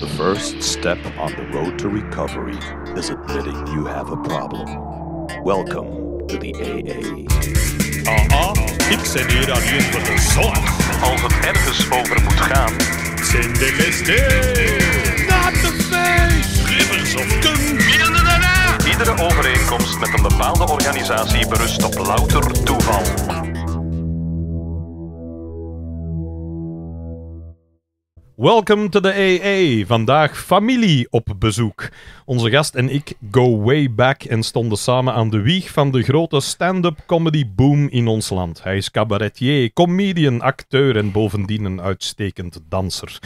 The first step on the road to recovery is admitting you have a problem. Welcome to the AA. Aha, ik zit hier aan je voor de zorg. Als het ergens over moet gaan. Zindelist Not the face! Rivers of Kundieren Iedere overeenkomst met een bepaalde organisatie berust op louter toeval. Welcome to the AA. Vandaag familie op bezoek. Onze gast en ik go way back en stonden samen aan de wieg van de grote stand-up comedy boom in ons land. Hij is cabaretier, comedian, acteur en bovendien een uitstekend danser.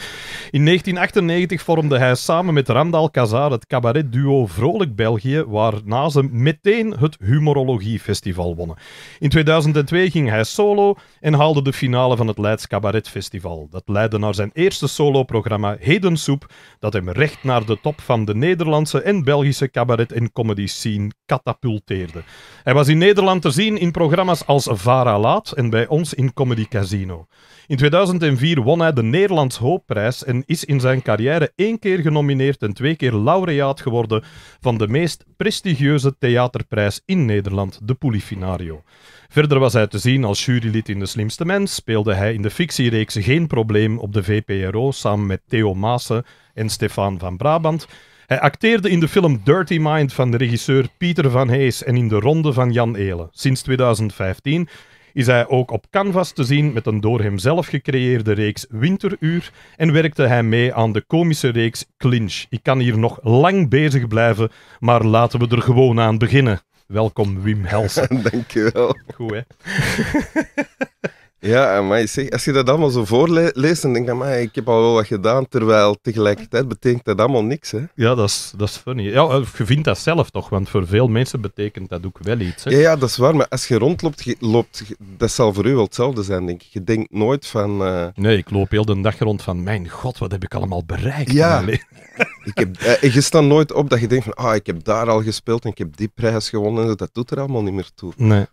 In 1998 vormde hij samen met Randal Kazar het cabaretduo Vrolijk België, waarna ze meteen het Humorologie Festival wonnen. In 2002 ging hij solo en haalde de finale van het Leids Cabaret Festival. Dat leidde naar zijn eerste solo soloprogramma Hedensoep, dat hem recht naar de top van de Nederlandse en Belgische cabaret- en comedy scene katapulteerde. Hij was in Nederland te zien in programma's als Vara Laat en bij ons in Comedy Casino. In 2004 won hij de Nederlands Hoopprijs en is in zijn carrière één keer genomineerd en twee keer laureaat geworden van de meest prestigieuze theaterprijs in Nederland, de Polifinario. Verder was hij te zien als jurylid in De Slimste Mens, speelde hij in de fictiereeks Geen Probleem op de VPRO samen met Theo Maassen en Stefan van Brabant. Hij acteerde in de film Dirty Mind van de regisseur Pieter van Hees en in de Ronde van Jan Eelen. Sinds 2015 is hij ook op canvas te zien met een door hemzelf gecreëerde reeks Winteruur en werkte hij mee aan de komische reeks Clinch. Ik kan hier nog lang bezig blijven, maar laten we er gewoon aan beginnen. Welkom Wim Helsen. Dankjewel. Goed hè? Ja, maar als je dat allemaal zo voorleest, en denk je, maar ik heb al wel wat gedaan, terwijl tegelijkertijd betekent dat allemaal niks. Hè? Ja, dat is, dat is funny. Ja, eh, je vindt dat zelf toch, want voor veel mensen betekent dat ook wel iets. Hè? Ja, ja, dat is waar, maar als je rondloopt, loopt, dat zal voor u wel hetzelfde zijn, denk ik. Je denkt nooit van... Eh, nee, ik loop heel de dag rond van, mijn god, wat heb ik allemaal bereikt? Ja. ik heb, eh, je staat nooit op dat je denkt van, ah, ik heb daar al gespeeld en ik heb die prijs gewonnen. Dat doet er allemaal niet meer toe. Nee.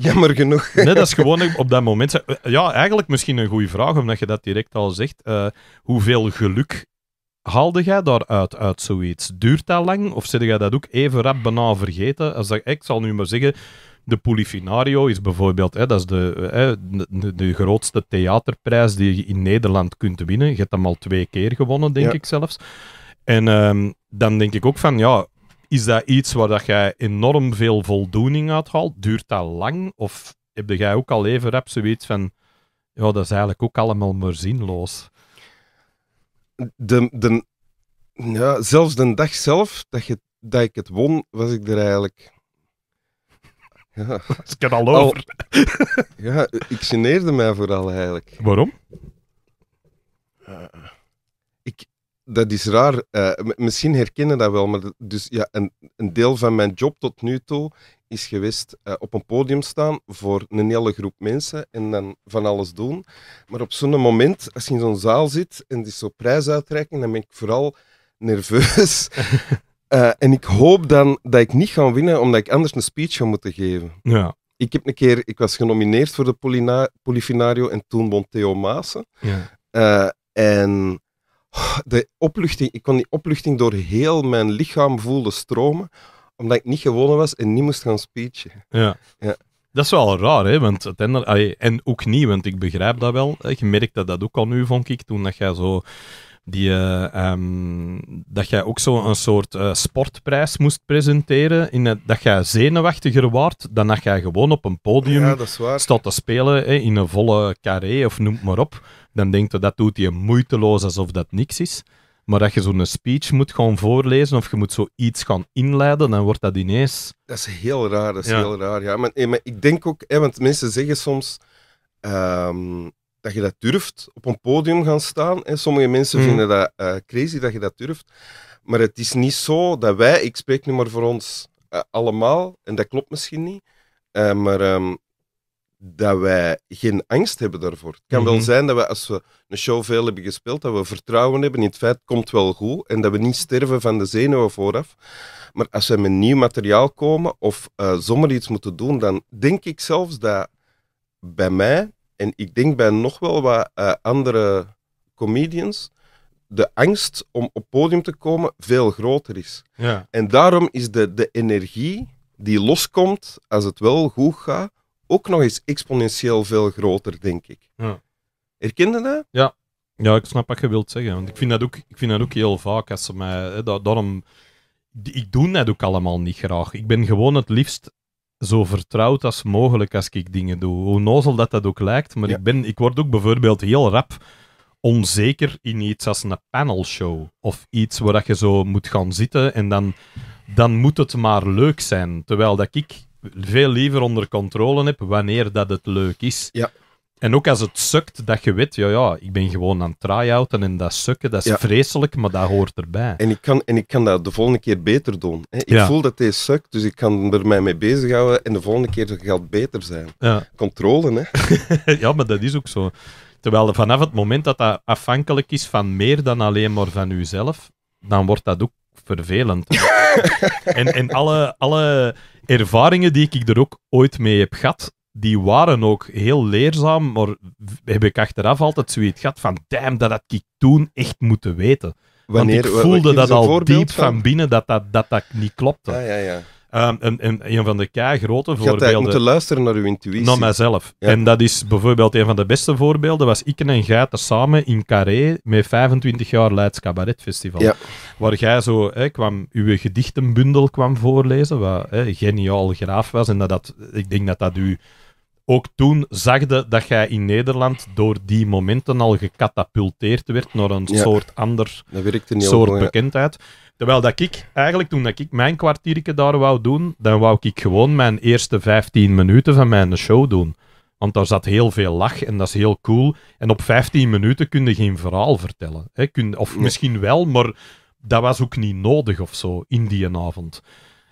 Jammer genoeg. nee, dat is gewoon op dat moment. Eh, ja, eigenlijk misschien een goede vraag, omdat je dat direct al zegt. Eh, hoeveel geluk haalde jij daaruit uit zoiets? Duurt dat lang? Of zit jij dat ook even rap bijna vergeten? Als ik zal nu maar zeggen, de Polifinario is bijvoorbeeld, hè, dat is de, hè, de, grootste theaterprijs die je in Nederland kunt winnen. Je hebt hem al twee keer gewonnen, denk ik zelfs. En ehm, dan denk ik ook van, ja, is dat iets waar dat jij enorm veel voldoening uit haalt? Duurt dat lang? Of heb jij ook al even rap zoiets van... Ja, dat is eigenlijk ook allemaal maar zinloos. De, de, ja, zelfs de dag zelf dat, je, dat ik het won, was ik er eigenlijk... Ja. Het kan al over. ja, ik geneerde mij vooral eigenlijk. Waarom? Eh, dat is raar. Uh, misschien herkennen dat wel, maar dus, ja, een, een, deel van mijn job tot nu toe is geweest eh, op een podium staan voor een hele groep mensen en dan van alles doen. Maar op zo'n moment, als je in zo'n zaal zit en die zo'n prijs uitreiken, dan ben ik vooral nerveus. Eh, en ik hoop dan dat ik niet ga winnen, omdat ik anders een speech ga moeten geven. Ja. Ik, heb een keer, ik was genomineerd voor de Polina, Polifinario en toen won Theo Maasen. Ja. en de opluchting, ik kon die opluchting door heel mijn lichaam voelen stromen, omdat ik niet gewonnen was en niet moest gaan speechen. Ja. ja. Dat is wel raar, hè? Want en ook niet, want ik begrijp dat wel. Je merkte dat ook al nu, vond ik, toen dat jij zo die, eh, ehm, dat jij ook zo een soort eh, sportprijs moest presenteren. In dat jij zenuwachtiger waart dan dat jij gewoon op een podium ja, te spelen hè, in een volle carré of noem maar op dan denkt je, dat doet hij moeiteloos alsof dat niks is. Maar dat je zo'n speech moet gaan voorlezen of je moet zoiets gaan inleiden, dan wordt dat ineens... Dat is heel raar, dat is heel raar. Ja. Maar, eh, ik denk ook, want mensen zeggen soms ehm, dat je dat durft, op een podium gaan staan. en Sommige mensen mm. vinden dat eh, crazy dat je dat durft. Maar het is niet zo dat wij, ik spreek nu maar voor ons eh, allemaal, en dat klopt misschien niet, maar ehm, dat wij geen angst hebben daarvoor. Het kan wel mhm. zijn dat we als we een show veel hebben gespeeld, dat we vertrouwen hebben in het feit, komt wel goed, en dat we niet sterven van de zenuwen vooraf. Maar als we met nieuw materiaal komen of uh, eh, zomaar iets moeten doen, dan denk ik zelfs dat bij mij, en ik denk bij nog wel wat eh, andere comedians, de angst om op podium te komen veel groter is. Ja. En daarom is de, de energie die loskomt als het wel goed gaat, ook nog eens exponentieel veel groter, denk ik. Ja. Herkende dat? Ja. ja, ik snap wat je wilt zeggen. Want ik vind dat ook, ik vind dat ook heel vaak. Als ze mij, hè, ik doe dat ook allemaal niet graag. Ik ben gewoon het liefst zo vertrouwd als mogelijk als ik dingen doe. Hoe nozel dat dat ook lijkt. Maar ik, ben, ik word ook bijvoorbeeld heel rap onzeker in iets als een panelshow. Of iets waar je zo moet gaan zitten en dan, dan moet het maar leuk zijn. Terwijl dat ik veel liever onder controle heb wanneer dat het leuk is. Ja. En ook als het sukt, dat je weet, ja, ja, ik ben gewoon aan het try-outen en dat sukken, dat is vreselijk, maar dat hoort erbij. En ik kan, en ik kan dat de volgende keer beter doen. Hè. Ik voel dat deze sukt, dus ik kan er mij mee bezighouden en de volgende keer gaat het beter zijn. Ja. Controle, hè. ja, maar dat is ook zo. Terwijl vanaf het moment dat dat afhankelijk is van meer dan alleen maar van jezelf, dan wordt dat ook vervelend. en en alle, alle ervaringen die ik er ook ooit mee heb gehad, die waren ook heel leerzaam, maar heb ik achteraf altijd zoiets gehad van, damn, dat had ik toen echt moeten weten. Wanneer, Want ik voelde dat al diep van? binnen dat dat, dat, dat niet klopte. Ah, ja, ja. Ehm, een van de kei grote voorbeelden. Je moeten luisteren naar uw intuïtie. Naar mijzelf. En dat is bijvoorbeeld een van de beste voorbeelden. Was ik en een gaten samen in Carré met 25 jaar Leids Cabaret Festival. Waar jij zo hè, kwam, uw gedichtenbundel kwam voorlezen. Wat hè, geniaal graaf was. En dat, dat, ik denk dat dat u ook toen zag je dat jij in Nederland door die momenten al gecatapulteerd werd naar een soort ander soort bekendheid. Terwijl dat ik eigenlijk toen dat ik mijn kwartiertje daar wou doen, dan wou ik gewoon mijn eerste 15 minuten van mijn show doen. Want daar zat heel veel lach en dat is heel cool. En op 15 minuten kun je geen verhaal vertellen. Hè? Kun, of misschien wel, maar dat was ook niet nodig of zo in die avond.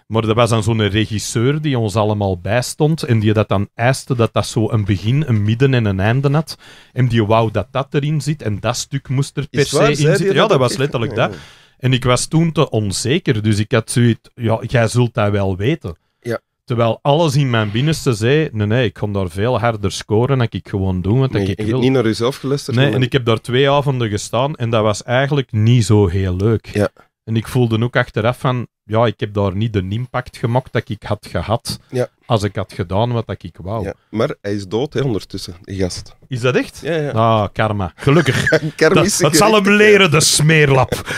Maar dat was dan zo'n regisseur die ons allemaal bijstond en die dat dan eiste dat dat zo een begin, een midden en een einde had. En die wou dat dat erin zit en dat stuk moest er per se in zitten. Ja, dat was letterlijk dat. En ik was toen te onzeker, dus ik had zoiets, ja, jij zult dat wel weten. Ja. Terwijl alles in mijn binnenste zei, nee, nee, ik kon daar veel harder scoren dan ik gewoon doen wat nee, ik wil. niet naar jezelf geluisterd. Nee, en ik heb daar twee avonden gestaan en dat was eigenlijk niet zo heel leuk. Ja. En ik voelde ook achteraf van, ja, ik heb daar niet de impact gemaakt dat ik had gehad als ik had gedaan wat dat ik wou. Ja, maar hij is dood hè, ondertussen, die gast. Is dat echt? Ja, ja. Ah, karma. Gelukkig. dat, zal hem leren, de smeerlap.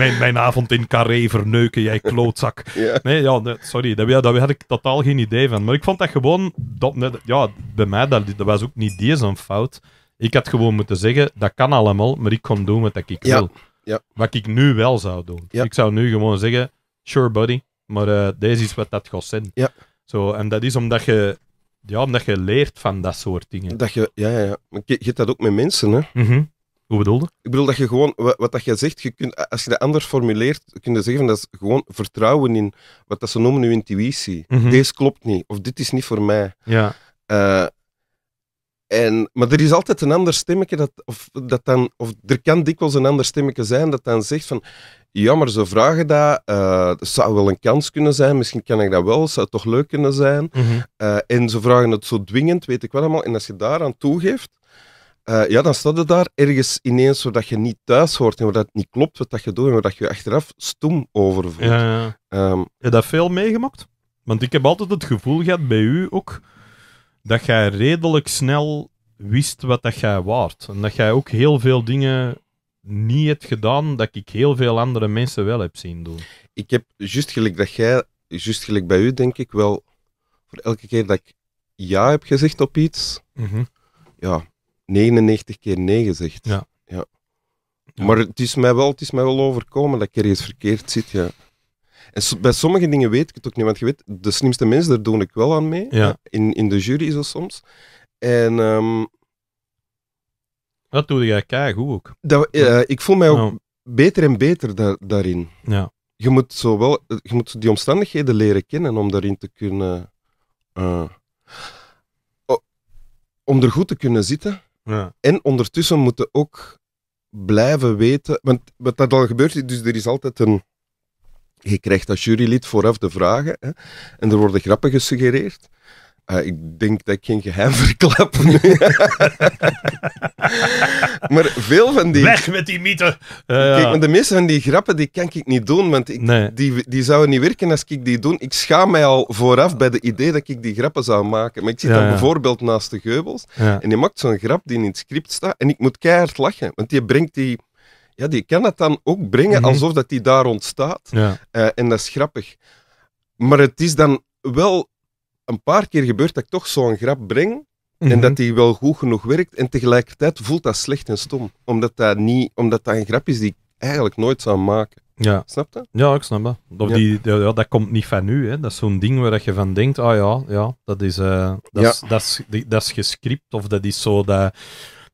mijn, mijn avond in carré verneuken, jij klootzak. Nee, ja, sorry, daar, daar had ik totaal geen idee van. Maar ik vond dat gewoon, dat, ja, bij mij, dat, dat was ook niet die zo'n fout. Ik had gewoon moeten zeggen, dat kan allemaal, maar ik kon doen wat ik ja. wil. Ja. Wat ik nu wel zou doen. Ik zou nu gewoon zeggen, sure buddy, maar eh, deze is wat dat gaat zijn. Ja. Zo, en dat is omdat je, ja, omdat je leert van dat soort dingen. Dat je, ja, ja, ja. je, hebt dat ook met mensen, hè. Mhm. Hoe bedoelde Ik bedoel dat je gewoon, wat, dat je zegt, je kunt, als je dat anders formuleert, kun je zeggen dat is gewoon vertrouwen in wat dat ze noemen je intuïtie. Mhm. Deze klopt niet, of dit is niet voor mij. Ja. Eh, en, maar er is altijd een ander stemmetje dat, of, dat dan, of er kan dikwijls een ander stemmetje zijn dat dan zegt van, ja, maar ze vragen dat, uh, zou wel een kans kunnen zijn, misschien kan ik dat wel, zou toch leuk kunnen zijn. Mhm. Eh, en ze vragen het zo dwingend, weet ik wel allemaal. En als je daaraan toegeeft, eh, ja, dan staat het daar ergens ineens zodat je niet thuis hoort en dat niet klopt wat dat je doet en waar dat je achteraf stom overvoelt. Ehm, heb je dat veel meegemaakt? Want ik heb altijd het gevoel gehad bij u ook dat jij redelijk snel wist wat dat jij waard. En dat jij ook heel veel dingen niet hebt gedaan dat ik heel veel andere mensen wel heb zien doen. Ik heb, juist gelijk dat jij, juist gelijk bij u denk ik wel, voor elke keer dat ik ja heb gezegd op iets, mhm. ja, 99 keer nee gezegd. Ja. ja. Maar het is, mij wel, het is mij wel overkomen dat ik er iets verkeerd zit, ja bij sommige dingen weet ik het ook niet, want je weet, de slimste mensen, daar doe ik wel aan mee. In, in de jury zo soms. En... Ehm, dat doe jij kijk goed ook. Dat, eh, ik voel mij ook nou. beter en beter daarin. Ja. Je moet, zo wel, je moet die omstandigheden leren kennen om daarin te kunnen... Uh, om er goed te kunnen zitten. Ja. En ondertussen moeten ook blijven weten. Want wat dat al gebeurt, dus er is altijd een, je krijgt als jurylid vooraf de vragen hè, en er worden grappen gesuggereerd. Eh, ik denk dat ik geen geheim verklap maar veel van die... Weg met die mythe! Kijk, maar de meeste van die grappen die kan ik niet doen, want ik, die, die zouden niet werken als ik die doe. Ik schaam mij al vooraf bij het idee dat ik die grappen zou maken. Maar ik zit dan bijvoorbeeld naast de Geubels en die maakt zo'n grap die in het script staat en ik moet keihard lachen, want die brengt die ja, die kan het dan ook brengen mhm. alsof dat die daar ontstaat. Eh, en dat is grappig. Maar het is dan wel een paar keer gebeurd dat ik toch zo'n grap breng. En dat mhm. die wel goed genoeg werkt. En tegelijkertijd voelt dat slecht en stom. Omdat dat, niet, omdat dat een grap is die ik eigenlijk nooit zou maken. Snap je? Ja, ik snap dat. Of Die, ja, dat komt niet van nu. Hè. Dat is zo'n ding waar je van denkt, ah ja, ja dat, is, eh, dat, Is, dat, is, dat, is, gescript of dat is zo dat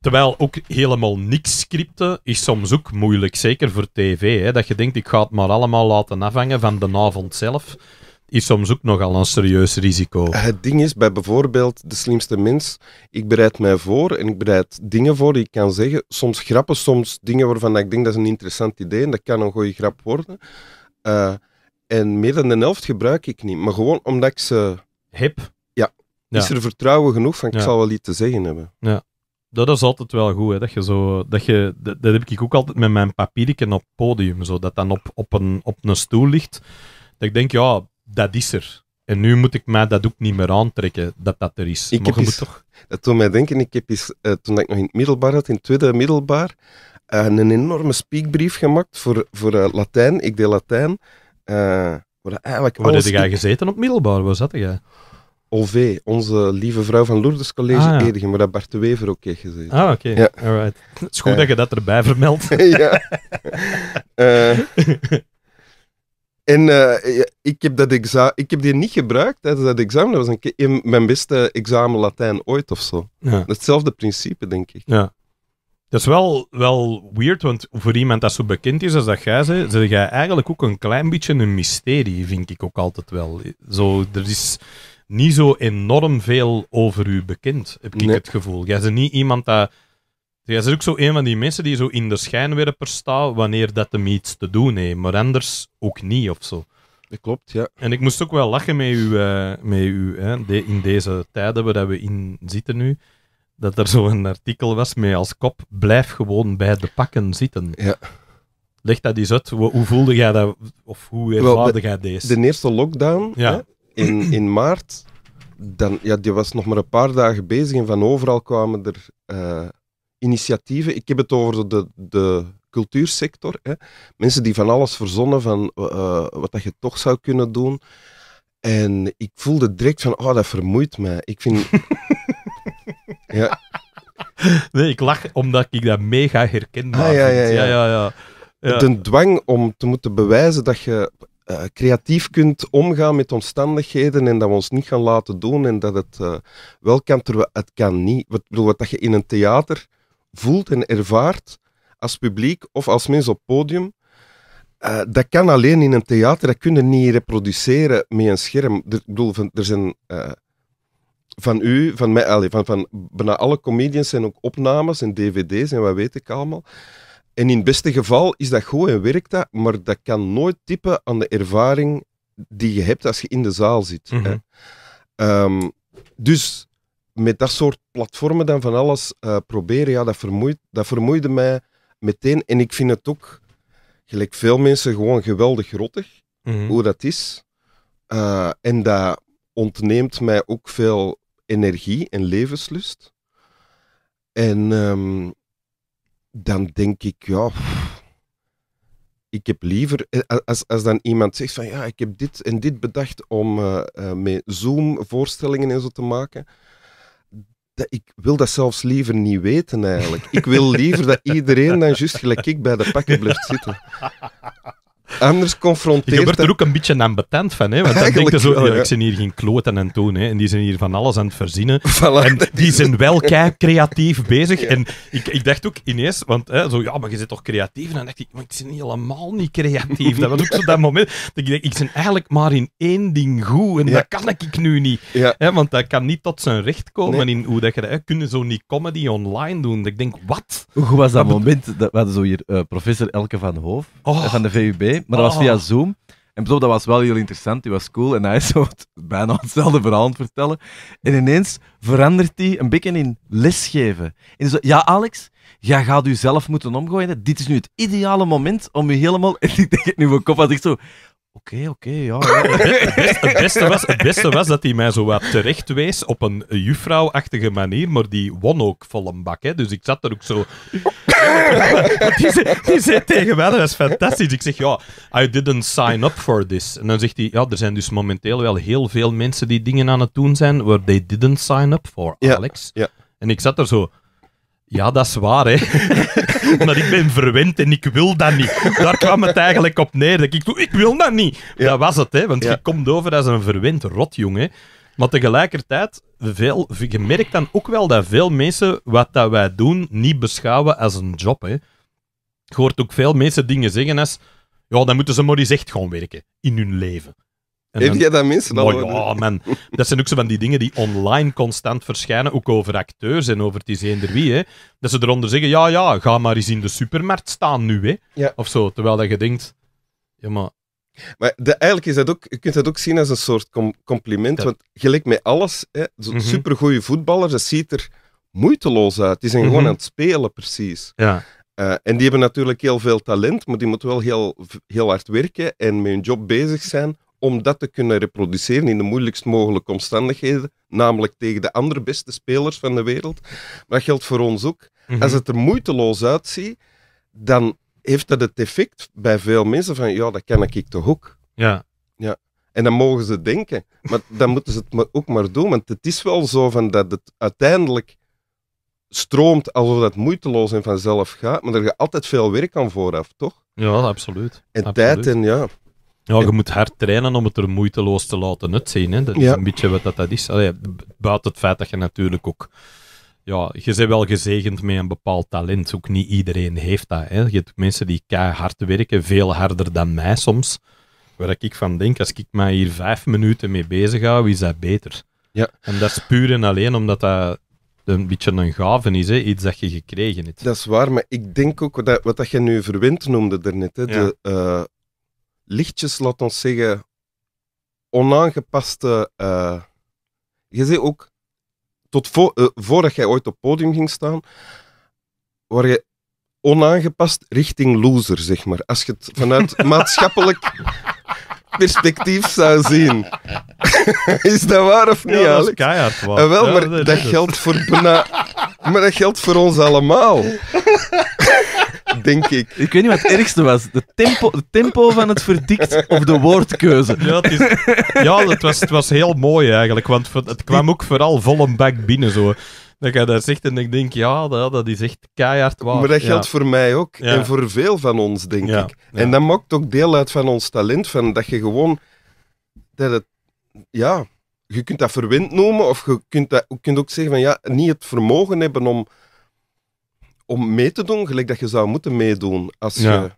Terwijl ook helemaal niks scripten is soms ook moeilijk, zeker voor tv. Hè? Dat je denkt, ik ga het maar allemaal laten afhangen van de avond zelf, is soms ook nogal een serieus risico. Het ding is, bij bijvoorbeeld De Slimste Mens, ik bereid mij voor en ik bereid dingen voor die ik kan zeggen. Soms grappen, soms dingen waarvan ik denk dat is een interessant idee en dat kan een goede grap worden. Eh, en meer dan de helft gebruik ik niet, maar gewoon omdat ik ze... heb, Ja. Is er vertrouwen genoeg van, ik zal wel iets te zeggen hebben. Ja dat is altijd wel goed. Hè? Dat, je zo, dat, je, dat, heb ik ook altijd met mijn papieren op het podium. Zo, dat dan op, op, een, op een stoel ligt. Dat ik denk, ja, dat is er. En nu moet ik mij dat ook niet meer aantrekken, dat dat er is. Ik heb moet toch... Dat doet mij denken, ik heb eens, eh, toen ik nog in het middelbaar had, in het tweede middelbaar, eh, een enorme speakbrief gemaakt voor, voor eh, Latijn. Ik deed Latijn. waar eigenlijk Waar heb jij gezeten op middelbaar? Waar zat jij? OV, onze lieve vrouw van Lourdes College ah, maar dat Bart de Wever ook heeft gezeten. Ah, oké. Okay. Het is goed eh. dat je dat erbij vermeldt. ja. Eh, en eh, ik, heb dat exa ik heb die niet gebruikt tijdens dat examen. Dat was een in mijn beste examen Latijn ooit of zo. Hetzelfde principe, denk ik. Ja. Dat is wel, wel weird, want voor iemand dat zo bekend is als dat jij zei, zeg jij eigenlijk ook een klein beetje een mysterie, vind ik ook altijd wel. Zo, er is niet zo enorm veel over u bekend, heb ik het gevoel. Jij bent niet iemand dat... Jij is ook zo een van die mensen die zo in de schijnwerper staan wanneer dat hem iets te doen heeft, maar anders ook niet of zo. Dat klopt, ja. En ik moest ook wel lachen met u, eh, met u hè, in deze tijden waar we in zitten nu, dat er zo een artikel was met als kop, blijf gewoon bij de pakken zitten. Ja. Leg dat eens uit. Hoe, voelde jij dat? Of hoe ervaarde jij deze? De eerste lockdown ja in, in maart, dan, ja, die was nog maar een paar dagen bezig en van overal kwamen er eh, initiatieven. Ik heb het over de, de cultuursector. Hè. Mensen die van alles verzonnen van eh, wat dat je toch zou kunnen doen. En ik voelde direct van, oh, dat vermoeit mij. Ik vind... ja. Nee, ik lach omdat ik dat mega herkende. ah, ja, ja, ja. ja, ja, ja. Ja. De dwang om te moeten bewijzen dat je eh, creatief kunt omgaan met omstandigheden en dat we ons niet gaan laten doen en dat het eh, wel kan, terwijl het kan niet. Wat, bedoel, wat dat je in een theater voelt en ervaart als publiek of als mens op podium, eh, dat kan alleen in een theater, dat kun je niet reproduceren met een scherm. Ik bedoel, van, er zijn van u, van mij, van, van bijna alle comedians zijn ook opnames en dvd's en wat weet ik allemaal. En in het beste geval is dat goed en werkt dat, maar dat kan nooit tippen aan de ervaring die je hebt als je in de zaal zit. hè. Mhm. Ehm, dus met dat soort platformen dan van alles eh, proberen, ja, dat, vermoeit, dat vermoeide mij meteen. En ik vind het ook, gelijk veel mensen, gewoon geweldig rottig mhm. hoe dat is. Eh, en dat ontneemt mij ook veel energie en levenslust. En ehm, dan denk ik, ja, ik heb liever, eh, als, als dan iemand zegt van ja, ik heb dit en dit bedacht om uh, met Zoom voorstellingen en zo te maken. Dat, ik wil dat zelfs liever niet weten eigenlijk. Ik wil liever dat iedereen dan juist gelijk ik bij de pakken blijft zitten anders confronteert. Je wordt er ook een beetje ambetant van, hè? Want dan denk je zo, ja, ik zijn hier geen kloten en toen, hè? En die zijn hier van alles aan het verzinnen. en die zijn wel kei creatief bezig. En ik, ik dacht ook ineens, want hè, zo, ja, maar je zit toch creatief? En dan dacht ik, maar ik ben helemaal niet creatief. Dat was ook zo dat moment dat ik dacht, ik ben eigenlijk maar in één ding goed en dat kan ik nu niet. Hè? Want dat kan niet tot zijn recht komen in hoe dat je dat... Kunnen zo niet comedy online doen? ik denk, wat? Hoe was dat, moment? Dat, we hadden zo hier eh, professor Elke van Hoofd oh. van de VUB maar dat was oh. via Zoom. En dat was wel heel interessant, die was cool. En hij zou bijna hetzelfde verhaal aan vertellen. En ineens verandert hij een beetje in lesgeven. En zo, ja Alex, jij gaat u zelf moeten omgooien. Dit is nu het ideale moment om je helemaal... En ik denk nu mijn kop had ik zo... Oké, oké, ja. Het, beste, was, het beste was dat hij mij zo wat terecht wees op een juffrouwachtige manier, maar die won ook vol een bak. Hè. Dus ik zat er ook zo. die, zei, tegen mij, dat is fantastisch. Ik zeg, ja, I didn't sign up for this. En dan zegt hij, ja, er zijn dus momenteel wel heel veel mensen die dingen aan het doen zijn waar they didn't sign up for, Alex. Ja, En ik zat er zo, ja, dat is waar, hè. maar ik ben verwend en ik wil dat niet. Daar kwam het eigenlijk op neer. Dat ik, ik wil dat niet. Ja. Dat was het, hè. Want je komt over als een verwend rotjongen. Maar tegelijkertijd, veel, je merkt dan ook wel dat veel mensen wat dat wij doen niet beschouwen als een job. Hè. Je hoort ook veel mensen dingen zeggen als... Ja, dan moeten ze maar eens echt gaan werken in hun leven. Heb jij dat mensen al? Oh, ja, man. Dat zijn ook zo van die dingen die online constant verschijnen, ook over acteurs en over het is eender wie. Hè. Dat ze eronder zeggen, ja, ja, ga maar eens in de supermarkt staan nu. Hè. Of zo, terwijl dat je denkt, ja, maar... Maar de, eigenlijk is dat ook, je kunt dat ook zien als een soort compliment, want gelijk met alles, hè, mhm. supergoeie voetballers, dat ziet er moeiteloos uit. Die zijn mhm. gewoon aan het spelen, precies. Ja. Eh, en die hebben natuurlijk heel veel talent, maar die moeten wel heel, heel hard werken en met hun job bezig zijn om dat te kunnen reproduceren in de moeilijkst mogelijke omstandigheden, namelijk tegen de andere beste spelers van de wereld. Maar dat geldt voor ons ook. Mhm. Als het er moeiteloos uitziet, dan heeft dat het effect bij veel mensen van ja, dat ken ik toch ook. Ja. ja. En dan mogen ze denken, maar dan moeten ze het ook maar doen, want het is wel zo van dat het uiteindelijk stroomt alsof dat moeiteloos en vanzelf gaat, maar er gaat altijd veel werk aan vooraf, toch? Ja, absoluut. En tijd en ja. Ja, je moet hard trainen om het er moeiteloos te laten uitzien. Hè. Dat is een beetje wat dat, dat is. buiten het feit dat je natuurlijk ook... Ja, je bent wel gezegend met een bepaald talent. Ook niet iedereen heeft dat. Hè. Je hebt mensen die keihard werken, veel harder dan mij soms. Waar ik van denk, als ik mij hier vijf minuten mee bezig hou, is dat beter. Ja. En dat is puur en alleen omdat dat een beetje een gave is, hè? iets dat je gekregen hebt. Dat is waar, maar ik denk ook, dat, wat dat je nu verwend noemde daarnet, hè? De, eh, lichtjes, laat ons zeggen, onaangepaste. Eh, je zei ook, tot eh, voordat jij ooit op podium ging staan, waar je onaangepast richting loser, zeg maar. Als je het vanuit maatschappelijk perspectief zou zien. is dat waar of niet, ja, dat Alex? keihard waar. Eh, wel, maar dat, geldt voor Maar dat geldt voor ons allemaal. Denk ik. Ik weet niet wat het ergste was. De tempo, de tempo van het verdikt of de woordkeuze. Ja, het, is, ja, het was, het was heel mooi eigenlijk. Want het kwam ook vooral vol een bak binnen. Zo dat je dat zegt en ik denk, ja, dat, dat is echt keihard waar. Maar dat geldt voor mij ook en voor veel van ons, denk ik. En dat maakt ook deel uit van ons talent, van dat je gewoon... Dat het, ja, je kunt dat verwind noemen of je kunt, dat, je kunt ook zeggen van ja, niet het vermogen hebben om, om mee te doen, gelijk dat je zou moeten meedoen als je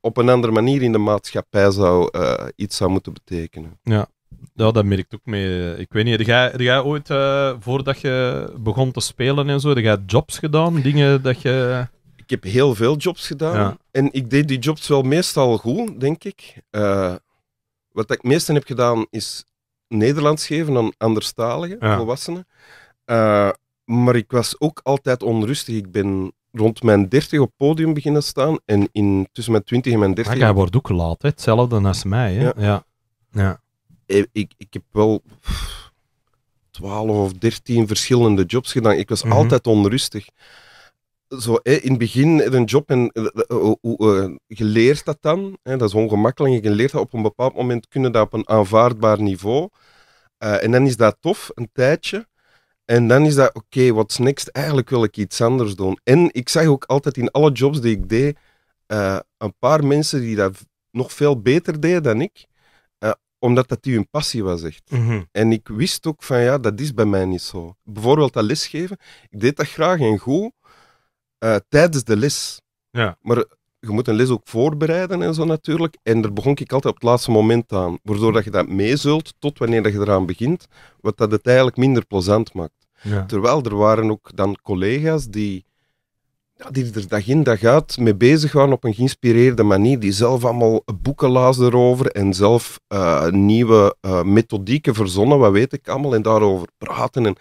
op een andere manier in de maatschappij zou, eh, iets zou moeten betekenen. Ja, ja, dat merk ik ook mee. Ik weet niet, heb jij, ooit, eh, voordat je begon te spelen en zo, heb jij jobs gedaan? Dingen dat je... Ik heb heel veel jobs gedaan. En ik deed die jobs wel meestal goed, denk ik. Eh, wat ik meestal heb gedaan, is Nederlands geven aan anderstalige volwassenen. Eh, maar ik was ook altijd onrustig. Ik ben rond mijn 30 op podium beginnen staan. En in, tussen mijn 20 en mijn 30. Maar jij wordt ook laat, hè? hetzelfde als mij. Hè? ja. ja. Eh, ik, ik heb wel twaalf of dertien verschillende jobs gedaan. Ik was mhm. altijd onrustig. Zo, in het begin een job en eh, eh, je leert dat dan. dat is ongemakkelijk. Je leert dat op een bepaald moment kunnen dat op een aanvaardbaar niveau. en dan is dat tof, een tijdje. En dan is dat, oké, okay, what's next? Eigenlijk wil ik iets anders doen. En ik zag ook altijd in alle jobs die ik deed, een paar mensen die dat nog veel beter deden dan ik omdat dat die hun passie was echt. Mhm. En ik wist ook van ja, dat is bij mij niet zo. Bijvoorbeeld dat lesgeven, ik deed dat graag en goed eh, tijdens de les. Ja. Maar je moet een les ook voorbereiden en zo natuurlijk. En daar begon ik altijd op het laatste moment aan. Waardoor dat je dat meezult tot wanneer dat je eraan begint, wat dat het eigenlijk minder plezant maakt. Ja. Terwijl er waren ook dan collega's die die er dag in dag uit mee bezig waren op een geïnspireerde manier. Die zelf allemaal boeken lazen erover en zelf eh, nieuwe eh, methodieken verzonnen, wat weet ik allemaal, en daarover praten. En,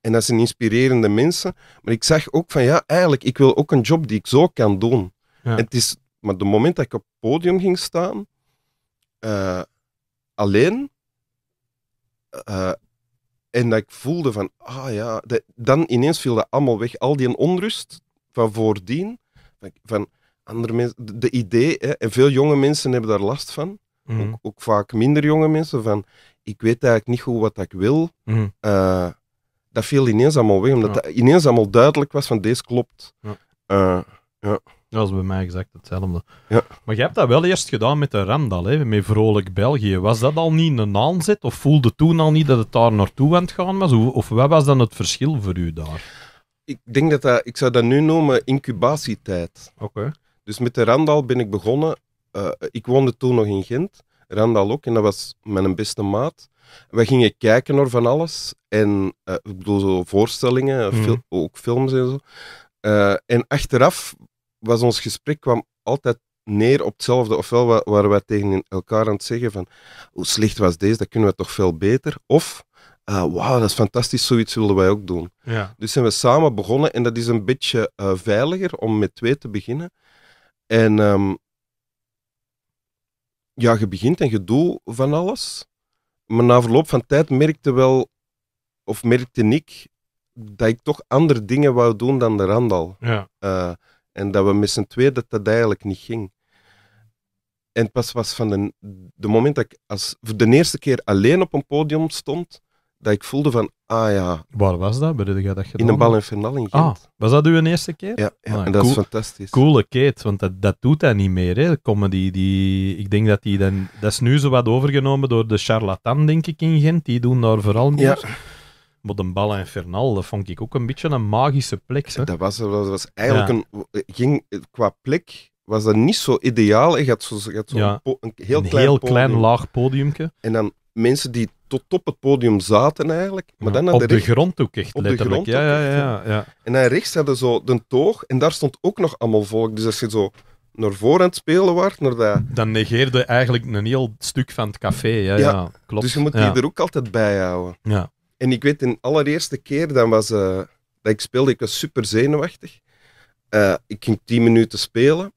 en dat zijn inspirerende mensen. Maar ik zag ook van ja, eigenlijk, ik wil ook een job die ik zo kan doen. het is, maar de moment dat ik op het podium ging staan, eh, alleen, en dat ik voelde van, ah ja, dan ineens viel dat allemaal weg. Al die onrust van voordien. Van andere mensen, de, idee, hè, en veel jonge mensen hebben daar last van. Mhm. Ook, ook, vaak minder jonge mensen, van ik weet eigenlijk niet goed wat ik wil. Mhm. Eh, dat viel ineens allemaal weg, omdat ja. dat ineens allemaal duidelijk was van deze klopt. Ja. Eh, ja. Dat was bij mij exact hetzelfde. Ja. Maar je hebt dat wel eerst gedaan met de Randal, hè, met Vrolijk België. Was dat al niet een aanzet of voelde toen al niet dat het daar naartoe aan het gaan was? Of wat was dan het verschil voor u daar? ik denk dat dat, ik zou dat nu noemen incubatietijd. Oké. Dus met de Randal ben ik begonnen. Eh, ik woonde toen nog in Gent, Randal ook, en dat was mijn beste maat. We gingen kijken naar van alles. En eh, ik bedoel, zo voorstellingen, eh, mhm. ook films en zo. en achteraf was ons gesprek kwam altijd neer op hetzelfde. Ofwel waren wij tegen elkaar aan het zeggen van hoe slecht was deze, dat kunnen we toch veel beter. Of eh, wauw, dat is fantastisch, zoiets wilden wij ook doen. Ja. Dus zijn we samen begonnen en dat is een beetje eh, veiliger om met twee te beginnen. En ehm, ja, je begint en je doet van alles. Maar na verloop van tijd merkte wel, of merkte ik, dat ik toch andere dingen wou doen dan de Randal. Ja. Eh, en dat we met z'n tweeën dat dat eigenlijk niet ging. En pas was van de moment dat ik als, voor de eerste keer alleen op een podium stond, dat ik voelde van, ah ja. Waar was dat? dat In een bal in Fernal in Gent. Ah, was dat uw eerste keer? Ja, ja ah, en dat is fantastisch. Coole Kate, want dat, dat doet hij niet meer. Hè. Comedy, die, ik denk dat die dan... Dat is nu zo wat overgenomen door de charlatan, denk ik, in Gent. Die doen daar vooral meer. met Maar de Bal in Fernal, dat vond ik ook een beetje een magische plek. Hè? Dat, was, dat was eigenlijk een... Ging, qua plek was dat niet zo ideaal. Je had zo'n zo, had een, heel klein, heel podium. klein laag podiumke. En dan mensen die tot op het podium zaten eigenlijk. Maar dan op de, grond ook echt, op letterlijk. De ja, ja, ja, ja, En dan rechts hadden zo de toog en daar stond ook nog allemaal volk. Dus als je zo naar voren aan het spelen was, naar dat... Dan negeerde eigenlijk een heel stuk van het café. Ja, ja. klopt. Dus je moet die er ook altijd bij houden. Ja. En ik weet, de allereerste keer dan was, eh, dat ik speelde, ik was super zenuwachtig. Eh, ik ging tien minuten spelen.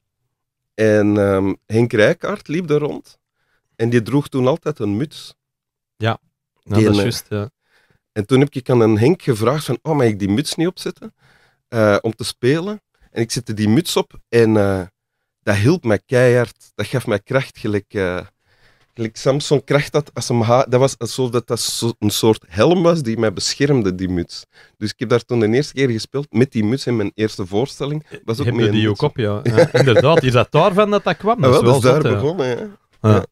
En ehm, Henk Rijkaard liep er rond. En die droeg toen altijd een muts. Ja, nou, dat Ja. En toen heb ik aan een Henk gevraagd van, oh, mag ik die muts niet opzetten eh, om te spelen? En ik zette die muts op en eh, dat hielp mij keihard. Dat gaf mij kracht, gelijk, uh, Samson kracht had. Als dat was alsof dat, dat een soort helm was die mij beschermde, die muts. Dus ik heb daar toen de eerste keer gespeeld met die muts in mijn eerste voorstelling. Was ook heb die ook op, ja. inderdaad, is dat daarvan dat dat kwam? Ah, dat was is wel, dat daar begonnen, Ja.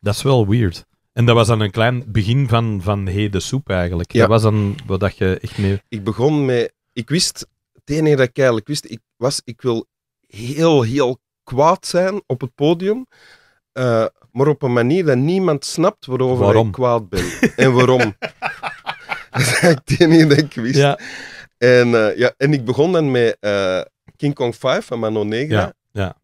Dat is wel weird. En dat was dan een klein begin van, van hey, de soep eigenlijk. Dat was dan wat dat je echt mee... Ik begon met... Ik wist... Het enige dat ik eigenlijk wist, ik, was, ik wil heel, heel kwaad zijn op het podium. Eh, maar op een manier dat niemand snapt waarover waarom? ik kwaad ben. en waarom. dat is eigenlijk het enige dat ik wist. Ja. En, eh, ja, en ik begon dan met eh, King Kong 5 van Mano Negra. Ja. ja.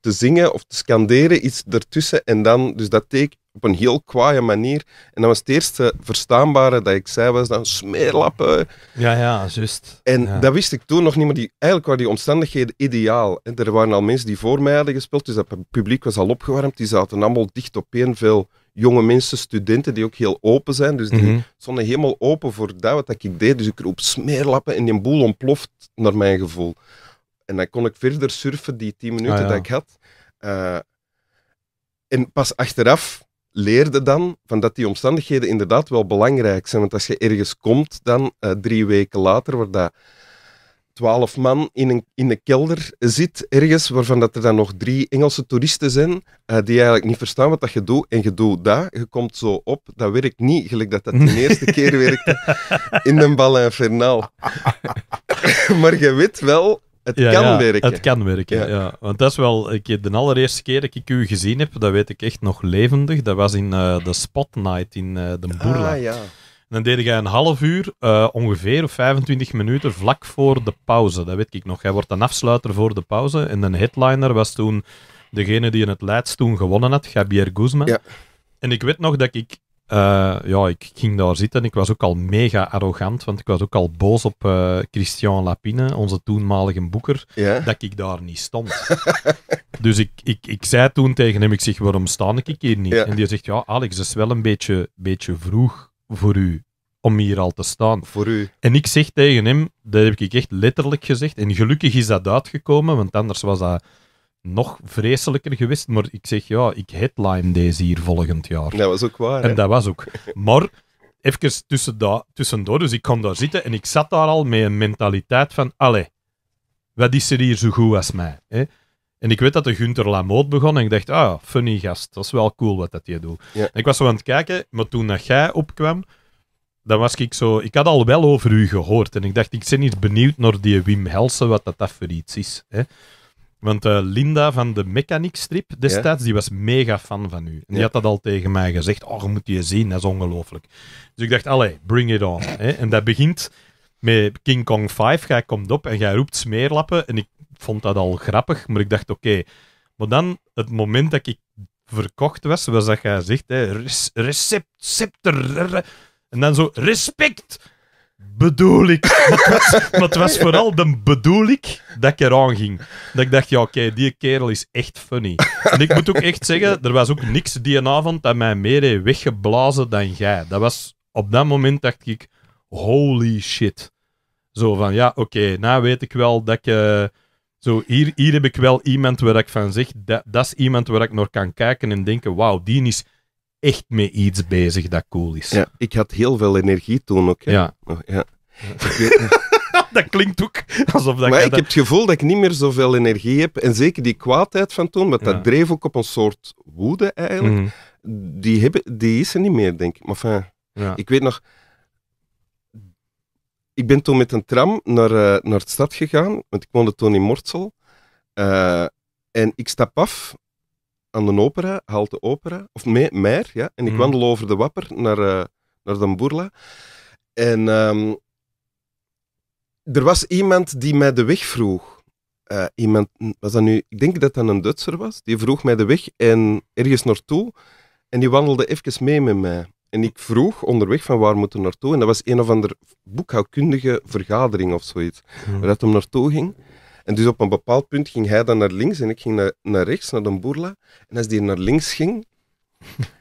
Te zingen of te scanderen, iets ertussen. En dan, dus dat teken op een heel kwaaie manier. En dat was het eerste verstaanbare dat ik zei, was dan smeerlappen. Ja, ja, juist. En dat wist ik toen nog niet, maar die, eigenlijk waren die omstandigheden ideaal. En er waren al mensen die voor mij hadden gespeeld, dus dat publiek was al opgewarmd. Die zaten allemaal dicht op één, veel jonge mensen, studenten, die ook heel open zijn. Dus die mhm. stonden helemaal open voor dat wat ik deed. Dus ik roep smeerlappen en die boel ontploft, naar mijn gevoel. En dan kon ik verder surfen, die tien minuten ah, dat ik had. Eh, en pas achteraf leerde dan van dat die omstandigheden inderdaad wel belangrijk zijn. Want als je ergens komt, dan eh, drie weken later, waar dat twaalf man in een, in een kelder zit, ergens, waarvan dat er dan nog drie Engelse toeristen zijn, eh, die eigenlijk niet verstaan wat dat je doet. En je doet dat, je komt zo op, dat werkt niet, gelijk dat dat de eerste keer werkte in een bal infernal. maar je weet wel het ja, kan werken. Het kan werken, ja. Want dat is wel, ik, de allereerste keer dat ik u gezien heb, dat weet ik echt nog levendig, dat was in eh, de Spot Night in eh, de ah, Boerla. Ah, ja. En dan deed jij een half uur, eh, ongeveer 25 minuten, vlak voor de pauze. Dat weet ik nog. Hij wordt een afsluiter voor de pauze. En een headliner was toen degene die in het Leids toen gewonnen had, Javier Guzman. Ja. En ik weet nog dat ik eh, ja, ik ging daar zitten. Ik was ook al mega arrogant, want ik was ook al boos op eh, Christian Lapine, onze toenmalige boeker, dat ik daar niet stond. dus ik, ik, ik zei toen tegen hem, ik zeg, waarom staan ik hier niet? En die zegt, ja, Alex, het is wel een beetje, beetje vroeg voor u om hier al te staan. Voor u. En ik zeg tegen hem, dat heb ik echt letterlijk gezegd, en gelukkig is dat uitgekomen, want anders was dat nog vreselijker geweest. Maar ik zeg, ja, ik headline deze hier volgend jaar. Dat was ook waar. En dat was ook. Maar even tussen da tussendoor, dus ik kon daar zitten en ik zat daar al met een mentaliteit van, alle, wat is er hier zo goed als mij? Hè? En ik weet dat de Gunter Lamoot begon en ik dacht, ah, funny gast, dat is wel cool wat dat je doet. Ik was zo aan het kijken, maar toen dat jij opkwam, dan was ik zo... Ik had al wel over u gehoord en ik dacht, ik ben hier benieuwd naar die Wim Helsen, wat dat, dat voor iets is. Hè? Want eh, Linda van de Mechanic Strip destijds, die was mega fan van u. En die had dat al tegen mij gezegd. Oh, moet je zien, dat is ongelooflijk. Dus ik dacht, allee, bring it on. Hè. En dat begint met King Kong 5. Jij komt op en jij roept smeerlappen. En ik vond dat al grappig, maar ik dacht, oké. Maar dan, het moment dat ik verkocht was, was dat jij zegt, hè, recept, scepter, en dan zo, respect bedoel ik. maar, het was, vooral de bedoel ik dat ik eraan ging. Dat ik dacht, ja, oké, die kerel is echt funny. En ik moet ook echt zeggen, er was ook niks die avond dat mij meer heeft weggeblazen dan jij. Dat was, op dat moment dacht ik, holy shit. Zo van, ja, oké, nou weet ik wel dat ik... Eh, zo, hier, hier heb ik wel iemand waar ik van zeg, dat, dat is iemand waar ik naar kan kijken en denken, wauw, die is echt met iets bezig dat cool is. Ja, ik had heel veel energie toen ook. Oh, ja. ja. dat klinkt ook alsof dat... Maar ik heb het gevoel dat ik niet meer zoveel energie heb. En zeker die kwaadheid van toen, want dat dreef ook op een soort woede eigenlijk. Mhm. Die, hebben, die is er niet meer, denk ik. Maar ja. ik weet nog... Ik ben toen met een tram naar, uh, naar de stad gegaan, want ik woonde toen in Mortsel. Eh, en ik stap af aan de opera, haalt de opera, of meer, ja. En ik mhm. wandel over de Wapper naar, uh, naar de Boerla. En ehm, er was iemand die mij de weg vroeg. Eh, iemand, was dat nu, ik denk dat dat een Duitser was, die vroeg mij de weg en ergens naartoe. En die wandelde even mee met mij. En ik vroeg onderweg van waar moeten we naartoe. En dat was een of andere boekhoudkundige vergadering of zoiets. Mm. Waar dat om naartoe ging. En dus op een bepaald punt ging hij dan naar links en ik ging naar, rechts, naar de boerla. En als die naar links ging,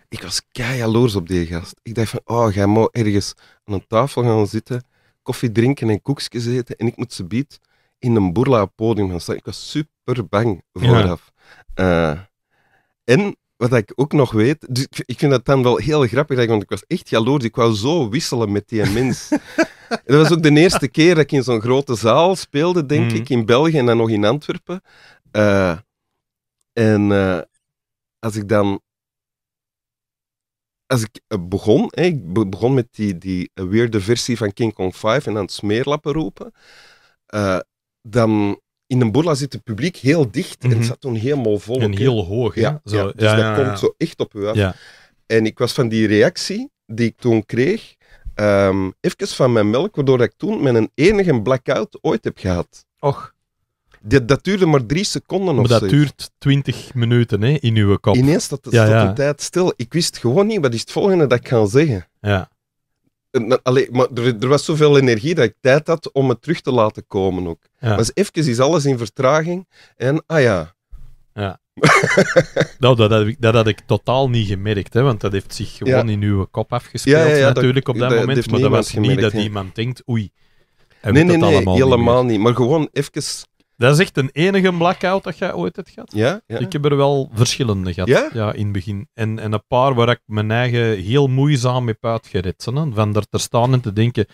ik was jaloers op die gast. Ik dacht van, oh, jij moet ergens aan een tafel gaan zitten, koffie drinken en koekjes eten. En ik moet ze bied in een boerla podium gaan staan. Ik was super bang vooraf. Eh, en wat ik ook nog weet, dus ik vind dat dan wel heel grappig, want ik was echt jaloers. Ik wou zo wisselen met die mens. dat was ook de eerste keer dat ik in zo'n grote zaal speelde, denk mhm. ik, in België en dan nog in Antwerpen. Eh, en eh, als ik dan. Als ik eh, begon, ik begon met die, die weerde versie van King Kong 5 en aan het smeerlappen roepen, dan in een boerla zit het publiek heel dicht en het mhm. zat toen helemaal vol. En heel hoog, Ja, zo, ja, dus dat komt zo echt op u af. En ik was van die reactie die ik toen kreeg, um, even van mijn melk, waardoor ik toen met een enige blackout ooit heb gehad. Och. Dat, dat duurde maar drie seconden of zo. dat duurt twintig minuten hè, in uw kop. Ineens dat de tijd stil. Ik wist gewoon niet, wat is het volgende dat ik ga zeggen? Ja. Allee, maar er, was zoveel energie dat ik tijd had om het terug te laten komen ook. Ja. Maar even is alles in vertraging en ah ja. ja. nou, dat had, ik, dat had ik totaal niet gemerkt, hè, want dat heeft zich gewoon in uw kop afgespeeld ja, natuurlijk op dat, moment. Maar dat was niet dat iemand denkt, oei, nee, nee, nee, helemaal niet, Maar gewoon even... Dat is echt een enige blackout dat jij ooit hebt gehad. Ja, Ik heb er wel verschillende gehad ja? in het begin. En, en een paar waar ik mijn eigen heel moeizaam heb uitgeritsen. van er te staan en te denken,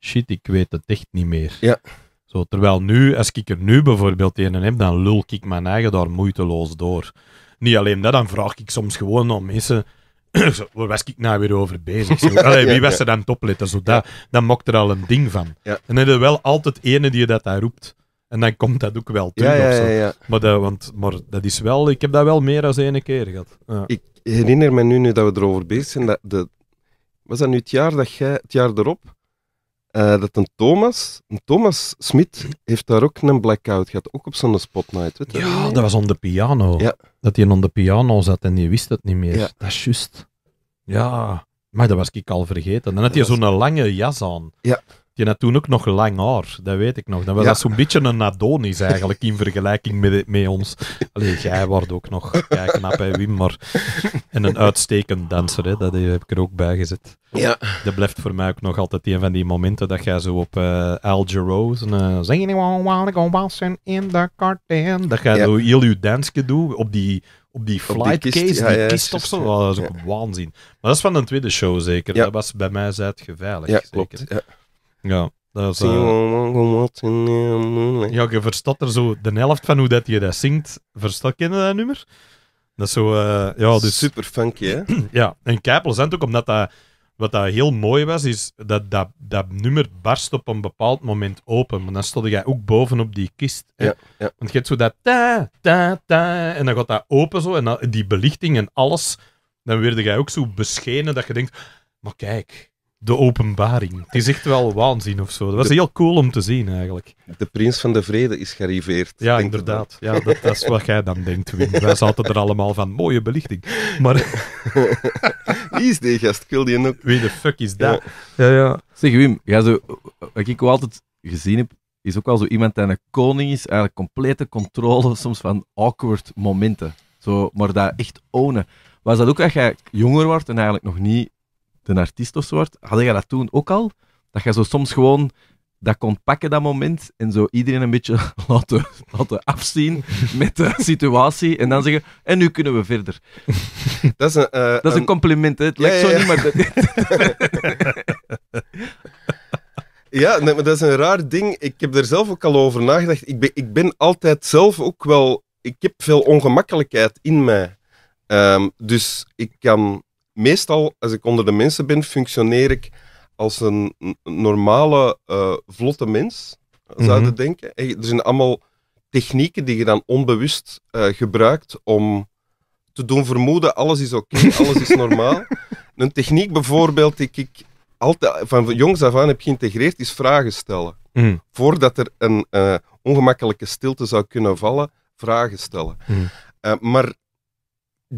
shit, ik weet het echt niet meer. Ja terwijl nu, als ik er nu bijvoorbeeld een heb, dan lul ik mijn eigen daar moeiteloos door. Niet alleen dat, dan vraag ik soms gewoon om mensen... Zo, waar was ik nou weer over bezig? Zo, wie was er dan het Zo, dat, dan mokt er al een ding van. En dan is je wel altijd ene die dat daar roept. En dan komt dat ook wel terug. Ja, ja, ja, maar, dat, want, maar dat is wel, ik heb dat wel meer dan één keer gehad. Ik herinner me nu, nu dat we erover bezig zijn, dat de, was dat nu het jaar dat jij, het jaar erop, eh, dat een Thomas, een Thomas Smit, heeft daar ook een blackout gehad, ook op zo'n Spotlight. Ja, dat was om de piano. Ja. Dat hij om de piano zat en die wist het niet meer. Ja. Dat is juist. Ja, maar dat was ik al vergeten. Dan had hij zo'n lange jas aan. Ja. Die had toen ook nog lang haar, dat weet ik nog. Dat was zo'n beetje een Adonis eigenlijk in vergelijking met, met ons. Allee, jij wordt ook nog kijken naar bij Wim, maar. En een uitstekend danser, hè, dat heb ik er ook bij gezet. Ja. Dat blijft voor mij ook nog altijd een van die momenten dat jij zo op uh, Al Jarreau zing eh, je want go in the garden. Dat jij ja. heel je dansje doet op die, op die flight kist, case, ja, die kist dat is ook waanzin. Maar dat is van een tweede show zeker. Dat was bij mij zijt geveiligd. Ja, zeker. klopt. Ja. Dat is, eh, Ja, je verstaat er zo de helft van hoe dat je dat zingt. Verstaat je dat nummer? Dat is zo... Eh, ja, dus... Super funky, hè? ja, en keiplezant ook, omdat dat... Wat dat heel mooi was, is dat, dat dat nummer barst op een bepaald moment open. Maar dan stond jij ook bovenop die kist. Hè? Ja, Want je hebt zo dat ta, ta, ta. En dan gaat dat open zo. En die belichting en alles. Dan werd jij ook zo beschenen dat je denkt... Maar kijk, de openbaring. Het is echt wel waanzin of zo. Dat was heel cool om te zien eigenlijk. De prins van de vrede is gearriveerd. Ja, inderdaad. Ja, dat, dat, is wat jij dan denkt, Wim. Wij zaten er allemaal van mooie belichting. Maar... Wie is die gast? Kul die ook. Wie de fuck is dat? Ja. ja, Zeg Wim, ja, zo, wat ik ook altijd gezien heb, is ook wel zo iemand die een koning is, eigenlijk complete controle soms van awkward momenten. Zo, maar dat echt ownen. Was dat ook als jij jonger wordt en eigenlijk nog niet de artiest of zo wordt. Had jij dat toen ook al? Dat je zo soms gewoon dat kon pakken, dat moment, en zo iedereen een beetje laten, laten afzien met de situatie, en dan zeggen, en nu kunnen we verder. Dat is een, eh, dat is een, compliment, hè? het ja, lijkt zo niet, maar... Dat... ja, nee, maar dat is een raar ding. Ik heb er zelf ook al over nagedacht. Ik ben, ik ben altijd zelf ook wel... Ik heb veel ongemakkelijkheid in mij. Ehm, dus ik kan meestal, als ik onder de mensen ben, functioneer ik als een normale, eh, vlotte mens, zou mm denken. er zijn allemaal technieken die je dan onbewust eh, gebruikt om te doen vermoeden, alles is oké, alles is normaal. een techniek bijvoorbeeld die ik altijd van jongs af aan heb geïntegreerd, is vragen stellen. Mm. Voordat er een eh, ongemakkelijke stilte zou kunnen vallen, vragen stellen. Mm. maar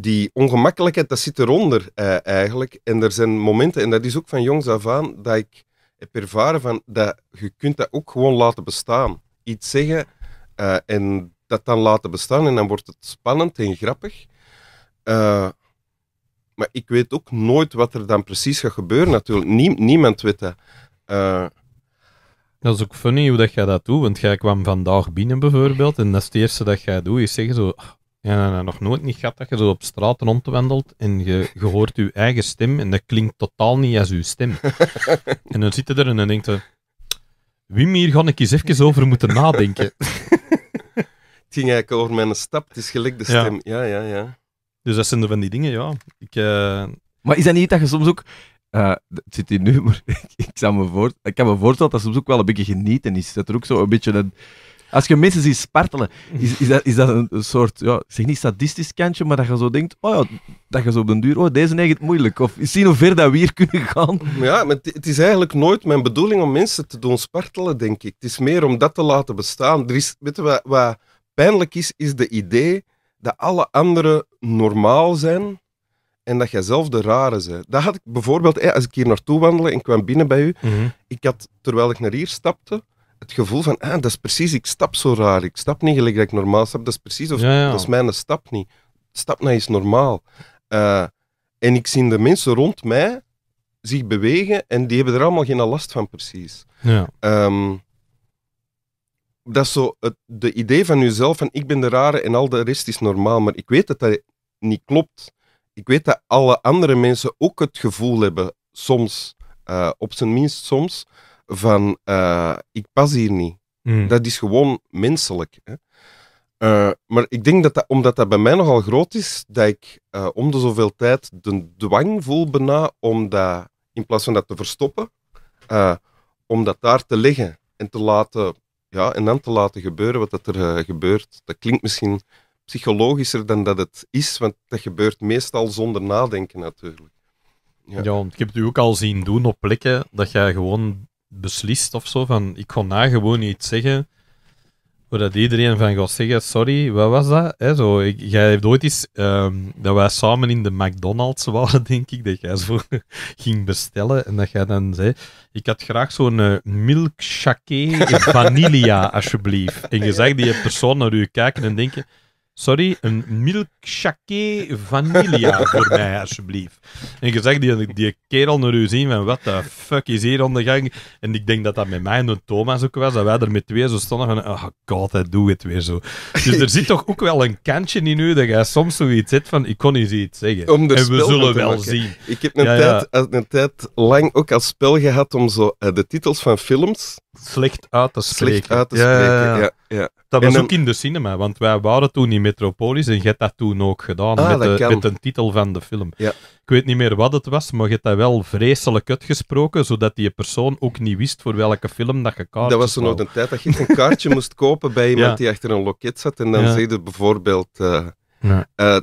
die ongemakkelijkheid, dat zit eronder eh, eigenlijk. En er zijn momenten, en dat is ook van jongs af aan, dat ik heb ervaren van dat je kunt dat ook gewoon laten bestaan. Iets zeggen eh, en dat dan laten bestaan en dan wordt het spannend en grappig. Eh, maar ik weet ook nooit wat er dan precies gaat gebeuren natuurlijk. niemand weet dat. Eh, dat is ook funny hoe dat jij dat doet, want jij kwam vandaag binnen bijvoorbeeld en dat is het eerste dat jij doet, is zeggen zo, ja, nog nooit niet gehad dat je zo op straat rondwendelt en je, hoort je eigen stem en dat klinkt totaal niet als je stem. en dan zit je er en dan denkt je, Wim, hier ga ik eens even over moeten nadenken. het ging eigenlijk over mijn stap, het is gelijk de stem. Ja, ja, ja. Dus dat zijn er van die dingen, ja. Ik, eh, Maar is dat niet dat je soms ook... Uh, het zit hier nu, maar ik, ik, me voor, ik kan me voorstellen dat dat soms ook wel een beetje genieten is. Dat er ook zo een beetje een... Als je mensen ziet spartelen, is, is, dat, is dat een, soort, ja, zeg niet sadistisch kantje, maar dat je zo denkt, oh ja, dat je zo op den duur, oh, deze neigt het moeilijk. Of zien hoe ver dat we hier kunnen gaan. Ja, maar het is eigenlijk nooit mijn bedoeling om mensen te doen spartelen, denk ik. Het is meer om dat te laten bestaan. Er is, weet wat, pijnlijk is, is de idee dat alle anderen normaal zijn en dat jij zelf de rare bent. Dat had ik bijvoorbeeld, als ik hier naartoe wandelde en kwam binnen bij u, mhm. ik had, terwijl ik naar hier stapte, het gevoel van, ah, dat is precies, ik stap zo raar. Ik stap niet gelijk dat ik normaal stap. Dat is precies, of, dat is mijn stap niet. Stap naar nou is normaal. Eh, en ik zie de mensen rond mij zich bewegen en die hebben er allemaal geen last van precies. Ja. Ehm, dat is zo het de idee van jezelf, van ik ben de rare en al de rest is normaal. Maar ik weet dat dat niet klopt. Ik weet dat alle andere mensen ook het gevoel hebben, soms, eh, op zijn minst soms, van eh, ik pas hier niet. Hmm. Dat is gewoon menselijk. Hè. Eh, maar ik denk dat, dat omdat dat bij mij nogal groot is, dat ik eh, om de zoveel tijd de dwang voel bijna om dat, in plaats van dat te verstoppen, om dat daar te leggen en te laten, ja, en dan te laten gebeuren wat dat er gebeurt. Dat klinkt misschien psychologischer dan dat het is, want dat gebeurt meestal zonder nadenken natuurlijk. Ja. ja, want ik heb het u ook al zien doen op plekken dat jij gewoon beslist of zo van ik kon daar gewoon iets zeggen waar iedereen van gaat zeggen sorry, wat was dat? Hè, zo, ik, jij heeft ooit eens ehm, dat wij samen in de McDonald's waren, denk ik, dat jij zo ging bestellen en dat jij dan zei ik had graag zo'n eh, milkshake vanilla alsjeblieft. En je zag die persoon naar u kijken en denken Sorry, een milkshake vanilla voor mij, alsjeblieft. En je zegt die, die kerel naar u zien van, wat de fuck is hier aan de gang? En ik denk dat dat met mij en Thomas ook was, dat wij er met twee zo stonden van, oh god, hij doet het weer zo. Dus er zit toch ook wel een kantje in u dat jij soms zoiets zit van, ik kon niet iets zeggen. Om en we zullen wel zien. Ik heb een, tijd, een tijd lang ook als spel gehad om zo eh, de titels van films slecht uit te spreken. Slecht uit te spreken, ja. ja, Dat was ook in de cinema, want wij waren toen in Metropolis en je hebt dat toen ook gedaan ah, met, met een titel van de film. Ik weet niet meer wat het was, maar je hebt dat wel vreselijk uitgesproken, zodat die persoon ook niet wist voor welke film dat je kaartje Dat was zo nog een tijd dat je een kaartje moest kopen bij iemand die achter een loket zat en dan zei bijvoorbeeld... Eh, eh,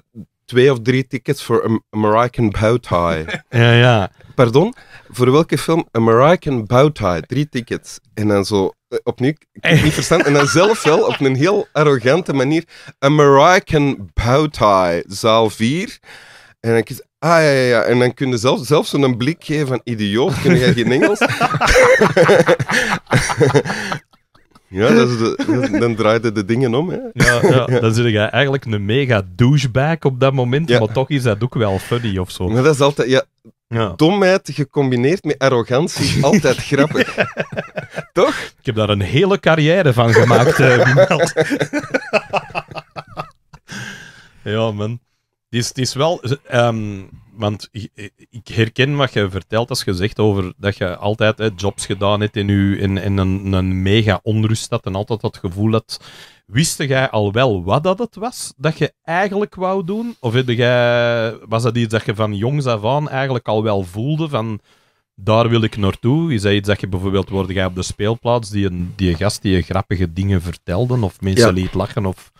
twee of drie tickets voor American Bowtie. ja, ja. Pardon? Voor welke film? American Bowtie. Drie tickets. En dan zo eh, opnieuw, ik heb niet verstaan. En dan zelf wel op een heel arrogante manier. American Bowtie, zaal vier. En ik ah ja, ja, ja. En dan kun je zelf, zelfs zo'n blik geven van idioot, kun jij geen Engels? Ja, dan draait het de dingen om. Hè? Ja, ja, dan zit je eigenlijk een mega douchebag op dat moment, maar toch is dat ook wel funny of zo. dat is altijd, ja, Domheid gecombineerd met arrogantie, altijd grappig. toch? Ik heb daar een hele carrière van gemaakt, uh, ja, man. Het is, wel. Ehm, want ik herken wat je vertelt als je zegt over dat je altijd hè, jobs gedaan hebt in, u, in, in een, een, mega onrust had en altijd dat gevoel had. Wist jij al wel wat dat het was dat je eigenlijk wou doen? Of jij, was dat iets dat je van jongs af aan eigenlijk al wel voelde van daar wil ik naartoe? Is dat iets dat je bijvoorbeeld worden jij op de speelplaats die, een, die gast die je grappige dingen vertelde of mensen ja. liet lachen of...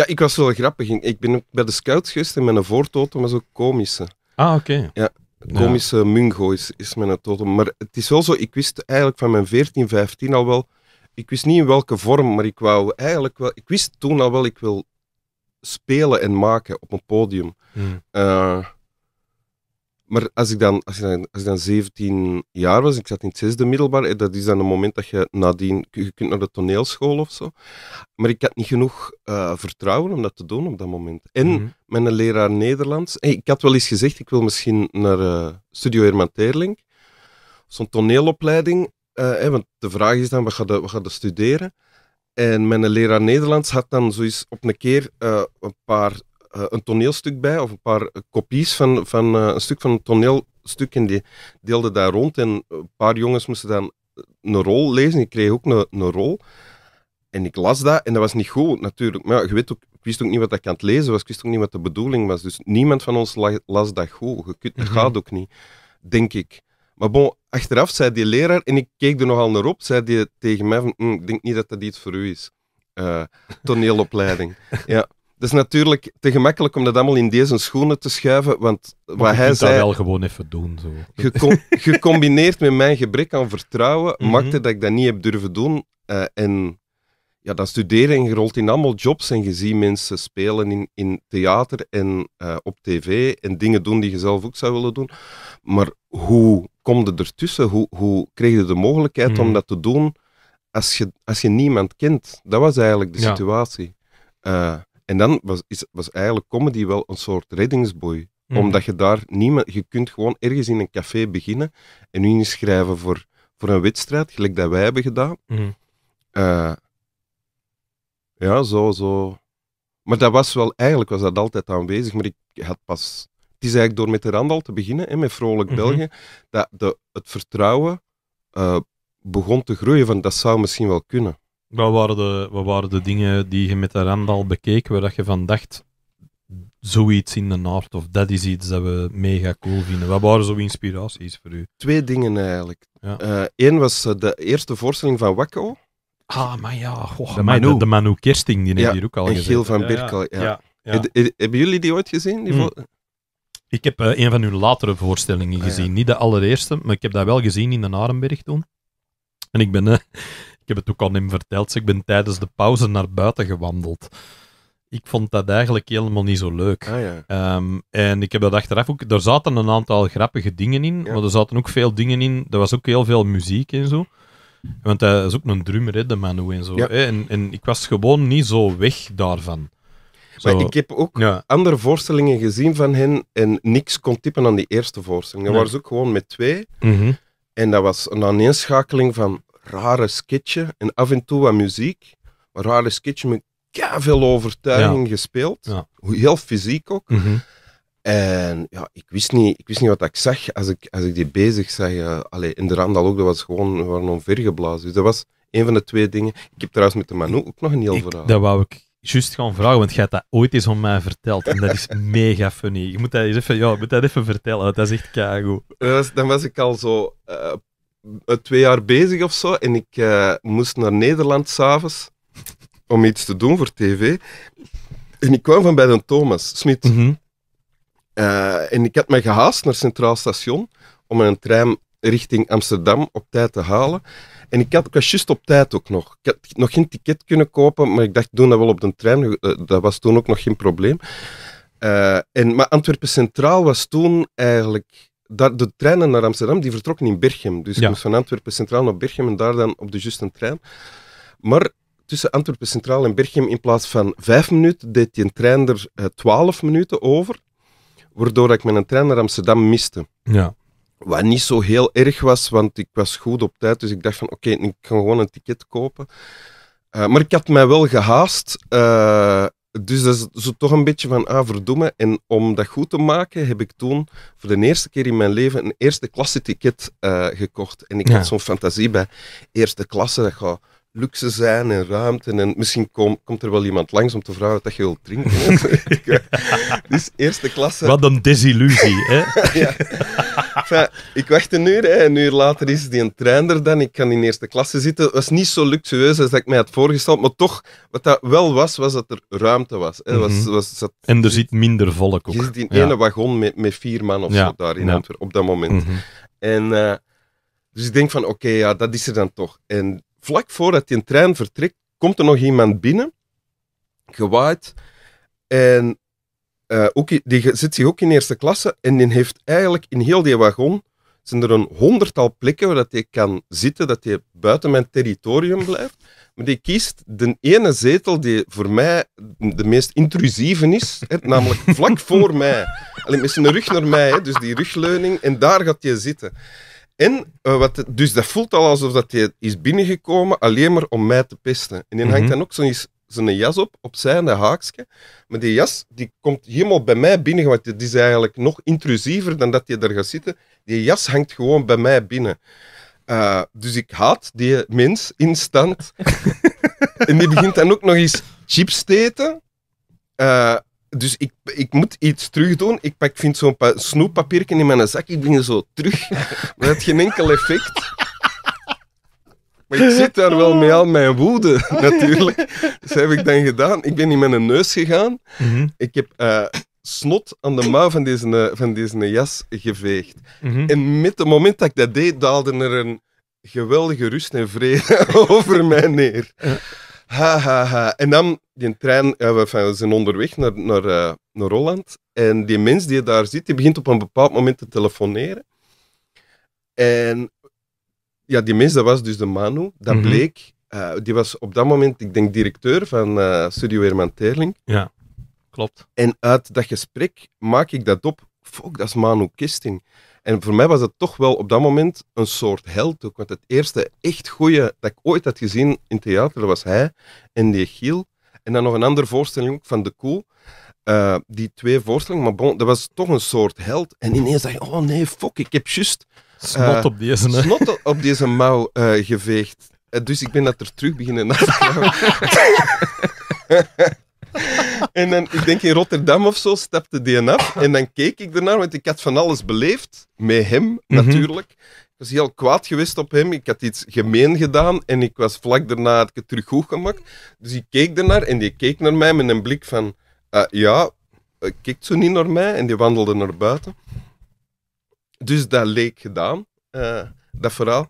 Ja, ik was wel grappig. Ik ben ook bij de scouts geweest en mijn voortotem was ook komische. Ah, oké. Okay. Ja, komische mungo is, is mijn totem. Maar het is wel zo, ik wist eigenlijk van mijn 14, 15 al wel... Ik wist niet in welke vorm, maar ik wou eigenlijk wel... Ik wist toen al wel, ik wil spelen en maken op een podium. Hmm. Eh, maar als ik, dan, als, ik dan, als ik dan 17 jaar was, ik zat in het zesde middelbaar, eh, dat is dan een moment dat je nadien, je kunt naar de toneelschool of zo. Maar ik had niet genoeg eh, vertrouwen om dat te doen op dat moment. En mhm. mijn leraar Nederlands, eh, ik had wel eens gezegd, ik wil misschien naar uh, Studio Herman Teerling, zo'n toneelopleiding. want de vraag is dan, we gaan de ga de studeren? En mijn leraar Nederlands had dan zoiets op een keer een paar eh, een toneelstuk bij, of een paar eh, kopies van, van eh, een stuk van een toneelstuk. En die deelde daar rond. En een paar jongens moesten dan een rol lezen. Ik kreeg ook een, een rol. En ik las dat en dat was niet goed natuurlijk. Maar ja, je weet ook, ik wist ook niet wat ik aan het lezen was. Ik wist ook niet wat de bedoeling was. Dus niemand van ons las dat goed. Je kunt, dat mhm. gaat ook niet, denk ik. Maar bon, achteraf zei die leraar, en ik keek er nogal naar op, zei die tegen mij: van, hm, Ik denk niet dat dat iets voor u is. toneelopleiding. ja is natuurlijk te gemakkelijk om dat allemaal in deze schoenen te schuiven, want wat hij zei... dat wel gewoon even doen. Zo. gecombineerd met mijn gebrek aan vertrouwen, mhm. maakte dat ik dat niet heb durven doen. Eh, en ja, dan studeren en gerold in allemaal jobs en gezien mensen spelen in, in theater en eh, op tv en dingen doen die je zelf ook zou willen doen. Maar hoe kom je ertussen? Hoe, hoe kreeg je de mogelijkheid om mhm. dat te doen als je, als je niemand kent? Dat was eigenlijk de situatie. Uh, en dan was, is, was eigenlijk comedy wel een soort reddingsboei. Mhm. Omdat je daar niemand... Je kunt gewoon ergens in een café beginnen en nu inschrijven voor, voor een wedstrijd, gelijk dat wij hebben gedaan. Mhm. Eh, ja, zo, zo. Maar dat was wel... Eigenlijk was dat altijd aanwezig, maar ik had pas... Het is eigenlijk door met de rand te beginnen, en met Vrolijk mhm. België, dat de, het vertrouwen eh, begon te groeien van dat zou misschien wel kunnen. Wat waren, de, wat waren de dingen die je met de randal bekeek, waar dat je van dacht, zoiets in de naart, of dat is iets dat we mega cool vinden? Wat waren zo inspiraties voor u? Twee dingen eigenlijk. Eén eh, was eh, de eerste voorstelling van Wacko. Ah, maar ja. Goh, de, Manu. De, Manu Kersting, die ja, je hier ook al en Giel van Birkel, ja. hebben jullie die ooit gezien? Die hm. Ik heb uh, een van uw latere voorstellingen ah, gezien. Niet de allereerste, maar ik heb dat wel gezien in de Narenberg toen. En ik ben heb het ook aan hem verteld, ik ben tijdens de pauze naar buiten gewandeld. Ik vond dat eigenlijk helemaal niet zo leuk. Ah, ehm, en ik heb dat achteraf ook... Er zaten een aantal grappige dingen in, maar er zaten ook veel dingen in... Er was ook heel veel muziek en zo. Want hij is ook een drummer, hè, de Manu en zo. Ja. En, ik was gewoon niet zo weg daarvan. Maar ik heb ook andere voorstellingen gezien van hen en niks kon tippen aan die eerste voorstelling. Dat was waren ze ook gewoon met twee. Mhm. En dat was een aaneenschakeling van rare sketchen en af en toe wat muziek. Maar rare sketchen met veel overtuiging gespeeld. Heel fysiek ook. Mhm. En ja, ik wist niet, ik wist niet wat ik zag als ik, als ik die bezig zag. Uh, in de randal ook, dat was gewoon, we waren Dus dat was een van de twee dingen. Ik heb trouwens met de Manu ook nog een heel verhaal. Dat wou ik juist gaan vragen, want jij hebt dat ooit eens om mij verteld. En dat is mega funny. Je moet dat, eens even, ja, moet dat even vertellen, dat is echt keigoed. Dan was, dan was ik al zo eh, eh, twee jaar bezig of zo. En ik eh, moest naar Nederland s'avonds om iets te doen voor tv. En ik kwam van bij de Thomas Smit. Mhm. Eh, en ik had me gehaast naar Centraal Station om een trein richting Amsterdam op tijd te halen. En ik, had, ik was op tijd ook nog. Ik had nog geen ticket kunnen kopen, maar ik dacht, doen dat wel op de trein. Dat was toen ook nog geen probleem. en, maar Antwerpen Centraal was toen eigenlijk daar, de treinen naar Amsterdam die vertrokken in Berchem. Dus ik moest van Antwerpen Centraal naar Berchem en daar dan op de juiste trein. Maar tussen Antwerpen Centraal en Berchem, in plaats van vijf minuten, deed die trein er eh, twaalf minuten over. Waardoor ik mijn trein naar Amsterdam miste. Ja. Wat niet zo heel erg was, want ik was goed op tijd. Dus ik dacht van, oké, ik kan gewoon een ticket kopen. Eh, maar ik had mij wel gehaast. Eh, dus dat is zo toch een beetje van, ah, En om dat goed te maken, heb ik toen voor de eerste keer in mijn leven een eerste klasse ticket eh, gekocht. En ik had zo'n fantasie bij eerste klasse, dat ga luxe zijn en ruimte. En misschien komt er wel iemand langs om te vragen dat je wilt drinken. Eh, dus eerste klasse. Wat een desillusie, hè? ja. ik wacht een uur, hè. een uur later is die een trein er dan. Ik kan in eerste klasse zitten. Het was niet zo luxueus als ik mij had voorgesteld. Maar toch, wat dat wel was, was dat er ruimte was. Mhm. was, dat... en er zit minder volk op. Je zit in ja. ene wagon met, met vier man of zo daarin op dat moment. Mhm. En... Eh, dus ik denk van, oké, ja, dat is er dan toch. En vlak voordat die trein vertrekt, komt er nog iemand binnen, gewaaid. En eh, ook, die zit zich ook in eerste klasse en die heeft eigenlijk in heel die wagon zijn er een honderdtal plekken waar dat je kan zitten, dat je buiten mijn territorium blijft. Maar die kiest de ene zetel die voor mij de meest intrusieve is, hè, namelijk vlak voor mij. Alleen met zijn rug naar mij, dus die rugleuning, en daar gaat je zitten. En eh, wat, dus dat voelt al alsof dat hij is binnengekomen alleen maar om mij te pesten. En hij hangt mhm. dan ook zo'n zijn jas op, op zijn dat haakje. Maar die jas die komt helemaal bij mij binnen, want het is eigenlijk nog intrusiever dan dat je daar gaat zitten. Die jas hangt gewoon bij mij binnen. Eh, dus ik haat die mens instant. en die begint dan ook nog eens chips te eten. Eh, dus ik, ik moet iets terug doen. Ik, pak, ik vind zo'n snoeppapiertje in mijn zak. Ik ben zo terug. Maar dat geen enkel effect. Maar ik zit daar wel mee aan mijn woede, natuurlijk. Dus heb ik dan gedaan. Ik ben in mijn neus gegaan. Mhm. Ik heb uh, snot aan de mouw van deze, eh, van deze jas geveegd. Mhm. En met het moment dat ik dat deed, daalde er een geweldige rust en vrede over mij neer. Eh, Ha, ha, ha. En dan, die trein, eh, we, zijn onderweg naar, naar, eh, naar Holland. En die mens die daar zit, die begint op een bepaald moment te telefoneren. En ja, die mens, dat was dus de Manu. Dat mhm. bleek, eh, die was op dat moment, ik denk, directeur van Studio Herman Terling. Ja, klopt. En uit dat gesprek maak ik dat op. Fuck, dat is Manu Kisting. En voor mij was dat toch wel op dat moment een soort held ook. Want het eerste echt goeie dat ik ooit had gezien in theater was hij en die Giel. En dan nog een andere voorstelling ook van De Koe. Eh, die twee voorstellingen, maar dat was toch een soort held. En ineens dacht ik, oh nee, fuck, ik heb juist... Snot eh, op deze, Snot op deze mouw eh, geveegd. dus ik ben dat er terug beginnen na te En dan, ik denk in Rotterdam of zo, stapte die af. En dan keek ik ernaar, want ik had van alles beleefd. Met hem, mhm. natuurlijk. Ik was heel kwaad geweest op hem. Ik had iets gemeen gedaan. En ik was vlak daarna, had ik het terug gemaakt. Dus ik keek ernaar en die keek naar mij met een blik van... Ah, ja, kijkt zo niet naar mij. En die wandelde naar buiten. Dus dat leek gedaan, eh, dat verhaal.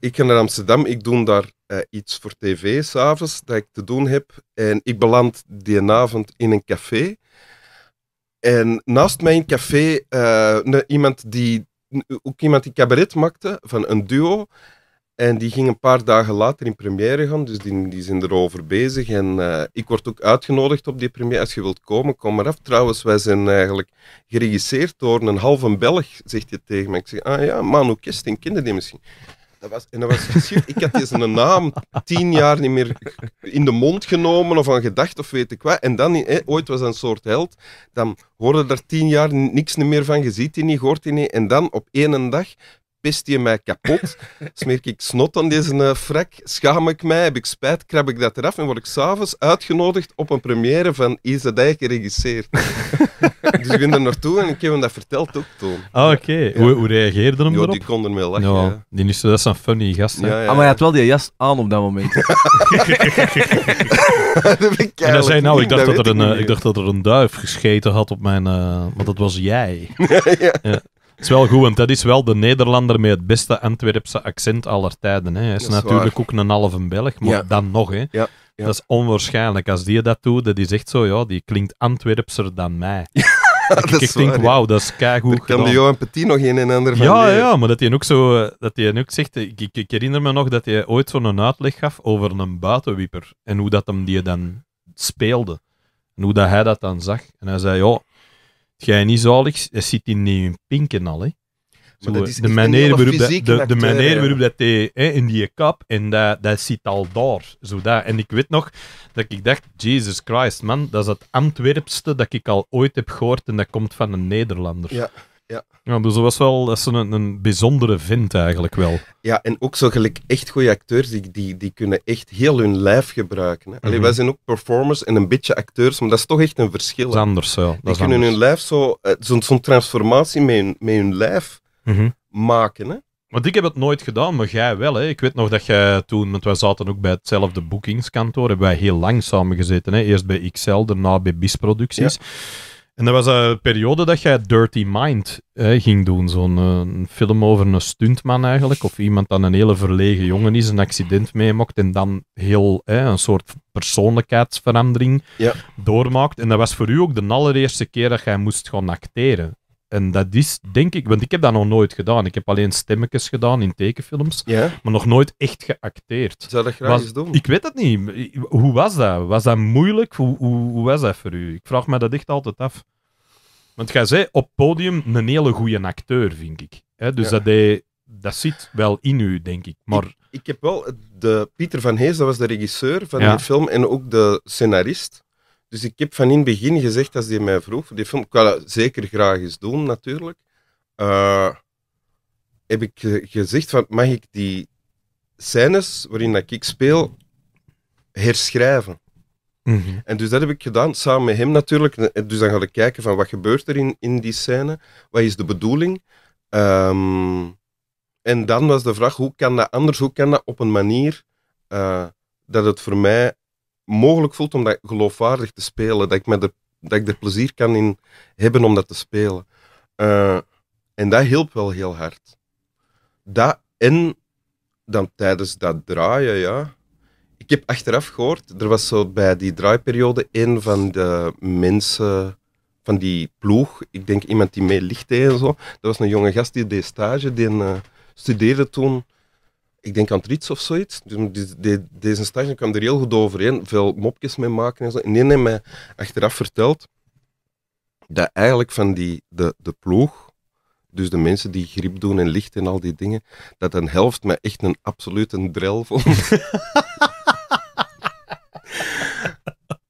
Ik ga naar Amsterdam. Ik doe daar eh, iets voor tv s'avonds dat ik te doen heb. En ik beland die avond in een café. En naast mij café uh, iemand die, ook iemand die cabaret maakte van een duo. En die ging een paar dagen later in première gaan, dus die, die zijn erover bezig. En eh, ik word ook uitgenodigd op die première. Als je wilt komen, kom maar af. Trouwens, wij zijn eigenlijk geregisseerd door een halve Belg, zegt je tegen me. Ik zeg, ah ja, Manu Kesting, kende die misschien? Dat was, en dat was geschikt. Ik had deze naam tien jaar niet meer in de mond genomen of aan gedacht of weet ik wat. En dan, ooit was dat een soort held. Dan hoorde er tien jaar niks meer van. gezien ziet die niet, hoort die niet. En dan op één dag pist je mij kapot. Smeer ik snot aan deze uh, eh, frak? Schaam ik mij? Heb ik spijt? Krab ik dat eraf? En word ik s'avonds uitgenodigd op een première van Isa e geregisseerd? dus ik ben er naartoe en ik heb hem dat verteld ook toen. Ah, oké. Hoe, hoe reageerde hem erop? die kon er lachen. Die is, dat is een funny gast. Ah, maar hij had wel die jas aan op dat moment. en dan zei nou, ik dacht dat, er een, ik dacht dat er een duif gescheten had op mijn... Uh, want dat was jij. ja. Het is wel goed, want dat is wel de Nederlander met het beste Antwerpse accent aller tijden. Hè. Hij is, natuurlijk ook een halve Belg, maar dan nog. Hè. Ja. Dat is onwaarschijnlijk. Als die dat doet, dat is echt zo, ja, die klinkt Antwerpser dan mij. ik, denk, wauw, dat is keigoed Ik kan de Johan Petit nog een en ander van Ja, ja, maar dat hij ook zo... Eh, dat hij ook zegt... Eh, ik, ik, herinner me nog dat hij ooit zo'n uitleg gaf over een buitenwieper. En hoe dat hem die dan speelde. En hoe dat hij dat dan zag. En hij zei, ja, Gij niet zalig, hij zit in je pinken al. Hè. Zo, dat is de, manier waarop dat, de, manier waarop dat hij hè, in die kap en dat, dat zit al daar. Zo En ik weet nog dat ik dacht: Jesus Christ, man, dat is het Antwerpste dat ik al ooit heb gehoord en dat komt van een Nederlander. Ja. Ja. ja, dus dat was wel dat is een, een bijzondere vind eigenlijk wel. Ja, en ook zo gelijk echt goede acteurs, die, die, die kunnen echt heel hun lijf gebruiken. Hè. Mhm. Wij zijn ook performers en een beetje acteurs, maar dat is toch echt een verschil. Dat is anders, die kunnen hun lijf zo, eh, zo'n zo transformatie met hun, met hun lijf mhm. maken. Hè. Want ik heb het nooit gedaan, maar jij wel. Hè. Ik weet nog dat jij toen, want wij zaten ook bij hetzelfde boekingskantoor, hebben wij heel lang samen gezeten. Hè. Eerst bij XL, daarna bij BIS Producties. En dat was een periode dat jij Dirty Mind ging doen. Zo'n eh, film over een stuntman eigenlijk. Of iemand dat een hele verlegen jongen is, een accident meemaakt. En dan heel hè, een soort persoonlijkheidsverandering doormaakt. En dat was voor u ook de allereerste keer dat jij moest gaan acteren. En dat is, denk ik, want ik heb dat nog nooit gedaan. Ik heb alleen stemmetjes gedaan in tekenfilms, maar nog nooit echt geacteerd. Zou dat graag eens doen? Ik weet het niet. Hoe was dat? Was dat moeilijk? Hoe, hoe, hoe, was dat voor u? Ik vraag me dat echt altijd af. Want jij zei op podium een hele goede acteur, vind ik. dus dat, dat zit wel in u, denk ik. Maar... Ik, heb wel... De Pieter van Hees, dat was de regisseur van die film en ook de scenarist. Dus ik heb van in het begin gezegd, als hij mij vroeg, die film, ik wil dat zeker graag eens doen natuurlijk, uh, heb ik gezegd van, mag ik die scènes waarin dat ik speel herschrijven? Mhm. En dus dat heb ik gedaan, samen met hem natuurlijk. Dus dan ga ik kijken van, wat gebeurt er in, in die scène? Wat is de bedoeling? Ehm, en dan was de vraag, hoe kan dat anders? Hoe kan dat op een manier eh, dat het voor mij mogelijk voelt om dat geloofwaardig te spelen. Dat ik, me er, dat ik er plezier kan in hebben om dat te spelen. Eh, en dat hielp wel heel hard. Dat en dan tijdens dat draaien, ja. Ik heb achteraf gehoord, er was zo bij die draaiperiode een van de mensen van die ploeg, ik denk iemand die mee deed en zo, dat was een jonge gast die deed stage, die eh, studeerde toen ik denk aan Trits of zoiets. Dus deze stage kwam er heel goed overheen. Veel mopjes mee maken en zo. En hij mij achteraf verteld dat eigenlijk van die, de, de ploeg, dus de mensen die grip doen en licht en al die dingen, dat een helft mij echt een absolute drel vond.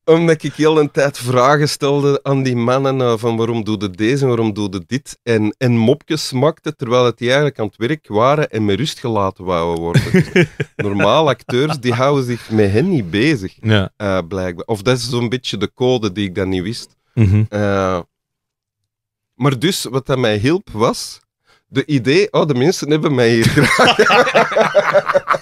Omdat ik heel een tijd vragen stelde aan die mannen eh, van waarom doe je deze en waarom doe je dit. En, en mopjes maakte terwijl het die eigenlijk aan het werk waren en met rust gelaten wouden worden. Dus normaal acteurs die houden zich met hen niet bezig, ja. Eh, blijkbaar. Of dat is zo'n beetje de code die ik dan niet wist. Mhm. Eh, maar dus, wat dat mij hielp was, de idee, oh de mensen hebben mij hier graag.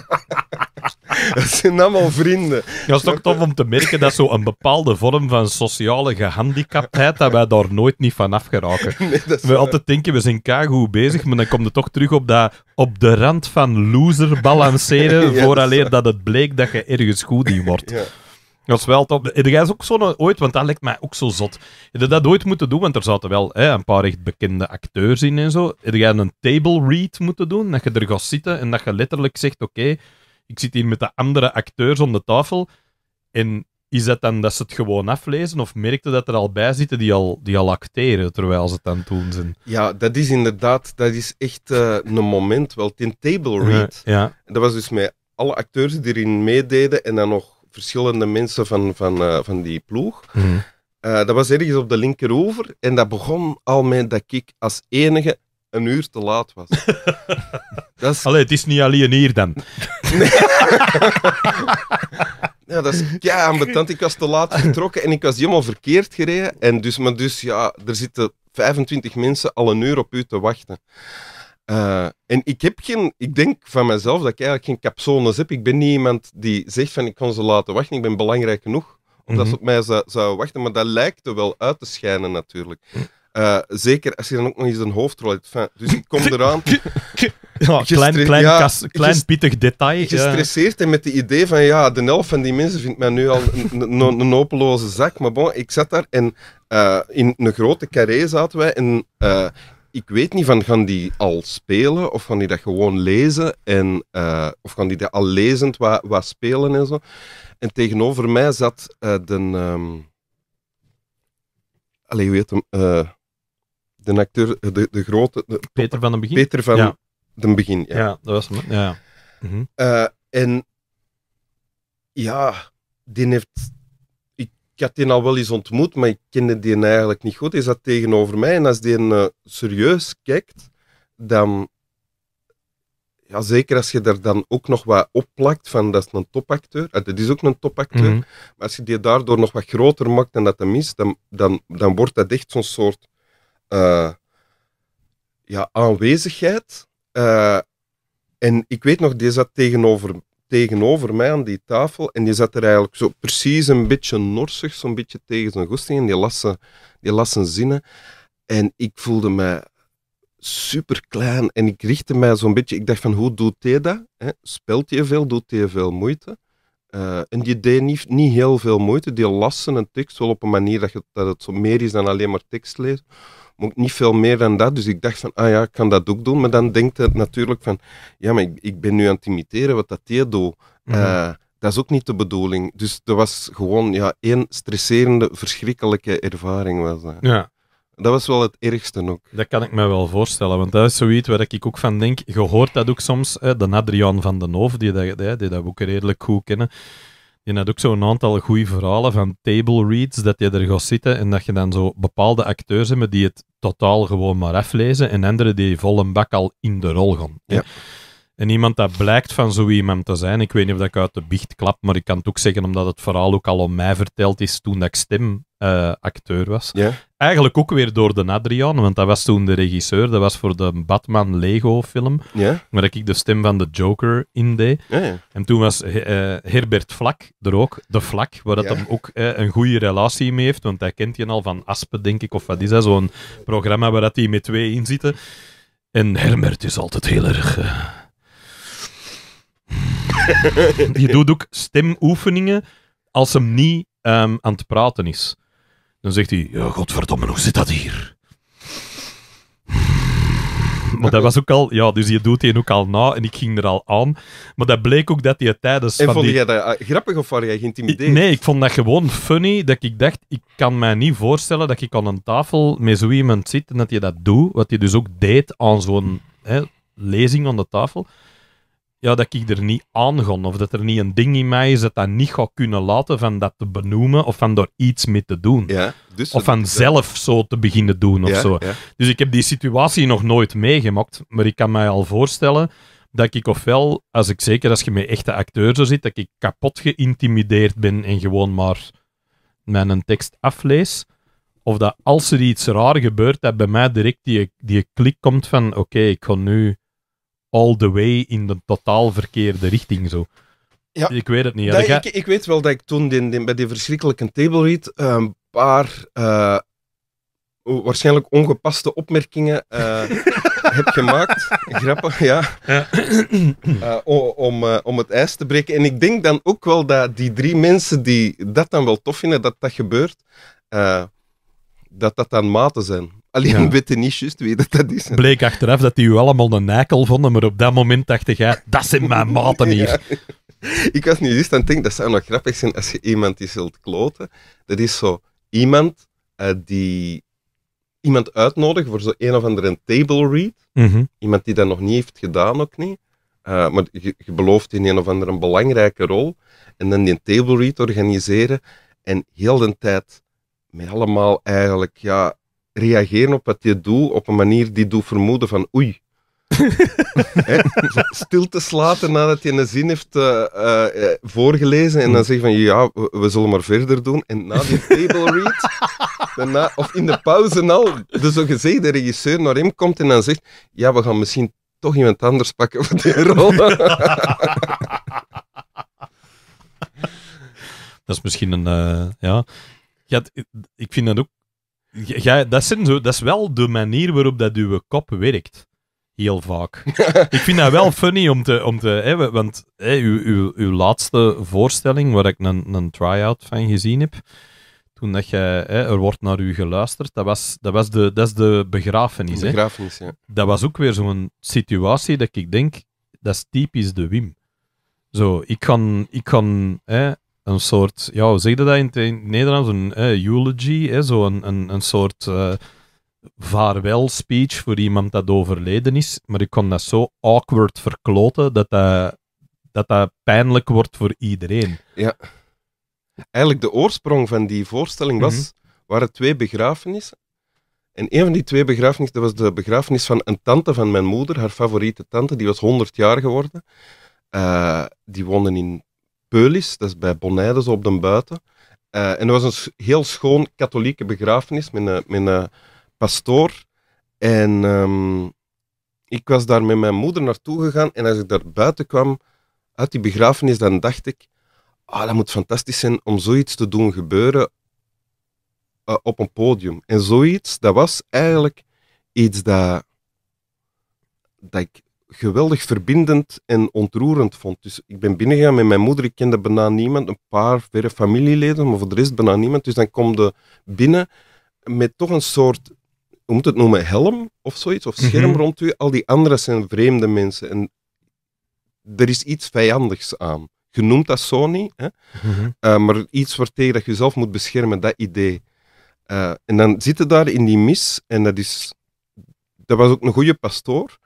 dat zijn allemaal vrienden. Ja, het is toch tof om te merken dat zo'n bepaalde vorm van sociale gehandicaptheid, dat wij daar nooit niet van afgeraken. we altijd denken, we zijn keigoed bezig, maar dan komt het toch terug op dat op de rand van loser balanceren, ja, vooraleer dat het bleek dat je ergens goed in wordt. Ja. Dat is wel top. Heb is ook zo ooit, want dat lijkt mij ook zo zot. Je je dat ooit moeten doen? Want er zaten wel hè, een paar echt bekende acteurs in en zo. Heb jij een table read moeten doen? Dat je er gaat zitten en dat je letterlijk zegt, oké, ik zit hier met de andere acteurs om de tafel. En is dat dan dat ze het gewoon aflezen? Of merkte dat er al bij zitten die al, die al acteren terwijl ze het aan doen zijn? Ja, dat is inderdaad, dat is echt eh, een moment wel. Ten table read. ja. Dat was dus met alle acteurs die erin meededen en dan nog verschillende mensen van, van, eh, van die ploeg. Mhm. Eh, dat was ergens op de linkerover en dat begon al met dat ik als enige een uur te laat was. Dat Allee, het is niet alleen hier dan. Nee. ja, dat is ja, betand. Ik was te laat vertrokken en ik was helemaal verkeerd gereden. En dus, maar dus, ja, er zitten 25 mensen al een uur op u te wachten. Eh, en ik heb geen, ik denk van mezelf dat ik eigenlijk geen capsones heb. Ik ben niet iemand die zegt van ik kan ze laten wachten, ik ben belangrijk genoeg. Omdat mhm. ze op mij zouden zou, wachten, maar dat lijkt er wel uit te schijnen natuurlijk. Mhm. Eh, zeker als je dan ook nog eens een hoofdrol hebt. dus ik kom eraan. ja, klein, klein, ja, klein pittig detail. Gestresseerd en met het idee van ja, de elf van die mensen vindt mij nu al een, een, hopeloze zak. Maar bon, ik zat daar en eh, in een grote carré zaten wij. En eh, ik weet niet van gaan die al spelen of gaan die dat gewoon lezen. En, of gaan die dat al lezend wat, wat, spelen en zo. En tegenover mij zat de. Um, Allee, hoe heet hem? de acteur, eh, de, de grote... Peter van den Begin? Peter van ja. den Begin, ja. ja. dat was hem, ja. Mhm. Eh, en ja, die heeft... Ik, had die al wel eens ontmoet, maar ik kende die eigenlijk niet goed. is zat tegenover mij en als die uh, serieus kijkt, dan... Ja, zeker als je daar dan ook nog wat opplakt van dat is een topacteur. Ah, dat is ook een topacteur. Mhm. Maar als je die daardoor nog wat groter maakt dan dat hem is, dan, dan, dan wordt dat echt zo'n soort eh, ja, aanwezigheid. Eh, en ik weet nog, die zat tegenover, tegenover mij aan die tafel en die zat er eigenlijk zo precies een beetje norsig, zo'n beetje tegen zijn goesting en die las, die las zijn zinnen. En ik voelde mij super klein en ik richtte mij zo'n beetje, ik dacht van hoe doet hij dat? Hè? Speelt hij veel, doet hij veel moeite? Eh, en die deed niet, niet heel veel moeite. Die lassen een tekst wel op een manier dat, je, dat het zo meer is dan alleen maar tekst lezen maar niet veel meer dan dat. Dus ik dacht van, ah ja, ik kan dat ook doen. Maar dan denkt het natuurlijk van, ja, maar ik, ik ben nu aan het imiteren wat dat die doet. Mhm. Eh, dat is ook niet de bedoeling. Dus dat was gewoon ja, één stresserende, verschrikkelijke ervaring. Was dat. Ja. Dat was wel het ergste ook. Dat kan ik me wel voorstellen, want dat is zoiets waar ik ook van denk. Je hoort dat ook soms, hè, de Adriaan van den Hoof, die, die, die dat ook redelijk goed kennen je hebt ook zo'n aantal goede verhalen van table reads, dat je er gaat zitten en dat je dan zo bepaalde acteurs hebt die het totaal gewoon maar aflezen en anderen die vol een bak al in de rol gaan. Ja. En iemand dat blijkt van zo iemand te zijn, ik weet niet of ik uit de biecht klap, maar ik kan het ook zeggen omdat het verhaal ook al om mij verteld is toen dat ik stemacteur was. Ja. Eigenlijk ook weer door de Adrian, want dat was toen de regisseur, dat was voor de Batman Lego film, Maar waar ik de stem van de Joker in deed. Ja. En toen was eh, eh, Herbert Vlak er ook, de Vlak, waar dat hem ook eh, een goede relatie mee heeft, want hij kent je al van Aspen, denk ik, of wat is dat, zo'n programma waar dat die met twee in zitten. En Herbert is altijd heel erg Je doet ook stemoefeningen als hem niet ehm, aan het praten is. Dan zegt hij, ja, godverdomme, hoe zit dat hier? Maar dat was ook al, ja, dus je doet die ook al na en ik ging er al aan. Maar dat bleek ook dat hij tijdens. En vond die... jij dat eh, grappig of waren jij geïntimideerd? Nee, ik vond dat gewoon funny dat ik dacht, ik kan mij niet voorstellen dat ik aan een tafel met zo iemand zit en dat je dat doet, wat je dus ook deed aan zo'n lezing aan de tafel ja, dat ik er niet aan Of dat er niet een ding in mij is dat dat niet ga kunnen laten van dat te benoemen of van door iets mee te doen. Dus of van zelf zo te beginnen doen of zo. Dus ik heb die situatie nog nooit meegemaakt, maar ik kan mij al voorstellen dat ik ofwel, als ik zeker als je met echte acteur zo zit, dat ik kapot geïntimideerd ben en gewoon maar mijn tekst aflees. Of dat als er iets raar gebeurt, dat bij mij direct die, die klik komt van oké, ik ga nu all the way in de totaal verkeerde richting. Zo. Ja, ik weet het niet. Dat, ik, ik, weet wel dat ik toen bij die verschrikkelijke table read eh, een paar eh, waarschijnlijk ongepaste opmerkingen eh, heb gemaakt. Grappig, ja. ja. om, om het ijs te breken. En ik denk dan ook wel dat die drie mensen die dat dan wel tof vinden, dat dat gebeurt, dat dat dan maten zijn. Alleen ja. weet niet juist dat, is. Bleek achteraf dat die u allemaal een nekel vonden, maar op dat moment dacht ik, dat zijn mijn maten hier. Ik was nu eens. aan denk denken, dat zou nog grappig zijn als je iemand die zult kloten. Dat is zo iemand eh, die iemand uitnodigen voor zo een of andere table read. Mhm. Iemand die dat nog niet heeft gedaan, ook niet. Eh, maar je, je, belooft in een of andere belangrijke rol. En dan die table read organiseren. En heel de tijd met allemaal eigenlijk ja, reageren op wat je doet op een manier die doet vermoeden van oei. stil te slaten nadat je een zin heeft eh, eh, eh, voorgelezen en dan zeg van ja, we, zullen maar verder doen. En na die table read, of in de pauze al, de zogezegde regisseur naar hem komt en dan zegt ja, we gaan misschien toch iemand anders pakken voor die rol. Dat is misschien een, ja. ja. Ik vind dat ook ja, dat, zijn zo, dat is wel de manier waarop dat uw kop werkt. Heel vaak. ik vind dat wel funny om te... Om te hè, want hè, uw, uw, uw laatste voorstelling, waar ik een, een try-out van gezien heb, toen dat je, hè, er wordt naar u geluisterd, dat, was, dat, was de, dat is de begrafenis. begrafenis, ja. Dat was ook weer zo'n situatie dat ik denk, dat is typisch de Wim. Zo, ik kan, ik kan hè, een soort, ja, hoe zeg je dat in het Nederlands? Een eulogy, eh, zo een, een, een soort uh, vaarwel speech voor iemand dat overleden is. Maar ik kon dat zo awkward verkloten dat dat, dat, pijnlijk wordt voor iedereen. Ja. Eigenlijk de oorsprong van die voorstelling was, mm -hmm. waren twee begrafenissen. En een van die twee begrafenissen, dat was de begrafenis van een tante van mijn moeder, haar favoriete tante, die was 100 jaar geworden. Eh, die woonde in Peulis, dat is bij Bonaire op de buiten. Eh, en dat was een heel schoon katholieke begrafenis met een, eh, eh, pastoor. En ehm, ik was daar met mijn moeder naartoe gegaan. En als ik daar buiten kwam, uit die begrafenis, dan dacht ik... Ah, dat moet fantastisch zijn om zoiets te doen gebeuren op een podium. En zoiets, dat was eigenlijk iets dat, dat ik geweldig verbindend en ontroerend vond. Dus ik ben binnengegaan met mijn moeder, ik kende bijna niemand, een paar verre familieleden, maar voor de rest bijna niemand. Dus dan kom je binnen met toch een soort, hoe moet het noemen, helm of zoiets, of scherm mhm. rond u. Al die anderen zijn vreemde mensen en er is iets vijandigs aan. Je noemt dat Sony, hè? Mhm. Eh, maar iets waartegen dat je zelf moet beschermen, dat idee. Eh, en dan zitten daar in die mis, en dat is, dat was ook een goede pastoor,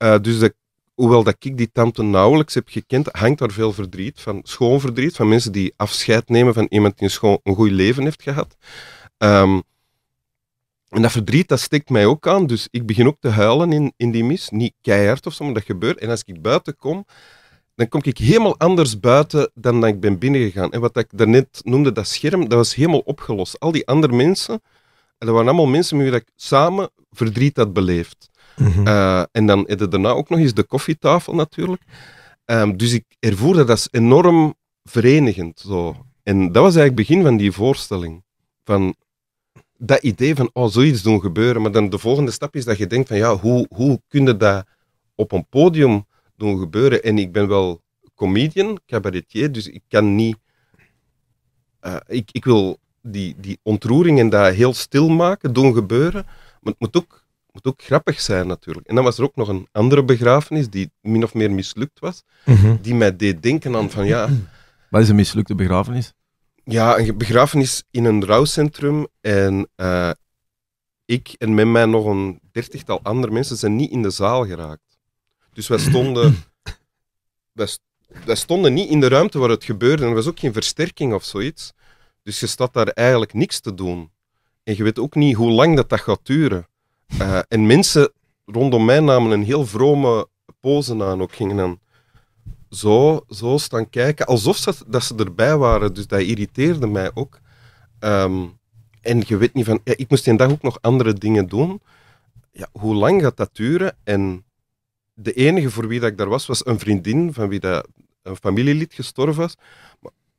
eh, dus hoewel dat ik die tante nauwelijks heb gekend, hangt daar veel verdriet van. Schoon verdriet van mensen die afscheid nemen van iemand die een, een goed leven heeft gehad. Ehm, en dat verdriet, dat steekt mij ook aan. Dus ik begin ook te huilen in, in die mis. Niet keihard of zo, maar dat gebeurt. En als ik buiten kom, dan kom ik helemaal anders buiten dan dat ik ben binnengegaan. En wat ik daarnet noemde, dat scherm, dat was helemaal opgelost. Al die andere mensen, dat waren allemaal mensen met wie ik samen verdriet had beleefd. Mhm. Eh, en dan heb daarna ook nog eens de koffietafel natuurlijk. Ehm, dus ik ervoer dat als enorm verenigend. Zo. En dat was eigenlijk het begin van die voorstelling. Van dat idee van, oh, zoiets doen gebeuren. Maar dan de volgende stap is dat je denkt van, ja, hoe, hoe kun je dat op een podium doen gebeuren? En ik ben wel comedian, cabaretier, dus ik kan niet... Eh, ik, ik wil die, die ontroering en dat heel stil maken, doen gebeuren. Maar het moet ook moet ook grappig zijn natuurlijk. En dan was er ook nog een andere begrafenis die min of meer mislukt was, mhm. die mij deed denken aan van ja... Wat is een mislukte begrafenis? Ja, een begrafenis in een rouwcentrum en eh, ik en met mij nog een dertigtal andere mensen zijn niet in de zaal geraakt. Dus wij stonden, wij stonden niet in de ruimte waar het gebeurde en er was ook geen versterking of zoiets. Dus je staat daar eigenlijk niks te doen. En je weet ook niet hoe lang dat, dat gaat duren. Eh, en mensen rondom mij namen een heel vrome pose aan. Ook gingen dan zo, zo staan kijken, alsof ze, dat ze erbij waren. Dus dat irriteerde mij ook. Ehm, en je weet niet van, ja, ik moest die dag ook nog andere dingen doen. Ja, hoe lang gaat dat duren? En de enige voor wie dat ik daar was, was een vriendin van wie dat een familielid gestorven was.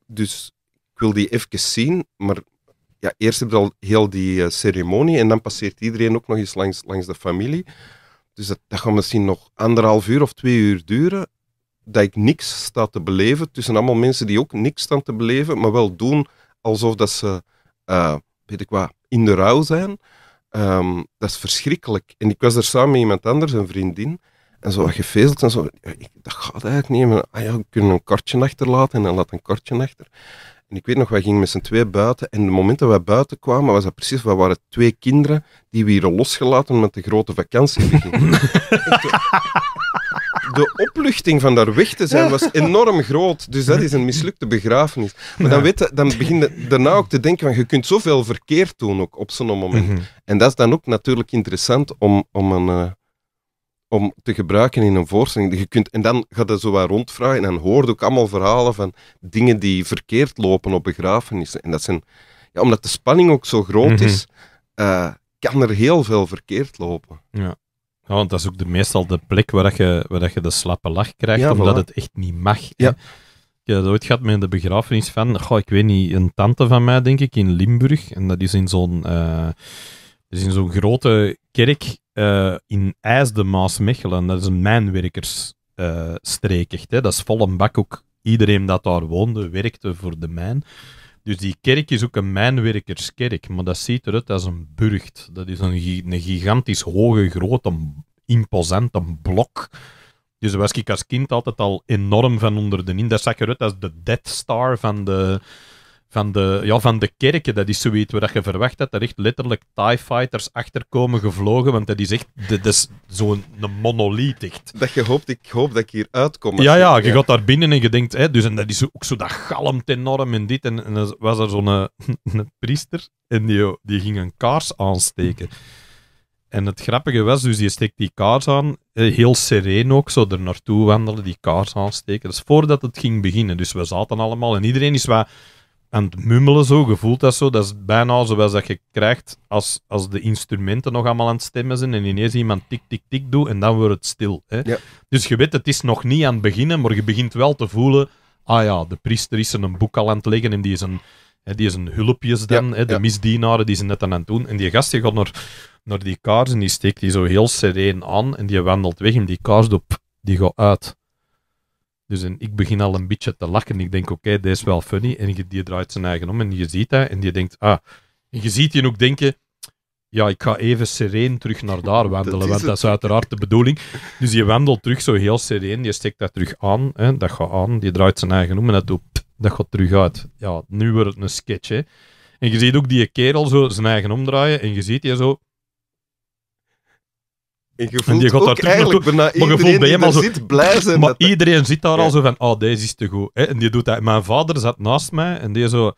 Dus ik wil die even zien, maar ja, eerst heb je al heel die eh, ceremonie en dan passeert iedereen ook nog eens langs, langs de familie. Dus dat, dat gaat misschien nog anderhalf uur of twee uur duren dat ik niks sta te beleven. Tussen allemaal mensen die ook niks staan te beleven, maar wel doen alsof dat ze, eh, weet ik wat, in de rouw zijn. Ehm, dat is verschrikkelijk. En ik was er samen met iemand anders, een vriendin, en zo gefezeld en zo. ik, dat gaat eigenlijk niet. Maar, ah ja, we kunnen een kortje achterlaten en dan laat een kortje achter. En ik weet nog, wij gingen met z'n twee buiten. En de moment dat wij buiten kwamen, was dat precies, wij waren twee kinderen die we hier losgelaten met de grote vakantie de opluchting van daar weg te zijn was enorm groot. Dus dat is een mislukte begrafenis. Maar dan, weet, dan begin daarna ook te denken van je kunt zoveel verkeerd doen ook op zo'n moment. Mhm. En dat is dan ook natuurlijk interessant om, om een, eh, om te gebruiken in een voorstelling. Je kunt, en dan gaat dat zo wat rondvragen en dan hoort ook allemaal verhalen van dingen die verkeerd lopen op begrafenissen. En dat zijn, ja, omdat de spanning ook zo groot mhm. is, eh, kan er heel veel verkeerd lopen. Ja. ja. want dat is ook de, meestal de plek waar, je, waar je de slappe lach krijgt, omdat het echt niet mag. Ja. Ik dat ooit gehad met de begrafenis van, goh, ik weet niet, een tante van mij, denk ik, in Limburg. En dat is in zo'n... Eh, dus in zo'n grote kerk eh, in IJsden, mechelen Dat is een mijnwerkersstreek, uh, Hè? Dat is vol een bak ook. Iedereen dat daar woonde, werkte voor de mijn. Dus die kerk is ook een mijnwerkerskerk. Maar dat ziet eruit als een burcht. Dat is een, een gigantisch hoge, grote, imposante blok. Dus daar was ik als kind altijd al enorm van onder de in. Dat zag eruit als de Death Star van de, van de, ja, van de kerken. Dat is zoiets waar je verwacht dat er echt letterlijk TIE fighters achter komen gevlogen. Want dat is echt dat is zo'n monolith. Echt. Dat je hoopt, ik hoop dat ik hier uitkom. Ja, ja, je gaat daar binnen en je denkt, hè, dus, en dat is ook zo, dat galmt enorm in dit. En, dan was er zo'n eh, een, priester en die, die ging een kaars aansteken. En het grappige was, dus je steekt die kaars aan, eh, heel sereen ook, zo er naartoe wandelen, die kaars aansteken. Dat is voordat het ging beginnen. Dus we zaten allemaal en iedereen is wat aan het mummelen zo, gevoeld dat zo. Dat is bijna zoals dat je krijgt als, als de instrumenten nog allemaal aan het stemmen zijn en ineens iemand tik, tik, tik doet en dan wordt het stil. Hè? Dus je weet, het is nog niet aan het beginnen, maar je begint wel te voelen, ah ja, de priester is er een boek al aan het leggen en die is een, hè, die is een hulpjes dan, hè, de misdienaren die zijn net aan het doen. En die gast die gaat naar, naar die kaars en die steekt die zo heel sereen aan en die wandelt weg en die kaars doet die gaat uit. Dus en ik begin al een beetje te lachen. Ik denk, oké, okay, deze is wel funny. En je, die draait zijn eigen om en je ziet dat. En je denkt, ah. En je ziet je ook denken, ja, ik ga even sereen terug naar daar wandelen. Dat want dat is uiteraard de bedoeling. Dus je wandelt terug zo heel sereen. Je steekt dat terug aan. Hè, dat gaat aan. Die draait zijn eigen om en dat doet, dat gaat terug uit. Ja, nu wordt het een sketch. Hè. En je ziet ook die kerel zo zijn eigen omdraaien. En je ziet je zo en je voelt die gaat daar eigenlijk bijna maar iedereen bij hem zit blij Maar iedereen zit daar al zo van, oh, deze is te goed. Hè? En die doet dat. Mijn vader zat naast mij en die zo...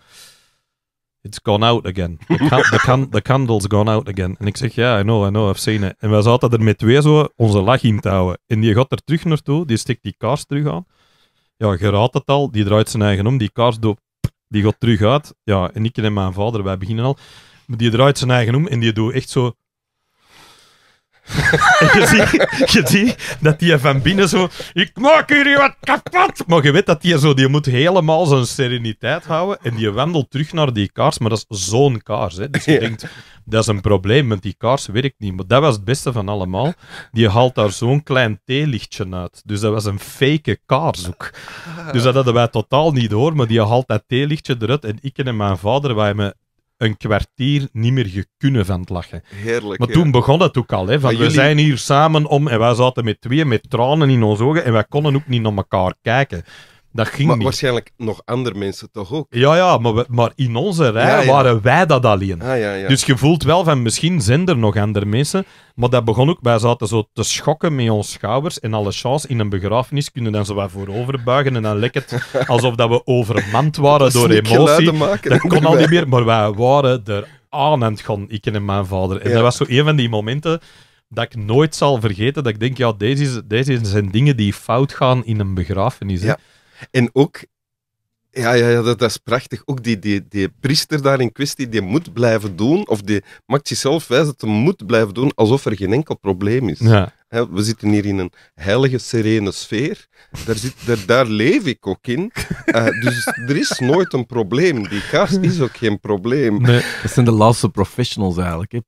It's gone out again. The, can, the, candle's gone out again. En ik zeg, ja, yeah, I know, I know, I've seen it. En wij zaten er met twee zo onze lach in te houden. En die gaat er terug naartoe, die stikt die kaars terug aan. Ja, je raadt het al, die draait zijn eigen om, die kaars doet, die gaat terug uit. Ja, en ik en mijn vader, wij beginnen al. die draait zijn eigen om en die doet echt zo je ziet, dat die van binnen zo... Ik maak hier wat kapot! Maar je weet dat die zo... Die moet helemaal zijn sereniteit houden. En die wandelt terug naar die kaars. Maar dat is zo'n kaars, hè. Dus je denkt, dat is een probleem. Want die kaars werkt niet. Maar dat was het beste van allemaal. Die haalt daar zo'n klein theelichtje uit. Dus dat was een fake kaarzoek. Dus dat hadden wij totaal niet door. Maar die haalt dat theelichtje eruit. En ik en mijn vader, wij me een kwartier niet meer gekunnen van het lachen. Heerlijk. Maar toen begon het ook al. Hè, van, we zijn hier samen om en wij zaten met twee met tranen in onze ogen en wij konden ook niet naar elkaar kijken. Dat ging maar, Waarschijnlijk nog andere mensen toch ook? Ja, ja maar, maar in onze rij waren wij dat alleen. Ah, ja, dus je voelt wel van misschien zijn er nog andere mensen. Maar dat begon ook, wij zaten zo te schokken met ons schouders. En alle chance in een begrafenis kunnen dan zo wat vooroverbuigen. En dan leek het alsof dat we overmand waren door emotie. dat kon al niet meer, maar wij waren er aan het gaan, ik en mijn vader. En dat was zo een van die momenten dat ik nooit zal vergeten. Dat ik denk, ja, deze, deze zijn dingen die fout gaan in een begrafenis. Ja. En ook, ja, ja, ja dat, is prachtig, ook die, die, die priester daar in kwestie, die moet blijven doen, of die maakt zichzelf wijs dat moet blijven doen alsof er geen enkel probleem is. Ja we zitten hier in een heilige, serene sfeer. Daar, zit, daar, daar leef ik ook in. Eh, dus er is nooit een probleem. Die gast is ook geen probleem. Nee, dat zijn de laatste professionals eigenlijk. ja.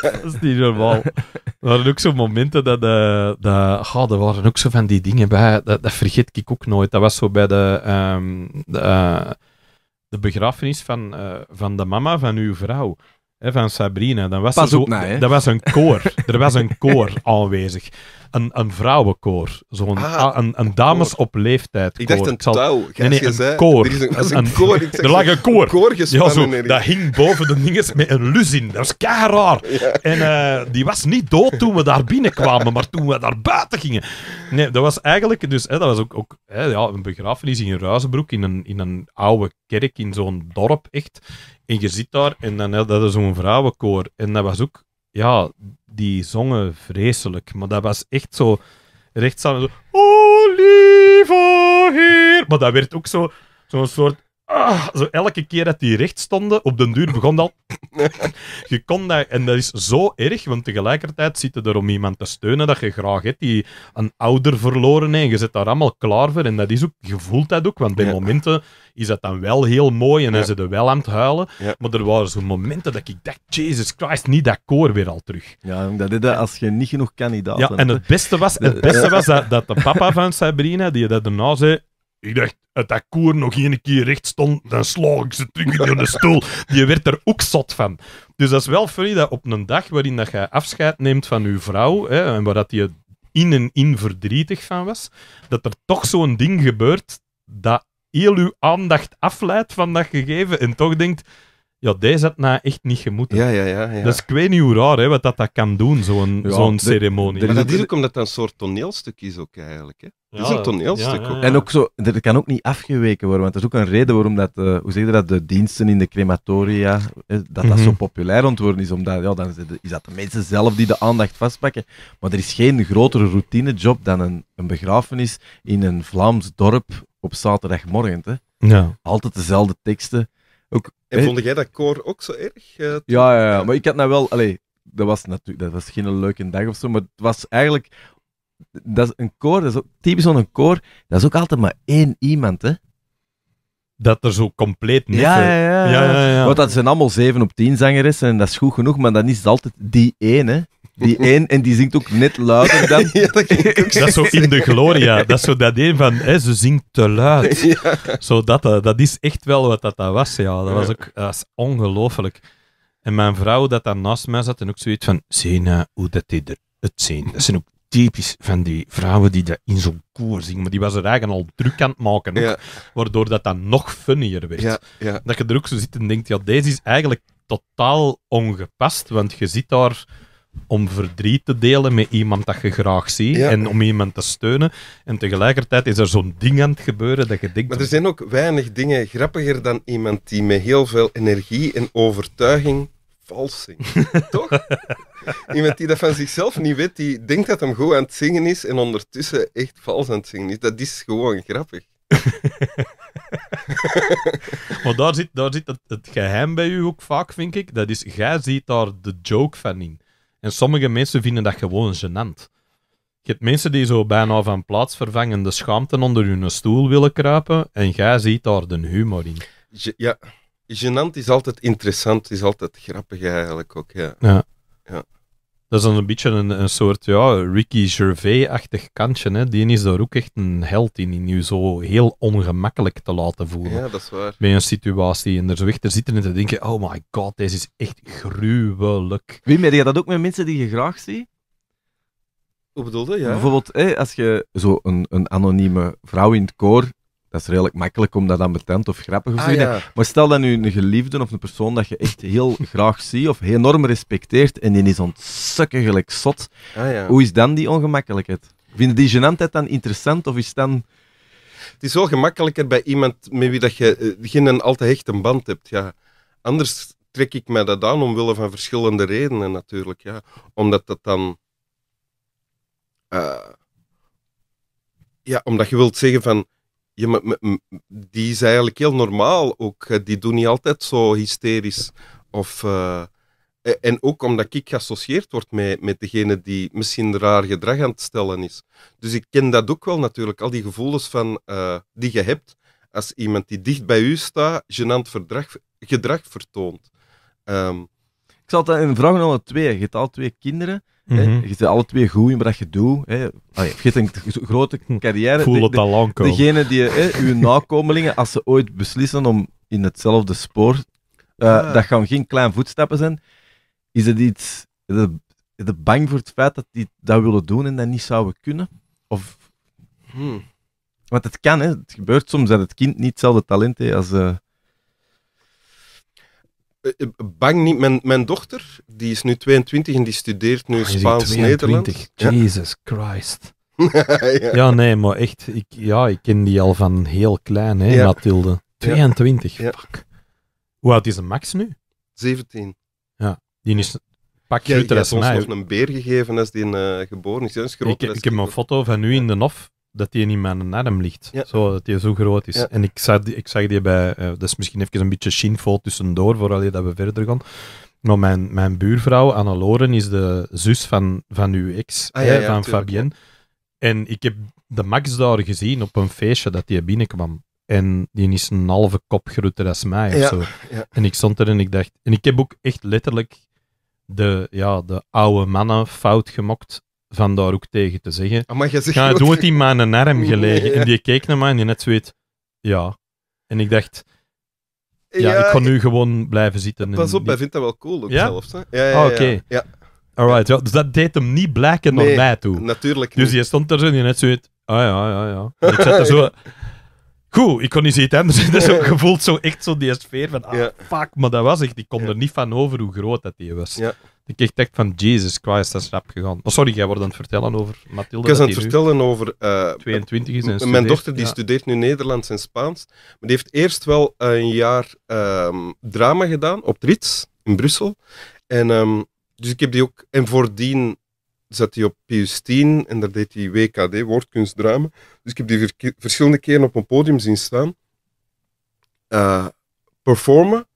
Dat is niet normaal. Er waren ook zo'n momenten dat... Eh, dat oh, er waren ook zo van die dingen bij. Dat, dat, vergeet ik ook nooit. Dat was zo bij de... Ehm, de, eh, de begrafenis van, van de mama van uw vrouw van Sabrina, dan was, Pas zo, dat was een koor. er was een koor aanwezig een, een vrouwenkoor. Zo'n ah, ah, een, een, dames op leeftijd. Ik dacht een touw. Nee, koor. Er, is een, een, koor. lag een koor. ja, dat hing boven de dinges met een lus in. Dat was keihard. En eh, die was niet dood toen we daar binnenkwamen, maar toen we daar buiten gingen. Nee, dat was eigenlijk dus, hè, dat was ook, ook hè, ja, een begrafenis in Ruizenbroek, in een, in een oude kerk, in zo'n dorp echt. En je zit daar en dan hè, dat is zo'n vrouwenkoor. En dat was ook, ja, die zongen vreselijk. Maar dat was echt zo rechts oh, lieve heer. Maar dat werd ook zo, zo'n soort ah, zo elke keer dat die recht stonden, op den duur begon al. je kon dat, en dat is zo erg, want tegelijkertijd zit je er om iemand te steunen dat je graag hebt, die een ouder verloren heeft. je zit daar allemaal klaar voor. En dat is ook, je voelt dat ook, want bij momenten is dat dan wel heel mooi en dan ze er wel aan het huilen. Maar er waren zo'n momenten dat ik dacht, Jesus Christ, niet dat koor weer al terug. Ja, dat is als je niet genoeg kandidaten Ja, en het beste was, het beste was dat, dat de papa van Sabrina, die dat daarna zei, ik dacht, als dat koer nog één keer recht stond, dan sloeg ik ze terug in de stoel. Je werd er ook zot van. Dus dat is wel funny dat op een dag waarin dat jij afscheid neemt van uw vrouw, hè, en waar dat je in en in verdrietig van was, dat er toch zo'n ding gebeurt dat heel uw aandacht afleidt van dat gegeven en toch denkt, ja, deze had nou echt niet gemoeten. Ja, ja, ja, ja. Dus ik weet niet hoe raar hè, wat dat, dat kan doen, zo'n zo'n ceremonie. Maar dat is ook omdat dat een soort toneelstuk is ook eigenlijk. Hè. is een toneelstuk ook. En ook zo, er kan ook niet afgeweken worden, want er is ook een reden waarom dat, eh, hoe zeg je dat, de diensten in de crematoria, eh, dat dat mhm. zo populair ontworpen is, omdat ja, dan is dat de mensen zelf die de aandacht vastpakken. Maar er is geen grotere routinejob dan een, een begrafenis in een Vlaams dorp op zaterdagmorgen. Hè. Ja. Altijd dezelfde teksten en vond jij dat koor ook zo erg? Eh, ja, ja, ja, maar ik had nou wel. Allee, dat, was natuurlijk, dat was geen leuke dag of zo, maar het was eigenlijk. Dat is een koor, dat is ook, typisch van een koor, dat is ook altijd maar één iemand, hè? Dat er zo compleet niet ja ja ja, ja, ja, ja. Want dat zijn allemaal zeven op tien zangeressen en dat is goed genoeg, maar dan is het altijd die één, hè? Die één, en die zingt ook net luider dan... dat, is zo in de gloria. Dat is zo dat één van, hè, ze zingt te luid. Zo dat, eh, dat is echt wel wat dat, was, ja. Dat was ook ongelooflijk. En mijn vrouw dat daar naast mij zat en ook zoiets van, zie nou hoe dat die eruit zien. Dat zijn ook typisch van die vrouwen die dat in zo'n koer zingen. Maar die was er eigenlijk al druk aan het maken. Waardoor dat dan nog funnier werd. Dat je er ook zo zit en denkt, ja, deze is eigenlijk totaal ongepast. Want je zit daar om verdriet te delen met iemand dat je graag ziet en om iemand te steunen. En tegelijkertijd is er zo'n ding aan het gebeuren dat je denkt... Maar er zijn ook weinig dingen grappiger dan iemand die met heel veel energie en overtuiging vals zingt. Toch? Iemand die dat van zichzelf niet weet, die denkt dat hem goed aan het zingen is en ondertussen echt vals aan het zingen is. Dat is gewoon grappig. maar daar zit, daar zit het, geheim bij u ook vaak, vind ik. Dat is, jij ziet daar de joke van in. En sommige mensen vinden dat gewoon gênant. Je hebt mensen die zo bijna van plaatsvervangende schaamte onder hun stoel willen kruipen en jij ziet daar de humor in. Ja, gênant is altijd interessant, is altijd grappig eigenlijk ook, ja. ja. ja. Dat is dan een beetje een, een soort ja, Ricky Gervais-achtig kantje. Hè? Die is daar ook echt een held in, in je zo heel ongemakkelijk te laten voelen. Ja, dat is waar. Bij een situatie en er zo te zitten en te denken, oh my god, deze is echt gruwelijk. Wie merk je dat ook met mensen die je graag ziet? Hoe bedoelde? Ja. Bijvoorbeeld, als je zo een, een anonieme vrouw in het koor dat is redelijk makkelijk om dat dan betent of grappig of ah, Maar stel dan nu een geliefde of een persoon dat je echt heel graag ziet of enorm respecteert en die is ontzettend zot. Ah, ja. Hoe is dan die ongemakkelijkheid? Vind je die genantheid dan interessant of is dan... Het is wel gemakkelijker bij iemand met wie dat je eh, geen al te hechte band hebt. Ja. Anders trek ik mij dat aan omwille van verschillende redenen natuurlijk. Ja. Omdat dat dan... Eh, ja, omdat je wilt zeggen van die is eigenlijk heel normaal ook. Eh, die doen niet altijd zo hysterisch. Of, eh, eh, en ook omdat ik geassocieerd word met, met degene die misschien raar gedrag aan het stellen is. Dus ik ken dat ook wel natuurlijk, al die gevoelens van, die je hebt als iemand die dicht bij u staat, gênant verdrag, gedrag vertoont. Ehm, ik zal dan in vraag nummer twee. Je hebt al twee kinderen. Mm Je zit alle twee goed in wat je doet. Hè. Allee, vergeet een grote carrière. Voel het al lang Degene die, hè, uw nakomelingen, als ze ooit beslissen om in hetzelfde spoor, uh, dat gaan geen kleine voetstappen zijn, is het iets... De, bang voor het feit dat die dat willen doen en dat niet zouden kunnen? Of... Hmm. Want het kan, hè. het gebeurt soms dat het kind niet hetzelfde talent heeft als, eh, eh, eh, bang niet. Mijn, mijn dochter, die is nu 22 en die studeert nu ah, spaans nederland Ja. Jesus Christ. ja. nee, maar echt. Ik, ja, ik ken die al van heel klein, hè, Mathilde. 22, fuck. Hoe oud is de Max nu? 17. Ja, die is pak groter mij. ons nog een beer gegeven als die uh, geboren is. ik, heb een foto van u in de NOF dat die in mijn een arm ligt. Zo, dat hij zo groot is. En ik zag, die, ik die bij, eh, dat is misschien even een beetje shinfold tussendoor, vooral dat we verder gaan. Maar mijn, mijn buurvrouw, Anna-Loren, is de zus van, van uw ex, ah, van Fabienne. En ik heb de Max daar gezien op een feestje dat die binnenkwam. En die is een halve kop groter dan mij. ofzo. En ik stond er en ik dacht. En ik heb ook echt letterlijk de, ja, de oude mannen fout gemokt van daar ook tegen te zeggen. Ah, maar je zegt... Ga het in arm gelegen. En die keek naar mij en die net zoiets... Ja. En ik dacht... Ja, ik kan nu gewoon blijven zitten. Pas op, die... hij vindt dat wel cool ook zelfs. Hè? Ja, ja, ah, oké. Ja. Alright, dus dat deed hem niet blijken naar mij toe. natuurlijk dus niet. Dus je stond er zo en je net zoiets... Ah ja, ja, ja. En ik zat er zo... Goed, ik kon niet iets het Dus ik gevoeld zo echt zo die sfeer van... Ah, fuck, maar dat was echt... Ik kon er niet van over hoe groot dat die was. Ja. Ik ik echt van Jesus Christ, dat is rap gegaan. Oh, sorry, jij wordt aan het vertellen over Mathilde. Ik was aan het vertellen over... 22 eh, is en Mijn dochter die studeert nu Nederlands en Spaans. Maar die heeft eerst wel eh, een jaar ehm, drama gedaan op Ritz in Brussel. En ehm, dus ik heb die ook... En voordien zat hij op Pius en daar deed hij WKD, woordkunstdrama. Dus ik heb die verschillende keren op een podium zien staan. Eh, performen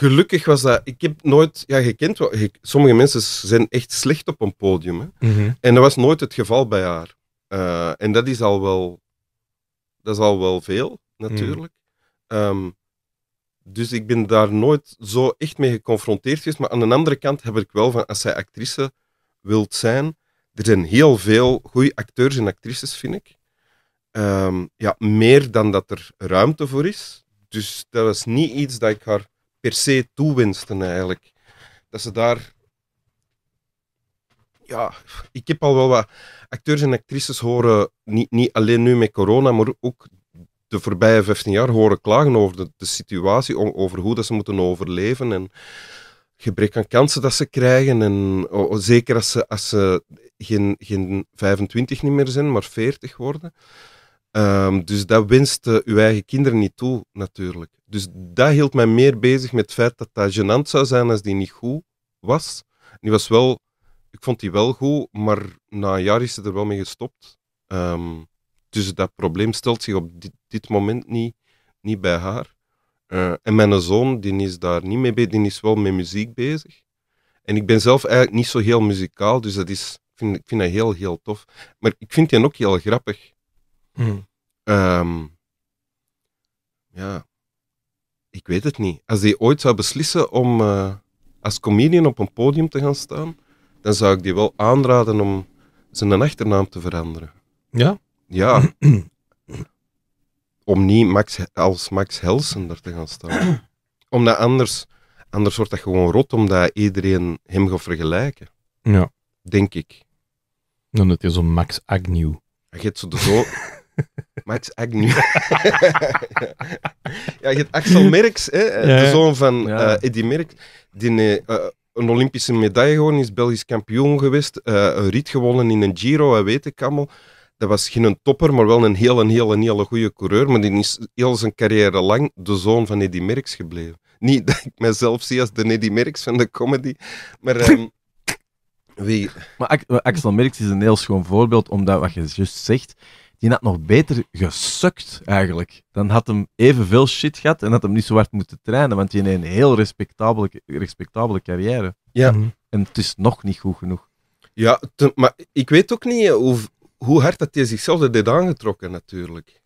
gelukkig was dat. Ik heb nooit. Ja, gekend. Sommige mensen zijn echt slecht op een podium. Hè? Mhm. En dat was nooit het geval bij haar. Eh, en dat is al wel. Dat is al wel veel, natuurlijk. Mhm. Ehm, dus ik ben daar nooit zo echt mee geconfronteerd geweest. Maar aan de andere kant heb ik wel van als zij actrice wilt zijn. Er zijn heel veel goede acteurs en actrices, vind ik. Ehm, ja, meer dan dat er ruimte voor is. Dus dat was niet iets dat ik haar per se toewinsten eigenlijk. Dat ze daar. Ja, ik heb al wel wat acteurs en actrices horen, niet, niet alleen nu met corona, maar ook de voorbije 15 jaar horen klagen over de, de situatie, over hoe dat ze moeten overleven en gebrek aan kansen dat ze krijgen. En zeker als ze, als ze geen, geen 25 niet meer zijn, maar 40 worden. Ehm, dus dat wenst eh, uw eigen kinderen niet toe, natuurlijk. Dus dat hield mij meer bezig met het feit dat dat gênant zou zijn als die niet goed was. die was wel, ik vond die wel goed, maar na een jaar is ze er wel mee gestopt. Ehm, dus dat probleem stelt zich op dit, dit moment niet, niet bij haar. Eh, en mijn zoon, die is daar niet mee bezig, die is wel met muziek bezig. En ik ben zelf eigenlijk niet zo heel muzikaal, dus dat is, ik, vind, ik vind dat heel, heel tof. Maar ik vind die ook heel grappig. Hmm. Ehm, ja, ik weet het niet. Als hij ooit zou beslissen om eh, als comedian op een podium te gaan staan, dan zou ik die wel aanraden om zijn achternaam te veranderen. Ja? Ja. om niet Max, als Max Helsen daar te gaan staan. Omdat anders, anders wordt dat gewoon rot, omdat iedereen hem gaat vergelijken. Ja. Denk ik. Dan het is om Max Agnew. Hij zo de zo... Max Agnew. ja. Ja, je hebt Axel Merks, hè, eh, de zoon van ja. Eh, Eddy Merks, die eh, een Olympische medaille gewonnen is, Belgisch kampioen geweest, een rit gewonnen in een Giro, hij weet ik allemaal. Dat was geen topper, maar wel een heel, een heel, een hele goede coureur. Maar die is heel zijn carrière lang de zoon van Eddy Merks gebleven. Niet dat ik mezelf zie als de Eddy Merks van de comedy, maar... Ehm, wie? Maar Axel Merks is een heel schoon voorbeeld, omdat wat je juist zegt, die had nog beter gesukt eigenlijk. Dan had hem evenveel shit gehad en had hem niet zo hard moeten trainen, want hij had een heel respectabele, respectabele carrière. Ja. Mhm. En het is nog niet goed genoeg. Ja, maar ik weet ook niet hoe, hoe hard dat hij zichzelf er deed aangetrokken natuurlijk.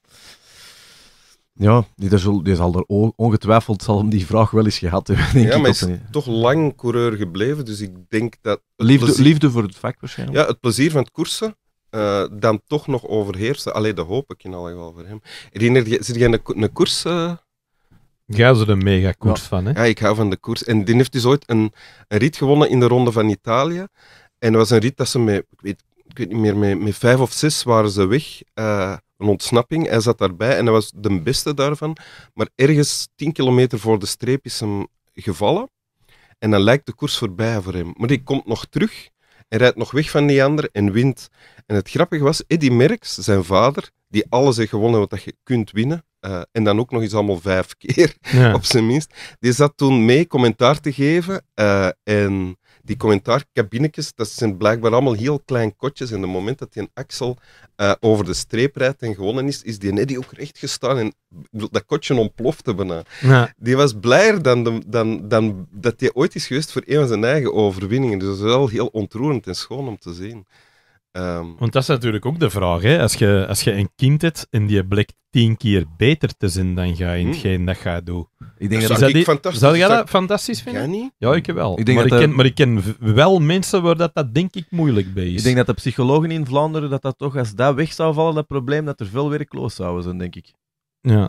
Ja, die, zal, zal er ongetwijfeld zal hem die vraag wel eens gehad hebben. ja, maar hij is toch lang coureur gebleven, dus ik denk dat... Liefde, liefde voor het vak waarschijnlijk. Ja, het plezier van het koersen eh, dan toch nog overheersen. Alleen dat hoop ik in alle geval voor hem. Herinner je, zit jij een, een koers? Uh... Ja, er de megakoers van, hè? Ja, ik hou van de koers. En die heeft dus ooit een, een rit gewonnen in de Ronde van Italië. En dat was een rit dat ze met, ik weet, niet meer, met, vijf of zes waren ze weg. Eh, een ontsnapping. Hij zat daarbij en hij was de beste daarvan. Maar ergens tien kilometer voor de streep is hem gevallen. En dan lijkt de koers voorbij voor hem. Maar die komt nog terug en rijdt nog weg van die ander en wint. En het grappige was, Eddy Merckx, zijn vader, die alles heeft gewonnen wat je kunt winnen, eh, en dan ook nog eens allemaal vijf keer, op zijn minst, die zat toen mee commentaar te geven. Eh, en die commentaarkabinetjes, dat zijn blijkbaar allemaal heel klein kotjes. En op het moment dat die Axel eh, over de streep rijdt en gewonnen is, is die Neddy ook recht gestaan. En dat kotje ontplofte bijna. Ja. Die was blijer dan, dan, dan dat hij ooit is geweest voor een van zijn eigen overwinningen. Dus dat is wel heel ontroerend en schoon om te zien. Ehm, Want dat is natuurlijk ook de vraag. Hè? Als, je, als je een kind hebt en die blijkt tien keer beter te zijn dan je in hmm. hetgeen mm. dat je doen. Ik denk dat, ik fantastisch Zou jij dat, fantastisch vinden? Ja, ik wel. Ik maar, ik ken, maar ik ken wel mensen waar dat, dat denk ik moeilijk bij is. Ik denk dat de psychologen in Vlaanderen dat dat toch, als dat weg zou vallen, dat probleem, dat er veel werkloos zouden zijn, denk ik. Ja,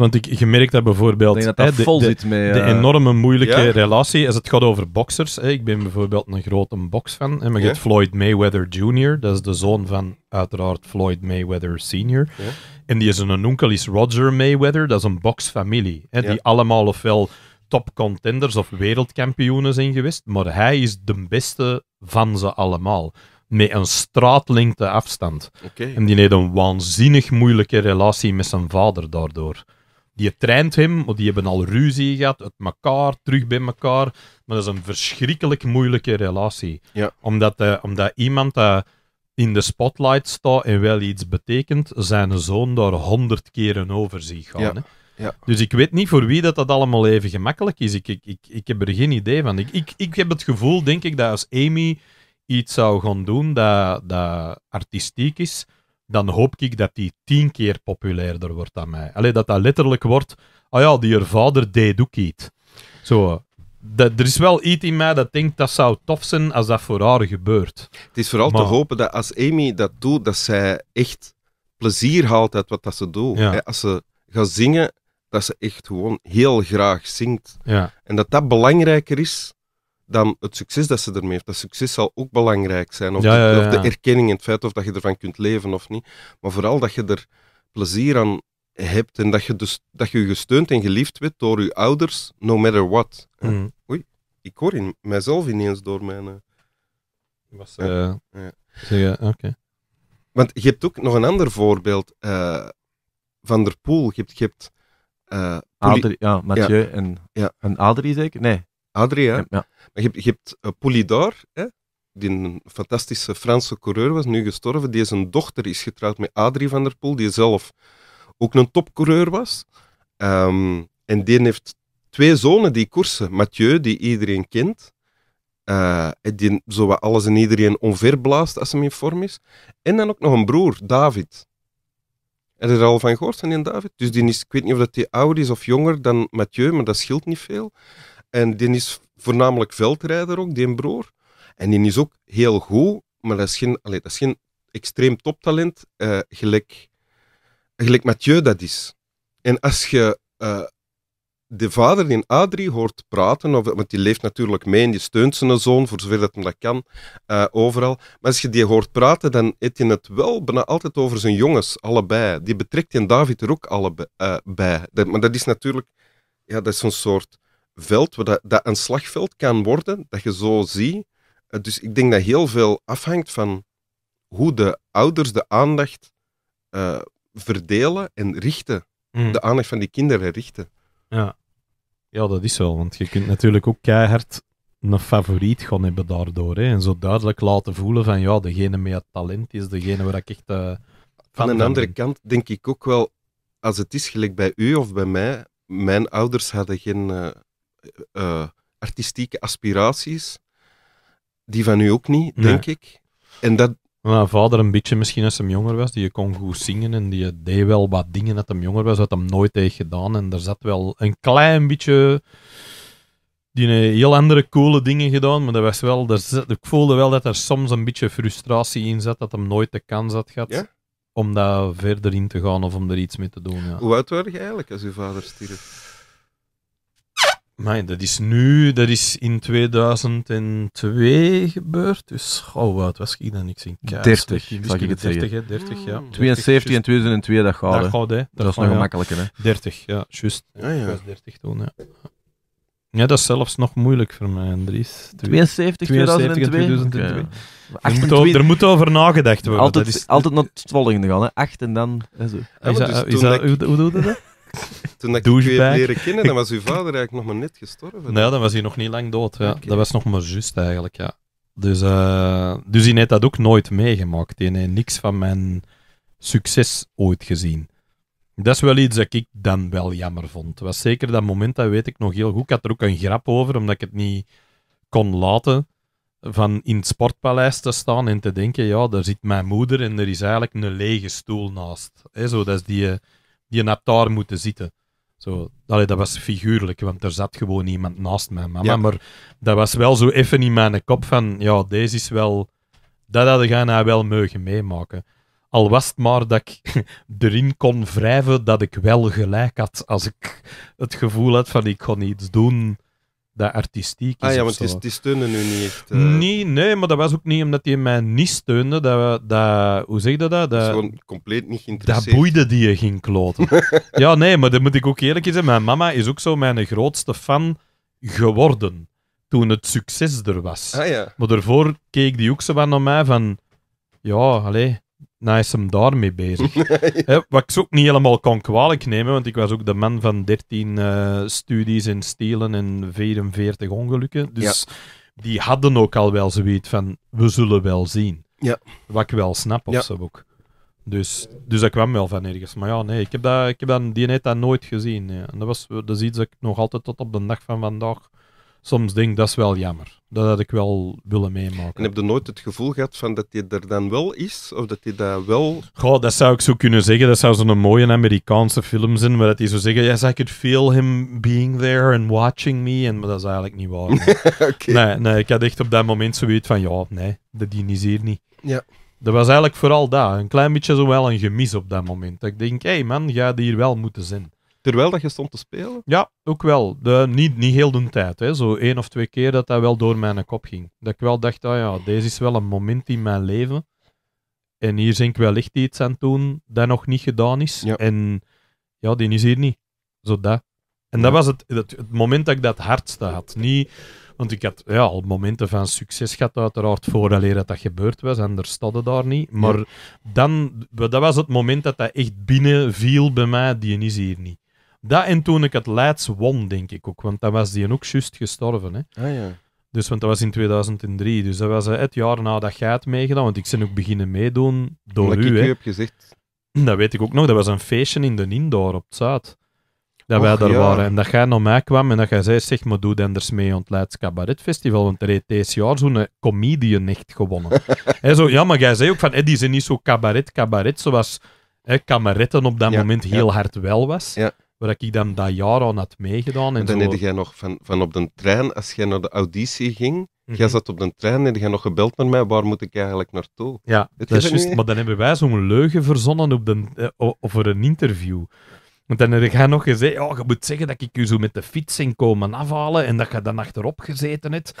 want ik, je merkt dat bijvoorbeeld dat hè, de, eh, enorme moeilijke relatie. Als het gaat over boxers, hè, ik ben bijvoorbeeld een grote boxfan. Hè, maar je hebt Floyd Mayweather Jr., dat is de zoon van uiteraard Floyd Mayweather Sr. En die is een onkel is Roger Mayweather, dat is een boxfamilie. Hè, Die allemaal ofwel topcontenders of wereldkampioenen zijn geweest, maar hij is de beste van ze allemaal met een straatlengte afstand. En die heeft een waanzinnig moeilijke relatie met zijn vader daardoor die traint hem, maar die hebben al ruzie gehad, het elkaar, terug bij elkaar. Maar dat is een verschrikkelijk moeilijke relatie. Ja. Omdat, uh, omdat iemand eh in de spotlight staat en wel iets betekent, zijn zoon daar honderd keren over zich gaan. Ja. Hè? Ja. Dus ik weet niet voor wie dat, dat allemaal even gemakkelijk is. Ik, ik, ik, ik heb er geen idee van. Ik, ik, ik heb het gevoel, denk ik, dat als Amy iets zou gaan doen dat, dat artistiek is, dan hoop ik dat die tien keer populairder wordt dan mij. Alleen dat dat letterlijk wordt, oh ja, die vader deed ook iets. Zo, dat, er is wel iets in mij dat denkt dat zou tof zijn als dat voor haar gebeurt. Het is vooral te hopen dat als Amy dat doet, dat zij echt plezier haalt uit wat dat ze doet. Als ze gaat zingen, dat ze echt gewoon heel graag zingt. Ja. En dat dat belangrijker is dan het succes dat ze ermee heeft. Dat succes zal ook belangrijk zijn. Of, De, erkenning in het feit of dat je ervan kunt leven of niet. Maar vooral dat je er plezier aan hebt en dat je, dus, dat je gesteund en geliefd werd door je ouders, no matter what. Mm. Oei, ik hoor in, mijzelf ineens door mijn... Eh, was, ja, eh, oké. Want je hebt ook nog een ander voorbeeld. Eh, van der Poel, je hebt... Je hebt ja, Mathieu en, en Adrie zeker? Nee. Adria. Maar je hebt, je hebt eh, hè, die een fantastische Franse coureur was, nu gestorven. Die zijn dochter is getrouwd met Adrie van der Poel, die zelf ook een topcoureur was. Ehm, en die heeft twee zonen die koersen. Mathieu, die iedereen kent. Uh, die zo alles en iedereen onverblaast als hem in vorm is. En dan ook nog een broer, David. Heb is er al van gehoord, van die David? Dus die is, ik weet niet of dat hij ouder is of jonger dan Mathieu, maar dat scheelt niet veel. En die is voornamelijk veldrijder ook, die broer. En die is ook heel goed, maar dat is geen, allee, dat is geen extreem toptalent, uh, gelijk, gelijk Mathieu dat is. En als je eh, de vader in Adrie hoort praten, of, want die leeft natuurlijk mee en die steunt zijn zoon, voor zover dat hem dat kan, eh, overal. Maar als je die hoort praten, dan heeft hij het wel bijna altijd over zijn jongens, allebei. Die betrekt en David er ook allebei bij. maar dat is natuurlijk, ja, dat is een soort veld, dat, dat een slagveld kan worden, dat je zo ziet. Eh, dus ik denk dat heel veel afhangt van hoe de ouders de aandacht eh, verdelen en richten. Mm. De aandacht van die kinderen richten. Ja. ja, dat is wel. Want je kunt natuurlijk ook keihard een favoriet gaan hebben daardoor. Hè, en zo duidelijk laten voelen van ja, degene met het talent is degene waar ik echt. Eh, van Aan de andere kant denk ik ook wel, als het is gelijk bij u of bij mij, mijn ouders hadden geen, eh, eh, artistieke aspiraties. Die van u ook niet, denk ik. En dat... Mijn vader een beetje, misschien als hem jonger was, die kon goed zingen en die deed wel wat dingen dat hem jonger was, dat hem nooit heeft gedaan. En er zat wel een klein beetje... Die heeft heel andere coole dingen gedaan, maar dat was wel, dat, ik voelde wel dat er soms een beetje frustratie in zat dat hem nooit de kans had gehad. om daar verder in te gaan of om er iets mee te doen. Ja. Hoe oud was je eigenlijk als je vader stierf? Maar dat is nu, dat is in 2002 gebeurd. Dus, oh, wat was ik dan? niks in 30, zag ik het 30, 30, ja. 72 mm. en 2002, dat gaat. Dat, gaat, hè. dat, dat is nog gemakkelijker, hè. 30, ja, juist. Ja, ah, ja. Ik was 30 toen, ja. Ja, dat is zelfs nog moeilijk voor mij, Andries. 72, 2002? Okay. Er, moet over, over nagedacht worden. Altijd, dat is, altijd naar het volgende gaan, hè. 8 en dan... Is dat, dus hoe doe je dat? Toen dat ik je leren kennen, dan was uw vader eigenlijk nog maar net gestorven. Nee, dan was hij nog niet lang dood. Ja. Dat was nog maar juist eigenlijk, ja. Dus, eh, dus hij heeft dat ook nooit meegemaakt. Hij heeft niks van mijn succes ooit gezien. Dat is wel iets dat ik dan wel jammer vond. Was zeker dat moment, dat weet ik nog heel goed. Ik had er ook een grap over, omdat ik het niet kon laten van in het sportpaleis te staan en te denken, ja, daar zit mijn moeder en er is eigenlijk een lege stoel naast. He, zo, dat is die, eh, die had daar moeten zitten. Zo, allee, dat was figuurlijk, want er zat gewoon iemand naast mijn mama. Maar dat was wel zo even in mijn kop van, ja, deze is wel... Dat hadden gaan nou wel mogen meemaken. Al was het maar dat ik erin kon wrijven dat ik wel gelijk had. Als ik het gevoel had van, ik kon iets doen dat artistiek is. Ah ja, want die, die steunde nu niet echt. Eh. Nee, nee, maar dat was ook niet omdat hij mij niet steunde. Dat, dat, hoe zeg je dat? Dat, is gewoon compleet niet geïnteresseerd. Dat boeide die je ging kloten. ja, nee, maar dat moet ik ook eerlijk zeggen Mijn mama is ook zo mijn grootste fan geworden toen het succes er was. Ah, ja. Maar daarvoor keek die ook zo van naar mij van... Ja, allee, nou is hem daarmee bezig. wat ik ze ook niet helemaal kan kwalijk nemen, want ik was ook de man van 13 eh, studies in stelen en 44 ongelukken. Dus die hadden ook al wel zoiets van, we zullen wel zien. Ja. Wat ik wel snap op ja. ze ook. Dus, dus dat kwam wel van ergens. Maar ja, nee, ik heb, dat, ik heb die net dat nooit gezien. Ja. En dat, was, dat is iets dat ik nog altijd tot op de dag van vandaag soms denk dat is wel jammer. Dat had ik wel willen meemaken. En heb je nooit het gevoel gehad van dat hij er dan wel is? Of dat hij daar wel... Goh, dat zou ik zo kunnen zeggen. Dat zou zo'n mooie Amerikaanse film zijn, waar dat hij zou zeggen, yes, I could feel him being there and watching me. En, maar dat is eigenlijk niet waar. Nee. nee, nee, ik had echt op dat moment zoiets van, ja, nee, dat die is hier niet. Ja. Dat was eigenlijk vooral daar. Een klein beetje zo wel een gemis op dat moment. Dat ik denk, hé hey man, ga je hier wel moeten zijn. Terwijl dat je stond te spelen? Ja, ook wel. De, niet, niet heel de tijd. Hè. Zo één of twee keer dat dat wel door mijn kop ging. Dat ik wel dacht, ah ja, deze is wel een moment in mijn leven. En hier zink ik wellicht iets aan toen dat nog niet gedaan is. En ja, die is hier niet. Zo dat. En dat was het, het, moment dat ik dat hardste had. Niet, want ik had ja, al momenten van succes gehad, uiteraard, vooraleer dat dat gebeurd was. En er stonden daar niet. Maar dan, dat was het moment dat dat echt binnenviel bij mij. Die is hier niet. Dat en toen ik het Leids won, denk ik ook. Want dan was die ook juist gestorven. Hè. Ah, ja. Dus, want dat was in 2003. Dus dat was eh, het jaar dat jij het meegedaan. Want ik ben ook beginnen meedoen door u. Ik heb gezegd. Dat weet ik ook nog. Dat was een feestje in de Indoor op het Zuid. Dat wij daar waren. En dat jij naar mij kwam en dat jij zei, zeg maar, doe anders mee aan het Leids Cabaret Festival. Want er heeft deze jaar zo'n eh, comedian echt gewonnen. zo, ja, maar jij zei ook van, die zijn niet zo cabaret, cabaret, zoals hè, kameretten op dat moment heel hard wel was. Ja waar ik dan dat jaar al had meegedaan. En, en dan zo... jij nog van, van op de trein, als jij naar de auditie ging, mm jij zat op de trein en jij nog gebeld naar mij, waar moet ik eigenlijk naartoe? Ja, dat is juist, maar dan hebben wij zo'n leugen verzonnen op de, eh, over een interview. Want dan heb haar nog gezegd, oh, je moet zeggen dat ik je zo met de fiets in komen afhalen en dat je dan achterop gezeten hebt.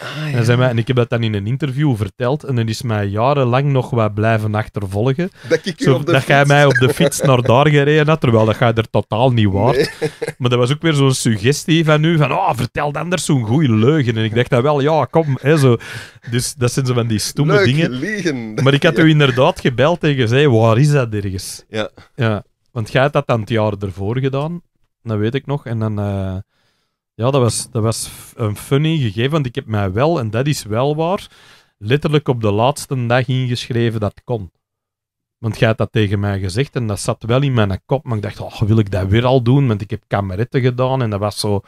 Ah, en, ik heb dat dan in een interview verteld en dan is mij jarenlang nog wat blijven achtervolgen. Dat, ik zo, dat jij mij op de fiets naar daar gereden had, terwijl dat jij er totaal niet waard. Maar dat was ook weer zo'n suggestie van u, van oh, vertel anders zo'n goede leugen. En ik dacht dan wel, ja, kom. Hè, zo. Dus dat zijn zo van die stomme dingen. Maar ik had u inderdaad gebeld en gezegd, waar is dat ergens? Ja. ja. Want jij had dat dan het jaar ervoor gedaan, dat weet ik nog. En dan, eh, ja, dat was, dat was een funny gegeven, want ik heb mij wel, en dat is wel waar, letterlijk op de laatste dag ingeschreven dat kon. Want jij had dat tegen mij gezegd en dat zat wel in mijn kop. Maar ik dacht, oh, wil ik dat weer al doen? Want ik heb kameretten gedaan en dat was zo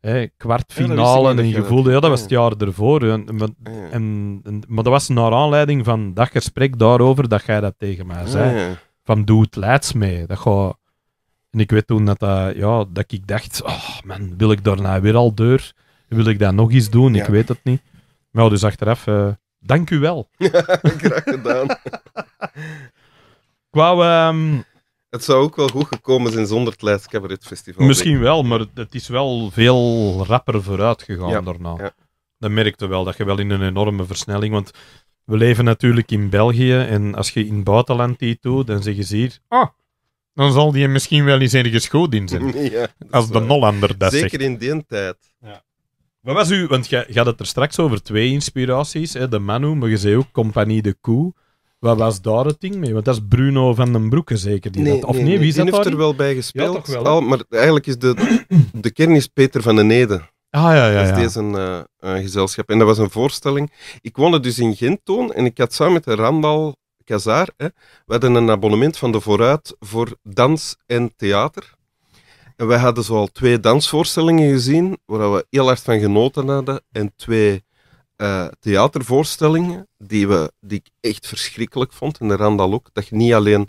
hè, kwartfinale. Ja, en je voelde, ja, dat was het jaar ervoor. En, en, maar dat was naar aanleiding van dat gesprek daarover dat jij dat tegen mij zei. ja van doe het leids mee. Dat ga. En ik weet toen dat, dat, ja, dat ik dacht, oh man, wil ik daarna nou weer al deur? Wil ik dat nog eens doen? Ik weet het niet. Maar ja, dus achteraf, eh, dank u wel. Graag gedaan. Qua... Ehm, het zou ook wel goed gekomen zijn zonder het Leids Cabaret Festival. Misschien wel, maar het is wel veel rapper vooruit gegaan daarna. Ja. Dat merkte wel, dat je wel in een enorme versnelling, want we leven natuurlijk in België en als je in het buitenland die doet, dan zeggen ze hier, ah, dan zal die misschien wel eens ergens goed in zijn. Ja, als de Nollander dat Zeker in die tijd. Ja. Wat was u, want je had het er straks over twee inspiraties, hè, de Manu, maar je zei ook Compagnie de Koe. Wat was daar het ding mee? Want dat is Bruno van den Broeke zeker. Die nee, dat, of nee, wie heeft daar er wel bij gespeeld. Ja, toch wel, oh, maar eigenlijk is de, de kern is Peter van den Nede. Ah, ja, ja, ja. Dat is deze eh, gezelschap. En dat was een voorstelling. Ik woonde dus in Gentoon en ik had samen met de Randal Kazaar, hè, we hadden een abonnement van de Vooruit voor dans en theater. En wij hadden zoal twee dansvoorstellingen gezien, waar we heel hard van genoten hadden, en twee eh, theatervoorstellingen die, we, die ik echt verschrikkelijk vond, en de Randal ook, dat je niet alleen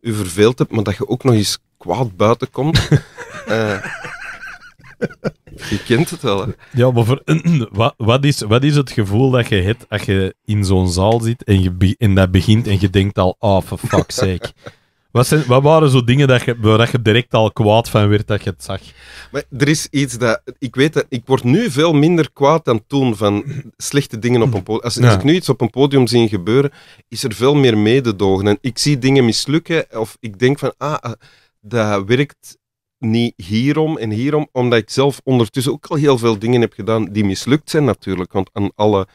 u verveeld hebt, maar dat je ook nog eens kwaad buiten komt. Eh, Je kent het wel. Hè? Ja, maar voor, wat, wat, is, wat is het gevoel dat je hebt als je in zo'n zaal zit en, je, en dat begint en je denkt al, oh, for fuck's sake. Wat, zijn, wat, waren zo dingen dat je, waar je direct al kwaad van werd dat je het zag? Maar er is iets dat... Ik weet dat... Ik word nu veel minder kwaad dan toen van slechte dingen op een podium. Als, als ik nu iets op een podium zie gebeuren, is er veel meer mededogen. En ik zie dingen mislukken of ik denk van... Ah, ah dat werkt niet hierom en hierom, omdat ik zelf ondertussen ook al heel veel dingen heb gedaan die mislukt zijn natuurlijk. Want aan alle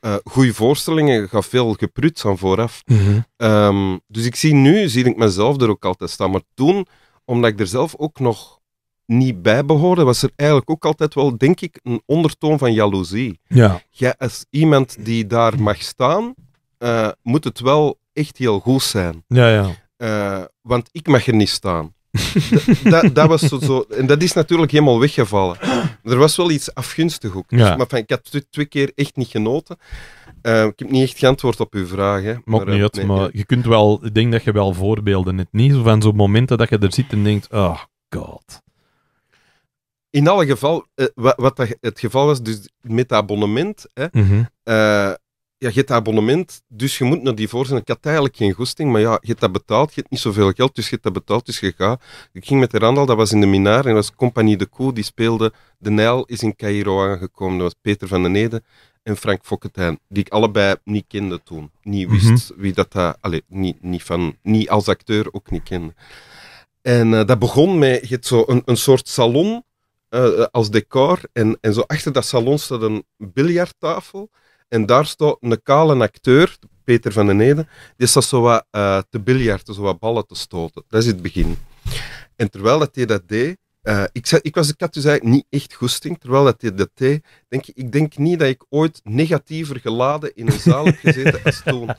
uh, goede voorstellingen gaat veel geprut aan vooraf. Mhm. Ehm, dus ik zie nu, zie ik mezelf er ook altijd staan. Maar toen, omdat ik er zelf ook nog niet bij behoorde, was er eigenlijk ook altijd wel, denk ik, een ondertoon van jaloezie. Ja. Jij als iemand die daar mag staan, eh, moet het wel echt heel goed zijn. Ja, ja. Eh, want ik mag er niet staan dat, dat was zo, zo, En dat is natuurlijk helemaal weggevallen. Er was wel iets afgunstig ook. Dus, maar van, ik had twee, twee keer echt niet genoten. Eh, ik heb niet echt geantwoord op uw vraag. Maar, niet eh, uit, maar je kunt wel... Ik denk dat je wel voorbeelden hebt, niet? Van zo'n momenten dat je er zit en denkt... Oh, god. In alle geval, eh, wat, wat, het geval was dus met dat abonnement... Hè, mhm ja, je hebt dat abonnement, dus je moet naar die voorzien. Ik had eigenlijk geen goesting, maar ja, je hebt dat betaald, je hebt niet zoveel geld, dus je hebt dat betaald, dus je gaat. Ik ging met de Randal, dat was in de Minaar, en dat was Compagnie de Koe, die speelde De Nijl is in Cairo aangekomen, dat was Peter van den Ede en Frank Fokkentijn, die ik allebei niet kende toen. Niet wist mhm. wie dat dat eh, allee, niet, niet, van, niet als acteur ook niet kende. En eh, dat begon met, je zo een, een soort salon eh, als decor, en, en zo achter dat salon staat een biljarttafel, en daar staat een kale acteur, Peter van den Ede, die zat zo wat eh, te biljarten, zo wat ballen te stoten. Dat is het begin. En terwijl dat hij dat deed, eh, ik, had ik was ik dus eigenlijk niet echt goesting, terwijl dat hij dat deed. Denk, ik denk niet dat ik ooit negatiever geladen in een zaal heb gezeten als toen.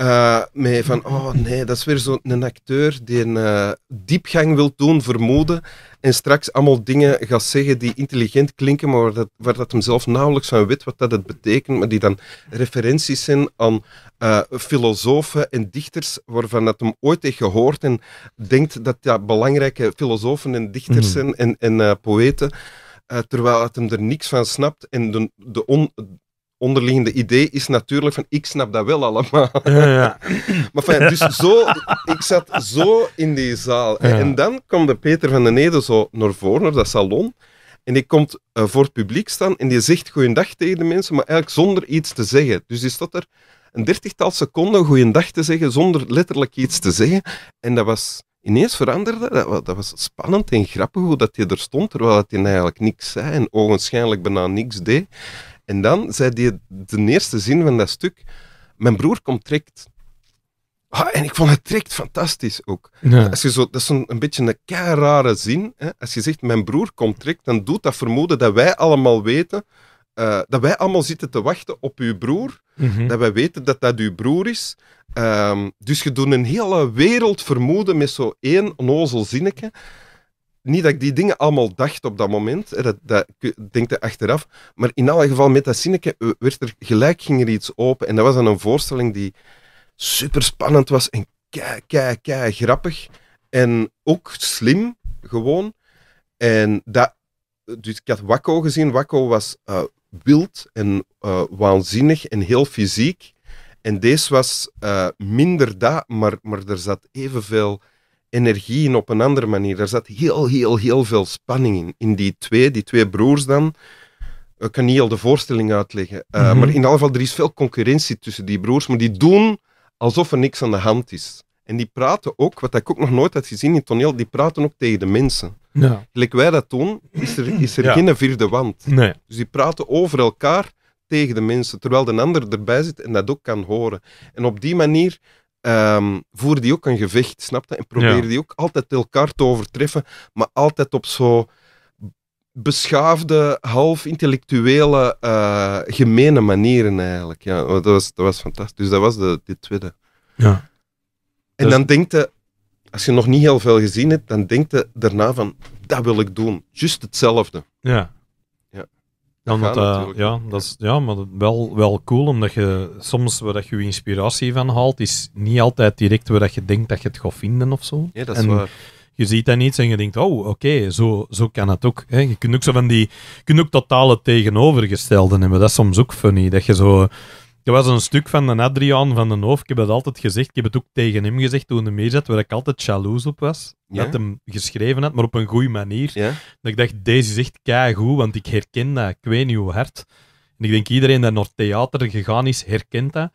Uh, met van, oh nee, dat is weer zo'n acteur die een diepgang wil doen, vermoeden en straks allemaal dingen gaat zeggen die intelligent klinken, maar waar dat, dat hem zelf nauwelijks van weet wat dat het betekent, maar die dan referenties zijn aan eh, filosofen en dichters waarvan dat hem ooit heeft gehoord en denkt dat belangrijke filosofen en dichters mm. zijn en, en eh, poëten. Eh, terwijl het hem er niks van snapt en de, de, on, onderliggende idee is natuurlijk van ik snap dat wel allemaal. Ja, ja. maar fijn, dus zo, ik zat zo in die zaal. En, dan komt de Peter van den Ede zo naar voren, naar dat salon. En die komt eh, voor het publiek staan en die zegt goeiedag tegen de mensen, maar eigenlijk zonder iets te zeggen. Dus is dat er een dertigtal seconden goeiedag te zeggen, zonder letterlijk iets te zeggen. En dat was ineens veranderde. Dat, was spannend en grappig hoe dat hij er stond, terwijl hij eigenlijk niks zei en ogenschijnlijk bijna niks deed. En dan zei die de eerste zin van dat stuk: Mijn broer komt trekt. Ah, en ik vond het trekt fantastisch ook. Als je zo, dat is een, beetje een kei rare zin. Hè? Als je zegt: Mijn broer komt trekt, dan doet dat vermoeden dat wij allemaal weten. Eh, dat wij allemaal zitten te wachten op uw broer. Mhm. Dat wij weten dat dat uw broer is. Ehm, dus je doet een hele wereld vermoeden met zo één onnozel zinnetje niet dat ik die dingen allemaal dacht op dat moment, dat, dat denk ik achteraf, maar in alle geval met dat zinnetje werd er gelijk ging er iets open. En dat was dan een voorstelling die super spannend was en kei, kei, kei grappig. En ook slim, gewoon. En dat, dus ik had wacko gezien. wacko was eh, wild en eh, waanzinnig en heel fysiek. En deze was eh, minder dat, maar, maar er zat evenveel energie in op een andere manier. Er zat heel, heel, heel veel spanning in. In die twee, die twee broers dan. Ik kan niet al de voorstelling uitleggen. Eh, mhm. Maar in alle geval, er is veel concurrentie tussen die broers. Maar die doen alsof er niks aan de hand is. En die praten ook, wat ik ook nog nooit had gezien in toneel, die praten ook tegen de mensen. Ja. Gelijk wij dat doen, is er, is er geen vierde wand. Dus die praten over elkaar tegen de mensen, terwijl de ander erbij zit en dat ook kan horen. En op die manier um, die ook een gevecht, snap je? En probeerde die ook altijd elkaar te overtreffen, maar altijd op zo beschaafde, half intellectuele, uh, gemene manieren eigenlijk. Ja, dat was, dat was fantastisch. Dus dat was de, de tweede. Ja. En dus dan denkt je, als je nog niet heel veel gezien hebt, dan denk je daarna van, dat wil ik doen. Juist hetzelfde. Ja, dat, eh, ja, dat is, ja, maar wel, wel cool, omdat je soms waar dat je, je inspiratie van haalt, is niet altijd direct waar dat je denkt dat je het gaat vinden of zo. Ja, dat is en waar. Je ziet dan iets en je denkt, oh, oké, zo, zo kan het ook. Hè. Je kunt ook zo van die, je kunt ook totale tegenovergestelden hebben. Dat is soms ook funny, dat je zo er was een stuk van de Adriaan van den hoofd. Ik heb het altijd gezegd. Ik heb het ook tegen hem gezegd toen hij meer zat, waar ik altijd jaloers op was. Dat hem geschreven had, maar op een goede manier. Dat ik dacht, deze is echt keigoed, want ik herken dat. Ik weet niet hoe hard. En ik denk, iedereen dat naar theater gegaan is, herkent dat.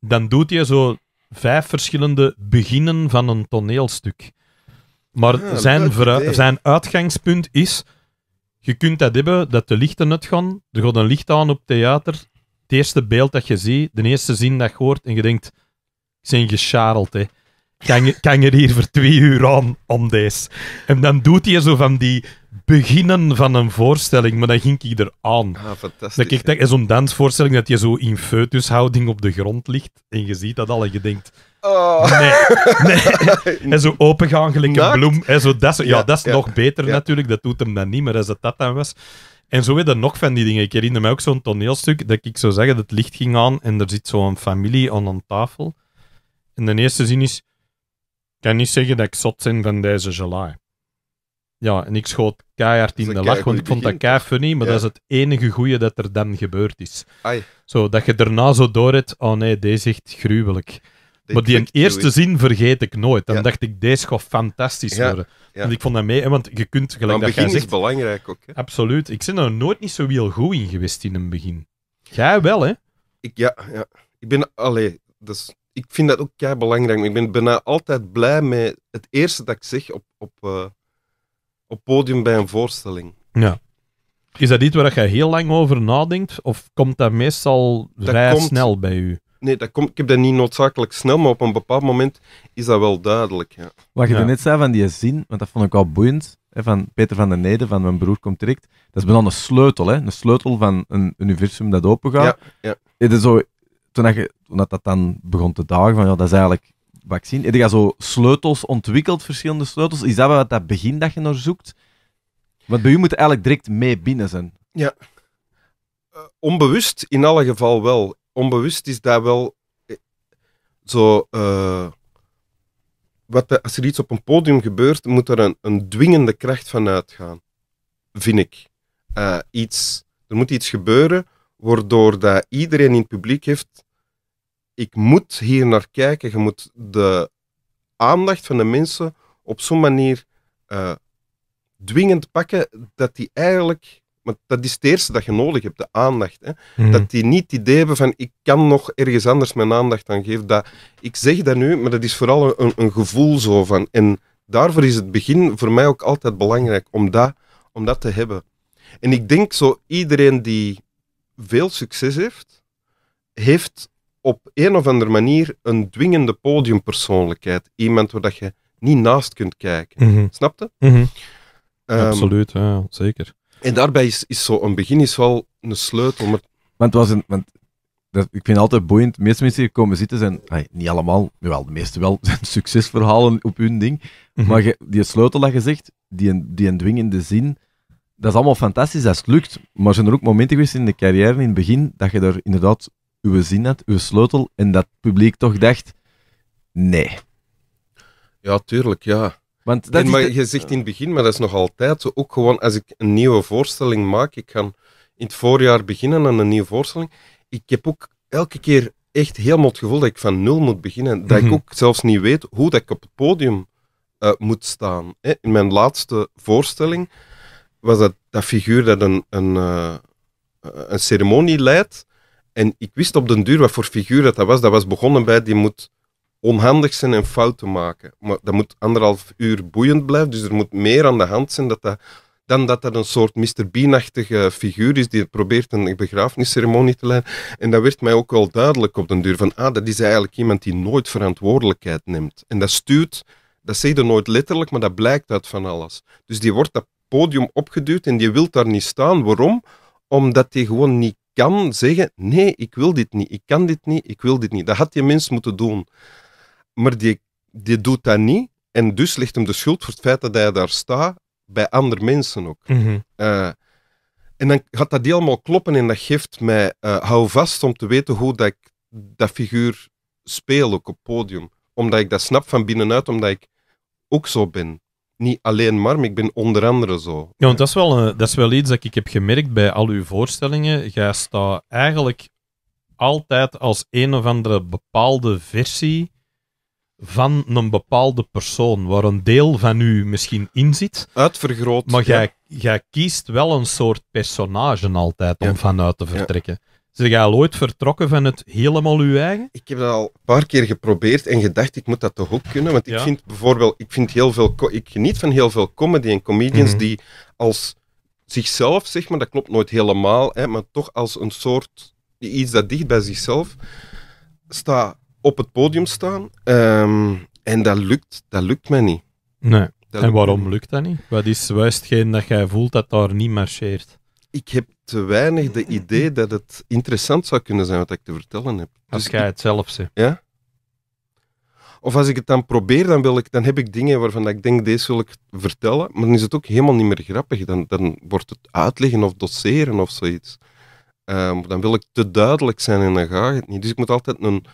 Dan doet hij zo vijf verschillende beginnen van een toneelstuk. Maar ah, zijn, zijn uitgangspunt is... Je kunt dat hebben, dat de lichten gaan. Er gaat een licht aan op theater eerste beeld dat je ziet, de eerste zin dat je hoort en je denkt, ik ben hè. Kan, je er hier voor twee uur aan, om deze. En dan doet hij zo van die beginnen van een voorstelling, maar dan ging ik er aan. Ah, fantastisch. Dat ik zo'n dansvoorstelling dat je zo in foetushouding op de grond ligt en je ziet dat al en je denkt... Oh. Nee, en zo opengaan, bloem. En zo, dat, ja, dat is nog beter natuurlijk, dat doet hem dan niet, maar als het dat dan was... En zo weet je nog van die dingen. Ik herinner me ook zo'n toneelstuk dat ik zou zeggen dat het licht ging aan en er zit zo'n familie aan een tafel. En de eerste zin is: Ik kan niet zeggen dat ik zot ben van deze July. Ja, en ik schoot keihard in de lach, want ik vond dat kei funny, maar dat is het enige goede dat er dan gebeurd is. Ai. Zo, dat je daarna zo door het. oh nee, deze is echt gruwelijk. Maar die eerste zin vergeet ik nooit. Dan dacht ik, deze gaat fantastisch worden. Ja. En ik vond dat mee, want je kunt gelijk dat begin jij zegt, is belangrijk ook. Hè? Absoluut. Ik ben er nooit niet zo heel goed in geweest in een begin. Jij wel, hè? Ik, ja, ja. Ik ben, alleen. dus, ik vind dat ook kei belangrijk. Ik ben bijna altijd blij met het eerste dat ik zeg op, op, eh, op podium bij een voorstelling. Ja. Is dat iets waar je heel lang over nadenkt? Of komt dat meestal vrij snel bij u? Nee, dat komt, ik heb dat niet noodzakelijk snel, maar op een bepaald moment is dat wel duidelijk. Wat je ja. net zei van die zin, want dat vond ik al boeiend, hè, van Peter van der Neden, van mijn broer komt direct. Dat is bijna een sleutel, hè, een sleutel van een universum dat opengaat. Ja, ja. dat zo, toen, dat dan begon te dagen, van, ja, dat is eigenlijk vaccin. Heb je zo sleutels ontwikkeld, verschillende sleutels? Is dat wat dat begin dat je naar zoekt? Want bij u moet eigenlijk direct mee binnen zijn. Ja. Eh, onbewust in alle geval wel onbewust is dat wel eh, zo. Eh, wat, als er iets op een podium gebeurt, moet er een, een dwingende kracht van uitgaan. Vind ik. Eh, iets, er moet iets gebeuren waardoor dat iedereen in het publiek heeft. Ik moet hier naar kijken. Je moet de aandacht van de mensen op zo'n manier dwingend pakken dat die eigenlijk maar dat is het eerste dat je nodig hebt, de aandacht. Hè? Hmm. Dat die niet het idee hebben van ik kan nog ergens anders mijn aandacht aan geven. Dat, ik zeg dat nu, maar dat is vooral een, een gevoel zo van. En daarvoor is het begin voor mij ook altijd belangrijk om dat, om dat te hebben. En ik denk zo, iedereen die veel succes heeft, heeft op een of andere manier een dwingende podiumpersoonlijkheid. Iemand waar dat je niet naast kunt kijken. Mhm. Snapte? Mhm. Ehm, Absoluut, ja, zeker. En daarbij is, is zo'n begin is wel een sleutel. Want, het was een, want dat, ik vind het altijd boeiend. De meeste mensen die komen zitten zijn, niet allemaal, maar wel, de meeste wel, zijn succesverhalen op hun ding. Mhm. Maar je, die sleutel dat je zegt, die, die een dwingende zin, dat is allemaal fantastisch, dat het lukt. Maar zijn er ook momenten geweest in de carrière, in het begin, dat je daar inderdaad uw zin had, uw sleutel, en dat publiek toch dacht, nee. Ja, tuurlijk, ja. Want dat maar je zegt in het begin, maar dat is nog altijd zo. Ook gewoon als ik een nieuwe voorstelling maak, ik kan in het voorjaar beginnen aan een nieuwe voorstelling. Ik heb ook elke keer echt helemaal het gevoel dat ik van nul moet beginnen. Dat ik mhm. ook zelfs niet weet hoe dat ik op het podium eh, moet staan. Hè? In mijn laatste voorstelling was dat, dat figuur dat een, een, eh, een ceremonie leidt. En ik wist op den duur wat voor figuur dat, dat was. Dat was begonnen bij die moet onhandig zijn en fouten maken. Maar dat moet anderhalf uur boeiend blijven. Dus er moet meer aan de hand zijn dat dat, dan dat dat een soort Mr. Bean-achtige figuur is die probeert een begrafenisceremonie te leiden. En dat werd mij ook wel duidelijk op den duur. Van, ah, dat is eigenlijk iemand die nooit verantwoordelijkheid neemt. En dat stuurt, dat zeg je nooit letterlijk, maar dat blijkt uit van alles. Dus die wordt dat podium opgeduwd en die wil daar niet staan. Waarom? Omdat die gewoon niet kan zeggen, nee, ik wil dit niet, ik kan dit niet, ik wil dit niet. Dat had die mens moeten doen. Maar die, die doet dat niet. En dus ligt hem de schuld voor het feit dat hij daar staat bij andere mensen ook. Mhm. Eh, en dan gaat dat helemaal kloppen en dat geeft mij uh, hou vast om te weten hoe dat ik dat figuur speel ook op podium. Omdat ik dat snap van binnenuit, omdat ik ook zo ben. Niet alleen maar, maar ik ben onder andere zo. Ja, want dat is wel, eh, dat is wel iets dat ik heb gemerkt bij al uw voorstellingen. Jij staat eigenlijk altijd als een of andere bepaalde versie van een bepaalde persoon, waar een deel van u misschien in zit. Uitvergroot. Maar jij, kiest wel een soort personage altijd om vanuit te vertrekken. Ja. Zijn jij ooit vertrokken van het helemaal uw eigen? Ik heb dat al een paar keer geprobeerd en gedacht, ik moet dat toch ook kunnen. Want ik vind bijvoorbeeld, ik, vind heel veel, ik geniet van heel veel comedy en comedians mhm. die als zichzelf, zeg maar, dat klopt nooit helemaal, hè, maar toch als een soort, iets dat dicht bij zichzelf staat op het podium staan. Ehm, en dat lukt, dat lukt mij niet. Nee. en waarom lukt dat niet? Wat is juist geen dat jij voelt dat daar niet marcheert? Ik heb te weinig de idee dat het interessant zou kunnen zijn wat ik te vertellen heb. Als dus jij het zelf zegt. Ja? Of als ik het dan probeer, dan, wil ik, dan heb ik dingen waarvan ik denk, deze wil ik vertellen. Maar dan is het ook helemaal niet meer grappig. Dan, dan wordt het uitleggen of doseren of zoiets. Ehm, dan wil ik te duidelijk zijn en dan ga ik het niet. Dus ik moet altijd een,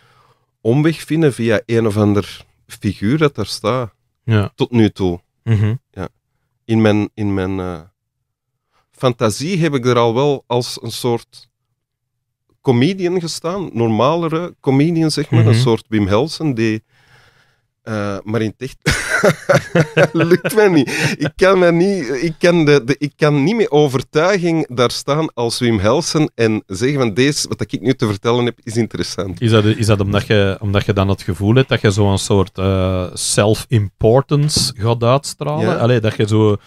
omweg vinden via een of ander figuur dat daar staat. Ja. Tot nu toe. Mhm. ja. In mijn, in mijn eh, fantasie heb ik er al wel als een soort comedian gestaan, normalere comedian zeg maar, een mhm. soort Wim Helsen, die uh, maar in het lukt mij niet. Ik kan, mij niet, ik kan, de, de, ik kan niet met overtuiging daar staan als Wim Helsen en zeggen van deze, wat ik nu te vertellen heb, is interessant. Is dat, is dat omdat, je, omdat je dan het gevoel hebt dat je zo'n soort eh, self-importance gaat uitstralen? Ja. Allee, dat je zo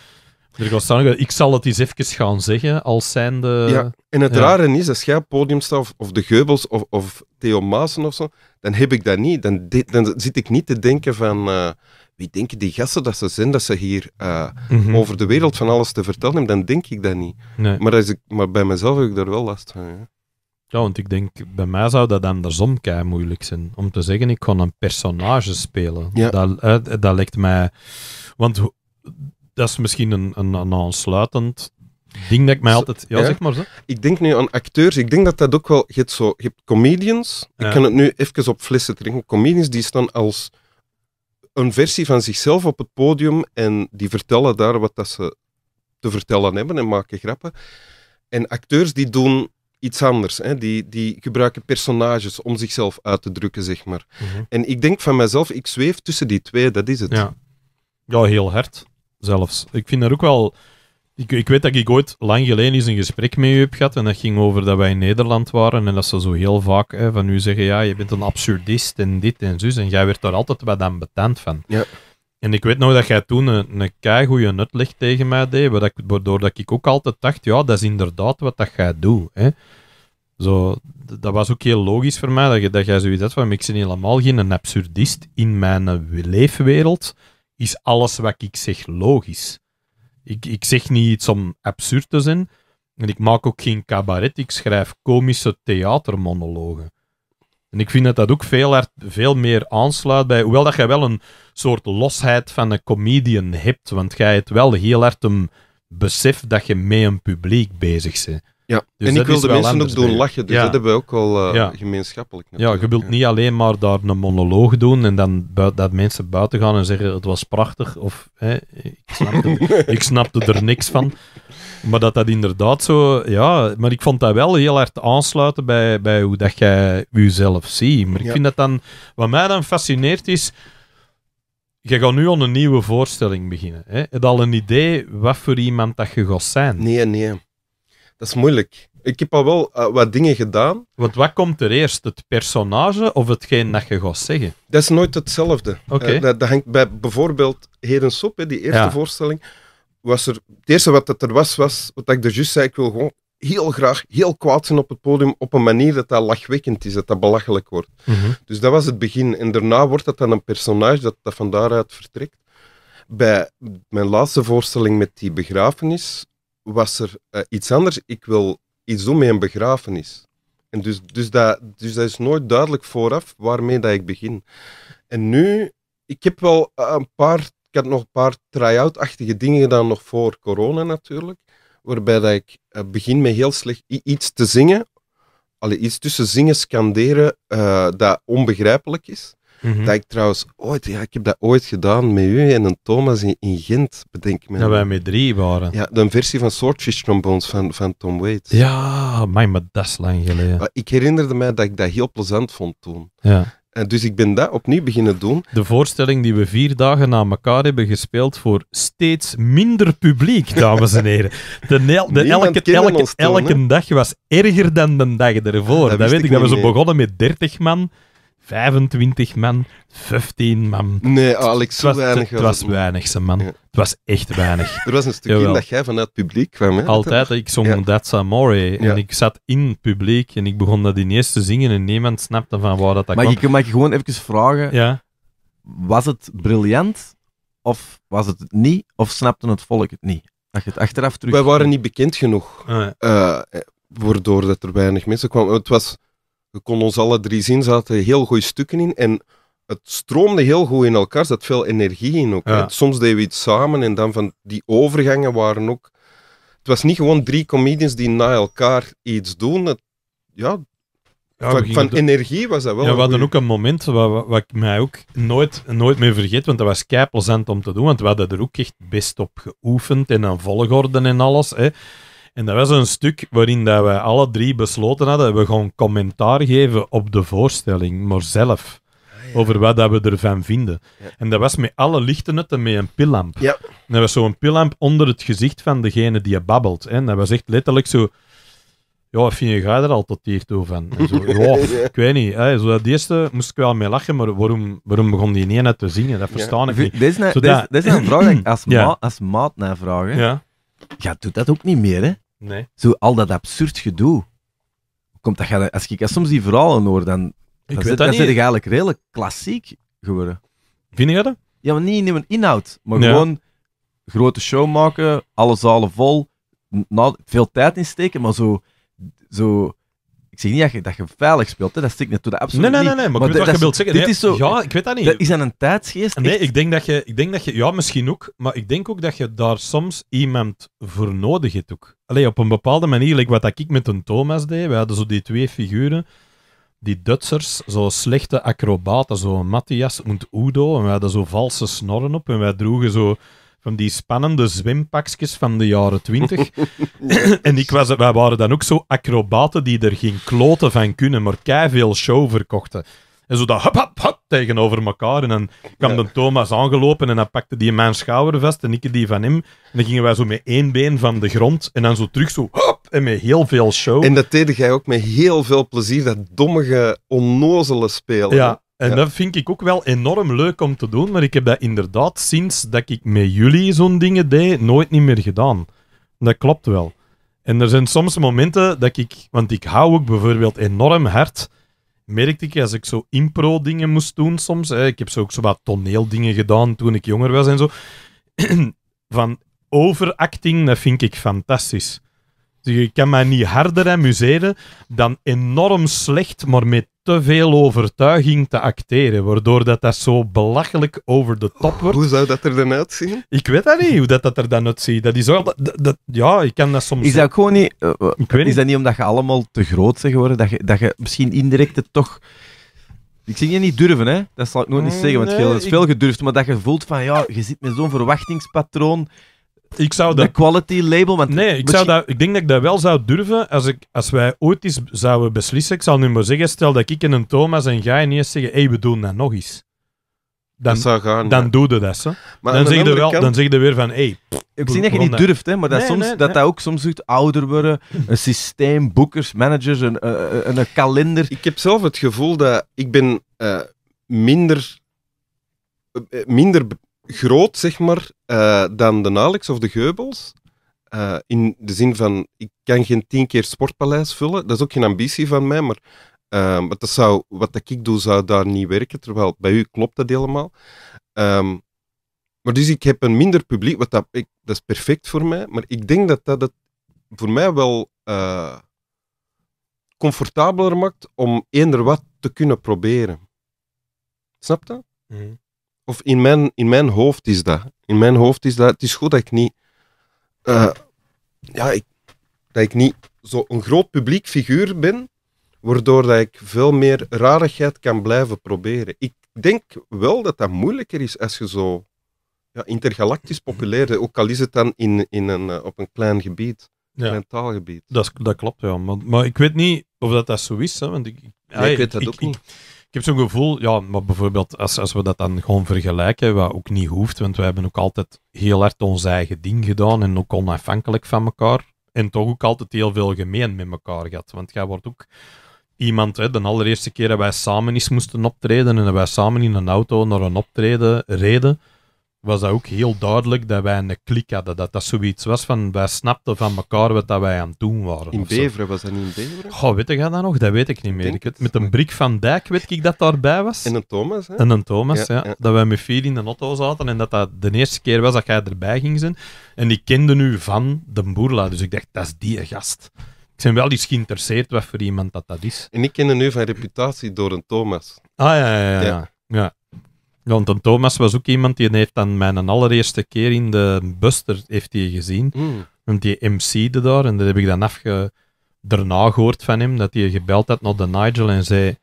ik zal het eens even gaan zeggen als zijnde... Ja, en het rare is, als jij op podium staat, of, of, de Geubels, of, of Theo Maassen of zo, dan heb ik dat niet. Dan, dan zit ik niet te denken van... Eh, wie denken die gasten dat ze zijn, dat ze hier eh, mhm. over de wereld van alles te vertellen hebben, dan denk ik dat niet. Maar, als ik, maar bij mezelf heb ik daar wel last van. Ja. want ik denk, bij mij zou dat andersom kei moeilijk zijn. Om te zeggen, ik kan een personage spelen. Ja. Dat, eh, dat lijkt mij... Want dat is misschien een, een, een aansluitend ding dat ik mij altijd... Ja, zeg maar zo. Ik denk nu aan acteurs. Ik denk dat dat ook wel... Je hebt, zo, je hebt comedians. Ik kan het nu even op flessen drinken. Comedians die staan als een versie van zichzelf op het podium en die vertellen daar wat dat ze te vertellen hebben en maken grappen. En acteurs die doen iets anders. Hè? Die, die gebruiken personages om zichzelf uit te drukken, zeg maar. Mhm. En ik denk van mezelf, ik zweef tussen die twee, dat is het. Ja, ja heel hard zelfs. Ik vind dat ook wel. Ik, ik weet dat ik ooit lang geleden eens een gesprek met u heb gehad. En dat ging over dat wij in Nederland waren. En dat ze zo heel vaak hè, van u zeggen: ja, je bent een absurdist en dit en zus. En jij werd daar altijd wat aan betaald van. Ja. En ik weet nog dat jij toen een, een goede uitleg tegen mij deed, waardoor dat ik ook altijd dacht, ja, dat is inderdaad wat dat jij doet. Hè. Zo, dat was ook heel logisch voor mij, dat, je, dat jij zoiets had van, ik ben helemaal geen absurdist in mijn leefwereld is alles wat ik zeg logisch. Ik, ik zeg niet iets om absurd te zijn. En ik maak ook geen cabaret. Ik schrijf komische theatermonologen. En ik vind dat dat ook veel, veel meer aansluit bij. Hoewel dat jij wel een soort losheid van een comedian hebt. Want jij het wel heel hard een besef dat je mee een publiek bezig bent. Ja, dus en ik wil de mensen ook doen lachen, dus dat hebben we ook wel eh, gemeenschappelijk. Ja, je wilt niet alleen maar daar een monoloog doen en dan dat mensen buiten gaan en zeggen het was prachtig of hè, ik, snapte, ik snapte er niks van. Maar dat dat inderdaad zo, ja, maar ik vond dat wel heel hard aansluiten bij, bij hoe dat jij jezelf ziet. Maar ik vind dat dan, wat mij dan fascineert is, je gaat nu aan een nieuwe voorstelling beginnen. Hè? Heb je al een idee wat voor iemand dat je gaat zijn? Nee, nee dat is moeilijk. Ik heb al wel eh, wat dingen gedaan. Want wat komt er eerst? Het personage of hetgeen dat je gaat zeggen? Dat is nooit hetzelfde. Eh, dat, dat, hangt bij bijvoorbeeld Heren Sop, hè, die eerste voorstelling. Was er, het eerste wat dat er was, was wat ik er juist zei. Ik wil gewoon heel graag heel kwaad zijn op het podium op een manier dat dat lachwekkend is, dat dat belachelijk wordt. Mhm. Dus dat was het begin. En daarna wordt dat dan een personage dat, dat van daaruit vertrekt. Bij mijn laatste voorstelling met die begrafenis was er eh, iets anders. Ik wil iets doen met een begrafenis. En dus, dus, dat, dus dat is nooit duidelijk vooraf waarmee dat ik begin. En nu, ik heb wel eh, een paar, ik had nog een paar try-out-achtige dingen gedaan, nog voor corona natuurlijk. Waarbij dat ik eh, begin met heel slecht iets te zingen. Allee, iets tussen zingen, scanderen, dat onbegrijpelijk is. Mhm. Dat ik trouwens ooit, ja, ik heb dat ooit gedaan met u en een Thomas in, Gent, bedenk ik me. Dat wij met drie waren. Ja, de versie van Swordfish Trombones van, van Tom Waits. Ja, my, maar dat is lang geleden. Ik herinnerde mij dat ik dat heel plezant vond toen. Ja. En dus ik ben dat opnieuw beginnen doen. De voorstelling die we vier dagen na elkaar hebben gespeeld voor steeds minder publiek, dames en heren. De, de, elke, elke, elke, dag was erger dan de dag ervoor. dat, weet ik, dat we zo begonnen met 30 man. 25 man, 15 man. Nee, Alex, zo het was, weinig. Het was, weinig, zijn man. Het was echt weinig. Er was een stukje dat jij vanuit het publiek kwam. Hè? Altijd, ik zong ja. That's Amore. En ik zat in het publiek en ik begon dat ineens te zingen en niemand snapte van waar dat, dat mag kwam. Ik, mag ik gewoon even vragen? Ja. Was het briljant of was het niet? Of snapte het volk het niet? Dat je het achteraf terug... Wij waren niet bekend genoeg. Ah, eh, eh, waardoor dat er weinig mensen kwamen. Het was we konden ons alle drie zien, zaten heel goede stukken in. En het stroomde heel goed in elkaar, zat veel energie in ook. Soms deden we iets samen en dan van die overgangen waren ook... Het was niet gewoon drie comedians die na elkaar iets doen. Het, ja, ja, van, energie was dat wel. Ja, we hadden ook een moment wat, wat, ik mij ook nooit, nooit meer vergeet, want dat was kei om te doen, want we hadden er ook echt best op geoefend en aan volgorde en alles. Hè. En dat was een stuk waarin dat we alle drie besloten hadden, we gaan commentaar geven op de voorstelling, maar zelf. Ah, over wat dat we ervan vinden. En dat was met alle lichten en met een pillamp. Ja. En dat was zo'n pillamp onder het gezicht van degene die je babbelt. Hè. En dat was echt letterlijk zo... Ja, wat vind je, ga er al tot hier toe van? zo, ja, ik weet niet. Hè. Zo dat eerste moest ik wel mee lachen, maar waarom, waarom begon die niet net te zingen? Dat verstaan ik niet. Dit is, dit is, een vraag die ik als, als maat naar vraag. Hè. Ja. Ja, doet dat ook niet meer, hè? Nee. Zo al dat absurd gedoe. Komt dat, als ik soms die verhalen hoor, dan, dan, het eigenlijk redelijk klassiek geworden. Vind je dat? Ja, maar niet in hun inhoud, maar gewoon grote show maken, alle zalen vol, veel tijd insteken, maar zo, zo ik zeg niet dat je, dat je veilig speelt, hè. dat stikt net toe, dat absoluut Nee, nee, nee, nee, maar, ik weet wat je wilt zeggen. Dit is zo, ja, ik weet dat niet. Dat is aan een tijdsgeest. Nee, ik denk, dat je, ik denk dat je, ja, misschien ook, maar ik denk ook dat je daar soms iemand voor nodig hebt ook. Allee, op een bepaalde manier, like wat ik met een Thomas deed, we hadden zo die twee figuren, die Duitsers, zo slechte acrobaten, zo Matthias en Udo, en we hadden zo valse snorren op en wij droegen zo van die spannende zwempakjes van de jaren twintig. en ik was, wij waren dan ook zo acrobaten die er geen kloten van kunnen, maar kei veel show verkochten. En zo dat hap, hap, hap tegenover elkaar. En dan kwam ja. de Thomas aangelopen en dan pakte die mijn schouder vast en ik die van hem. En dan gingen wij zo met één been van de grond en dan zo terug zo hop en met heel veel show. En dat deed jij ook met heel veel plezier, dat dommige, onnozele spelen. Ja, en dat vind ik ook wel enorm leuk om te doen, maar ik heb dat inderdaad sinds dat ik met jullie zo'n dingen deed, nooit niet meer gedaan. Dat klopt wel. En er zijn soms momenten dat ik, want ik hou ook bijvoorbeeld enorm hard, merkte ik als ik zo impro-dingen moest doen soms. Hè, ik heb zo ook zo wat toneeldingen gedaan toen ik jonger was en zo. Van overacting, dat vind ik fantastisch. Dus je kan mij niet harder amuseren dan enorm slecht, maar met te veel overtuiging te acteren, waardoor dat, dat zo belachelijk over de top wordt. Hoe zou dat er dan uitzien? Ik weet dat niet, hoe dat, dat er dan uitziet. Dat is wel, dat, ja, ik kan dat soms... Is dat gewoon niet... Eh, ik weet eh, is niet. dat niet omdat je allemaal te groot bent worden, dat je, dat je misschien indirect het toch... Ik zie je niet durven, hè. Dat zal ik nooit niet zeggen, want je hebt veel gedurfd. Maar dat je voelt van, ja, je zit met zo'n verwachtingspatroon ik zou dat... De quality label? Want nee, ik, zou dat, ik denk dat ik dat wel zou durven als, ik, als wij ooit eens zouden beslissen. Ik zal nu maar zeggen, stel dat ik en een Thomas en jij niet zeggen, hé, hey, we doen dat nog eens. Dan, dat gaan, dan doe je dat. dan, zeg je wel, dan zeg je weer van, hey, ik zie dat je niet durft, hè, maar dat, soms, dat, dat ook soms doet ouder worden. Een systeem, boekers, managers, een, een, eh, eh, een, kalender. Ik heb zelf het gevoel dat ik ben uh, minder, minder groot, zeg maar, eh, dan de Nalix of de Geubels. Eh, in de zin van, ik kan geen tien keer sportpaleis vullen. Dat is ook geen ambitie van mij, maar eh, dat zou, wat ik doe, zou daar niet werken. Terwijl bij u klopt dat helemaal. Ehm, maar dus ik heb een minder publiek, wat dat, ik, dat is perfect voor mij. Maar ik denk dat dat het voor mij wel comfortabeler maakt om eender wat te kunnen proberen. Snap dat? Of in mijn, in mijn hoofd is dat. In mijn hoofd is dat. Het is goed dat ik niet. Eh, ja, ik, dat ik niet zo'n groot publiek figuur ben, waardoor dat ik veel meer rarigheid kan blijven proberen. Ik denk wel dat dat moeilijker is als je zo ja, intergalactisch populair bent, ook al is het dan in, in een, eh, op een klein gebied, een klein taalgebied. Dat, dat klopt, ja. Maar, maar ik weet niet of dat, dat zo is, hè, want ik, ik weet dat ook niet. Ik heb zo'n gevoel, ja, maar bijvoorbeeld als, als we dat dan gewoon vergelijken, wat ook niet hoeft, want wij hebben ook altijd heel hard ons eigen ding gedaan en ook onafhankelijk van elkaar. En toch ook altijd heel veel gemeen met elkaar gehad. Want jij wordt ook iemand, hè, de allereerste keer dat wij samen eens moesten optreden en dat wij samen in een auto naar een optreden reden, was dat ook heel duidelijk dat wij een klik hadden. Dat dat zoiets was van, wij snapten van elkaar wat dat wij aan het doen waren. In Beveren, was dat niet in Beveren? Goh, weet je dat nog? Dat weet ik niet meer. het. met een Brik van Dijk weet ik dat daarbij was. En een Thomas, hè? En een Thomas, ja, Dat wij met vier in de auto zaten en dat dat de eerste keer was dat jij erbij ging zijn. En ik kende nu van de Boerla, dus ik dacht, dat is die gast. Ik ben wel eens geïnteresseerd wat voor iemand dat dat is. En ik kende nu van reputatie door een Thomas. Ah, ja, ja. ja. ja. ja. Want een Thomas was ook iemand die heeft dan mijn allereerste keer in de Buster heeft hij gezien. En mm. die MC'de daar. En dat heb ik dan afge... daarna gehoord van hem. Dat hij gebeld had naar de Nigel en zei...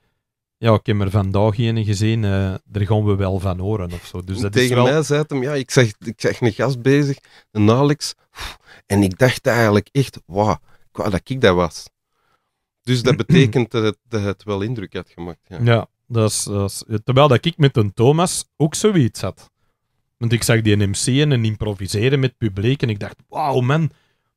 Ja, ik heb er vandaag een gezien. Eh, daar gaan we wel van horen of zo. Dus dat Tegen is wel... mij zei hij ja, ik zeg ik zeg een gast bezig. Een Alex. En ik dacht eigenlijk echt, wauw. dat ik dat was. Dus dat betekent dat het, dat het wel indruk had gemaakt. ja. ja terwijl dat ik met een Thomas ook zoiets had. Want ik zag die een MC en improviseren met publiek. En ik dacht, wauw man,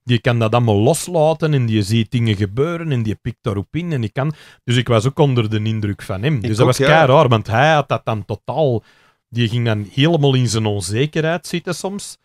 die kan dat allemaal loslaten. En die ziet dingen gebeuren en die pikt daarop in. En ik kan... Dus ik was ook onder de indruk van hem. dus dat was ja. raar, want hij had dat dan totaal... Die ging dan helemaal in zijn onzekerheid zitten soms.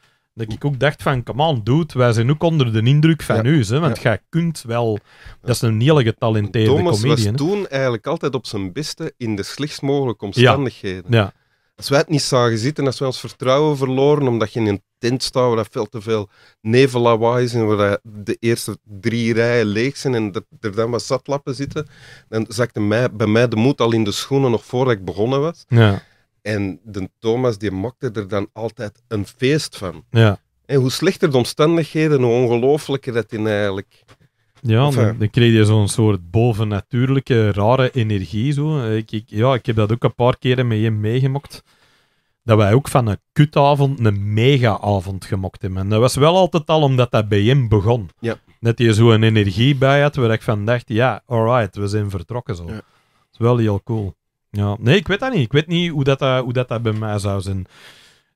Dat ik ook dacht van, come on dude, wij zijn ook onder de indruk van ja. u. Hè, want jij kunt wel... Dat is een hele getalenteerde Thomas comedian. Thomas was toen eigenlijk altijd op zijn beste in de slechtst mogelijke omstandigheden. Ja. Als wij het niet zagen zitten, als wij ons vertrouwen verloren, omdat je in een tent staat waar veel te veel nevellawaai is en waar de eerste drie rijen leeg zijn en dat er dan wat zatlappen zitten, dan zakte mij, bij mij de moed al in de schoenen nog voordat ik begonnen was. Ja. En de Thomas die maakte er dan altijd een feest van. Ja. En hoe slechter de omstandigheden, hoe ongelooflijker dat in eigenlijk. Ja, eh, dan, kreeg je zo'n soort bovennatuurlijke, rare energie. Zo. Ik, ik, ja, ik heb dat ook een paar keren met je meegemokt. Dat wij ook van een kutavond een mega-avond gemokt hebben. En dat was wel altijd al omdat dat bij hem begon. Ja. Dat je zo'n energie bij had waar ik van dacht: ja, alright, we zijn vertrokken zo. Dat is wel heel cool. Ja, nee, ik weet dat niet. Ik weet niet hoe dat, eh, hoe dat, dat bij mij zou zijn.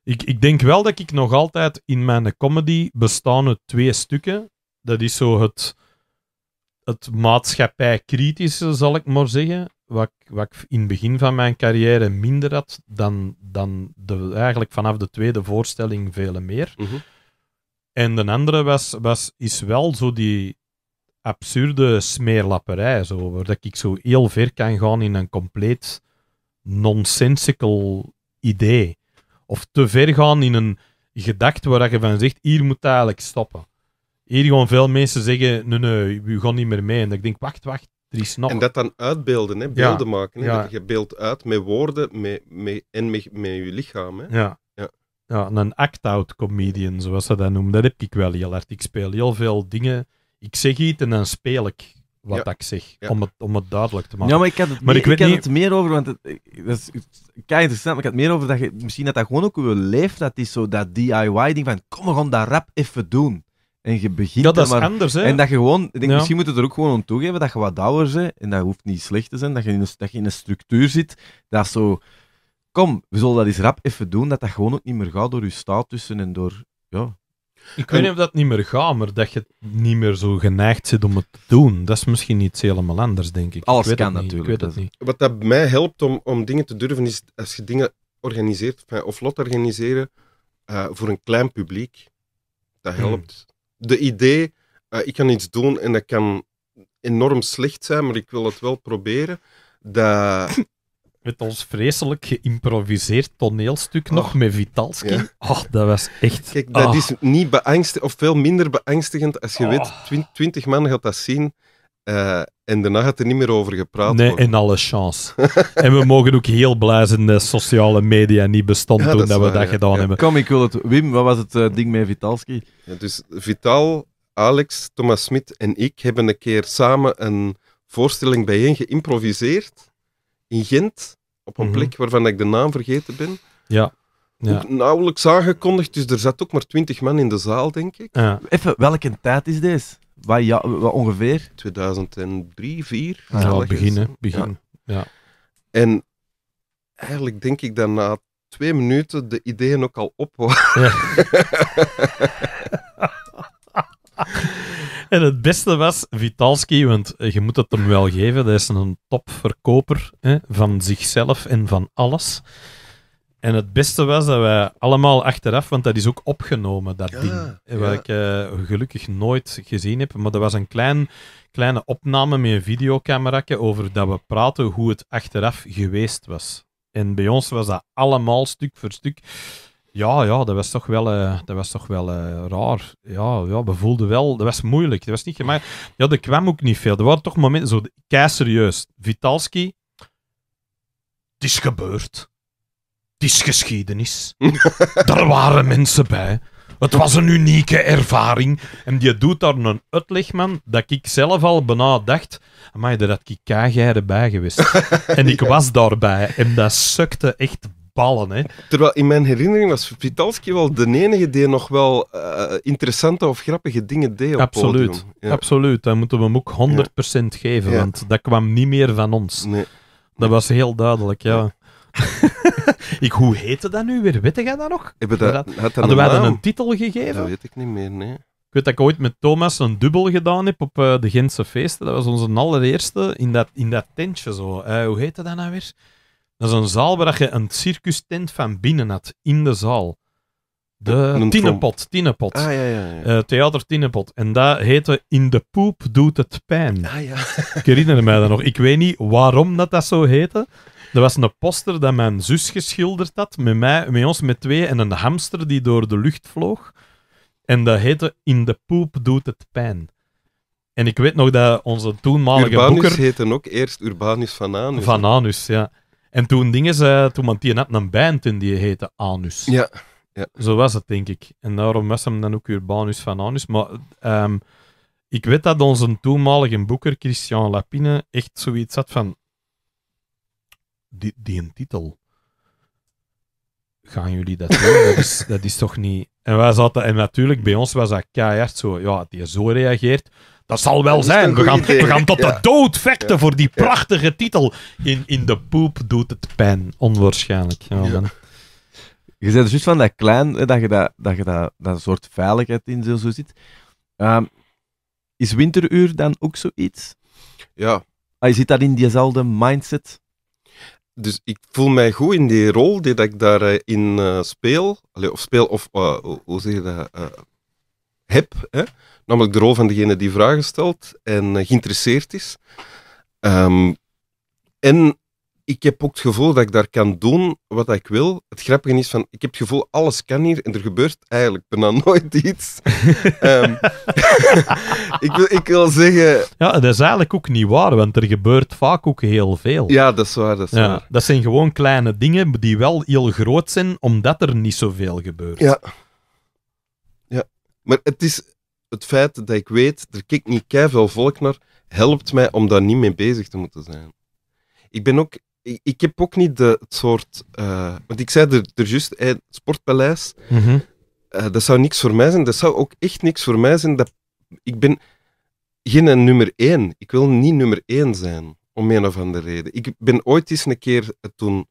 Ik, ik denk wel dat ik nog altijd in mijn comedy bestaan uit twee stukken. Dat is zo het, het maatschappij-kritische, zal ik maar zeggen. Wat, wat ik in het begin van mijn carrière minder had dan, dan de, eigenlijk vanaf de tweede voorstelling vele meer. Mhm. En de andere was, was, is wel zo die absurde smeerlapperij. Zo, waar dat ik zo heel ver kan gaan in een compleet nonsensical idee. Of te ver gaan in een gedachte waar je van zegt, hier moet eigenlijk stoppen. Hier gaan veel mensen zeggen, nee, nee, we gaan niet meer mee. En ik denk, wacht, wacht, er is nog... En dat dan uitbeelden, hè? beelden maken. Hè? Dat je beeld uit met woorden met, met, en met, met je lichaam. Hè? Ja. ja. Ja, een act-out comedian, zoals ze dat noemen. Dat heb ik wel heel hard. Ik speel heel veel dingen. Ik zeg iets en dan speel ik wat ik zeg, om, het, om het duidelijk te maken. Ja, maar ik had het, maar meer, ik weet ik niet... het meer over, want het, dat is kei interessant, maar ik had het meer over dat je, misschien dat dat gewoon ook leeft. Dat is, zo dat DIY-ding van, kom we gaan dat rap even doen. En je begint ja, dat maar, is anders, hè? En dat je gewoon, ik denk, misschien moet het er ook gewoon aan toegeven dat je wat ouder bent, en dat hoeft niet slecht te zijn, dat je in een, dat je in een structuur zit, dat zo, kom, we zullen dat eens rap even doen, dat dat gewoon ook niet meer gaat door je statussen en door, ja, ik weet niet of dat niet meer gaat, maar dat je niet meer zo geneigd zit om het te doen. Dat is misschien iets helemaal anders, denk ik. Alles ik kan natuurlijk. Ik weet dat dus. niet. Wat dat mij helpt om, om dingen te durven, is als je dingen organiseert, of lot organiseren, eh, voor een klein publiek. Dat hmm. helpt. De idee, eh, ik kan iets doen en dat kan enorm slecht zijn, maar ik wil het wel proberen. Dat, met ons vreselijk geïmproviseerd toneelstuk nog met Vitalski. Oh, dat was echt... Kijk, dat is niet beangstigend, of veel minder beangstigend als je weet, twintig man gaat dat zien eh, en daarna gaat er niet meer over gepraat nee, in en alle chance. en we mogen ook heel blij zijn dat sociale media niet bestond ja, toen dat, we dat gedaan hebben. Kom, ik wil het. Wim, wat was het eh, ding met Vitalski? dus Vital, Alex, Thomas Smit en ik hebben een keer samen een voorstelling bijeen geïmproviseerd in Gent, op een mhm. plek waarvan ik de naam vergeten ben. Ja. ja. nauwelijks aangekondigd, dus er zat ook maar twintig man in de zaal, denk ik. Ja. Even, welke tijd is deze? Wat, ja, ongeveer? 2003, 2004. Ja, beginnen, beginnen, begin. Ja. En eigenlijk denk ik dat na twee minuten de ideeën ook al op en het beste was Vitalski, want eh, je moet het hem wel geven. Dat is een topverkoper hè, van zichzelf en van alles. En het beste was dat wij allemaal achteraf, want dat is ook opgenomen, dat ding. Wat ik eh, gelukkig nooit gezien heb. Maar dat was een klein, kleine opname met een videocamera over dat we praten hoe het achteraf geweest was. En bij ons was dat allemaal stuk voor stuk ja, ja, dat was toch wel, eh, dat was toch wel eh, raar. Ja, ja, we voelden wel, dat was moeilijk. Dat was niet gemakkelijk. Ja, er kwam ook niet veel. Er waren toch momenten zo serieus. Vitalski, het is gebeurd. Het is geschiedenis. er waren mensen bij. Het was een unieke ervaring. En die doet daar een uitleg, man, dat ik zelf al bijna dacht... je daar had ik keigeir bij geweest. en ik was daarbij. En dat sukte echt Hè. Terwijl in mijn herinnering was Vitalski wel de enige die nog wel eh, interessante of grappige dingen deed op Absoluut. podium. Absoluut, dat moeten we hem ook 100% geven, want dat kwam niet meer van ons. Nee. Dat was heel duidelijk, ja. ik, hoe heette dat nu weer? Weet jij dat nog? Hebben dat, dat ah, Hadden wij dat een titel gegeven? Dat weet ik niet meer, nee. Ik weet dat ik ooit met Thomas een dubbel gedaan heb op eh, de Gentse feesten. Dat was onze allereerste in dat, in dat tentje zo. Eh, hoe heette dat nou weer? Dat is een zaal waar je een circus tent van binnen had, in de zaal. De tinnenpot, tinnenpot. Ah, ja, ja, eh, theater tinnenpot. En dat heette In de poep doet het pijn. Ah, ja. ik herinner mij dat nog. Ik weet niet waarom dat, dat zo heette. Er was een poster dat mijn zus geschilderd had, met, mij, met ons met twee, en een hamster die door de lucht vloog. En dat heette In de poep doet het pijn. En ik weet nog dat onze toenmalige Urbanus boeker... Urbanus heette ook eerst Urbanus Vananus. Vananus, ja. En toen dingen ze, toen, want die een band in die heette Anus. Ja, ja. Zo was het, denk ik. En daarom was hem dan ook Urbanus van Anus. Maar ehm, ik weet dat onze toenmalige boeker Christian Lapine echt zoiets had van. Die, die een titel. Gaan jullie dat doen? dat, is, toch niet. En wij zaten, en natuurlijk bij ons was dat keihard zo. Ja, die zo reageert. Dat zal wel zijn. We gaan, we gaan tot de dood vechten voor die prachtige titel. In, in de poep doet het pijn. Onwaarschijnlijk. Je zei dus juist van dat klein, dat je dat, dat, je dat, dat soort veiligheid in zo, zo zit. Ehm, is winteruur dan ook zoiets? Ja. Ah, je zit daar in diezelfde mindset? dus ik voel mij goed in die rol die dat ik daarin uh, speel. Allee, of speel, of eh, hoe zeg je dat? Uh, heb, namelijk de rol van degene die vragen stelt en eh, geïnteresseerd is. Ehm, en ik heb ook het gevoel dat ik daar kan doen wat ik wil. Het grappige is van, ik heb het gevoel, alles kan hier en er gebeurt eigenlijk bijna nooit iets. Ehm, ik, wil, ik wil zeggen... Ja, dat is eigenlijk ook niet waar, want er gebeurt vaak ook heel veel. Ja, dat is waar. Dat, is ja, waar. dat zijn gewoon kleine dingen die wel heel groot zijn, omdat er niet zoveel gebeurt. Ja. Maar het is het feit dat ik weet, er kijkt niet veel volk naar, helpt mij om daar niet mee bezig te moeten zijn. Ik ben ook... Ik, heb ook niet de, het soort... Eh, want ik zei er, er juist, sportpaleis, mhm. eh, dat zou niks voor mij zijn. Dat zou ook echt niks voor mij zijn. Dat, ik ben geen nummer één. Ik wil niet nummer één zijn, om een of andere reden. Ik ben ooit eens een keer, toen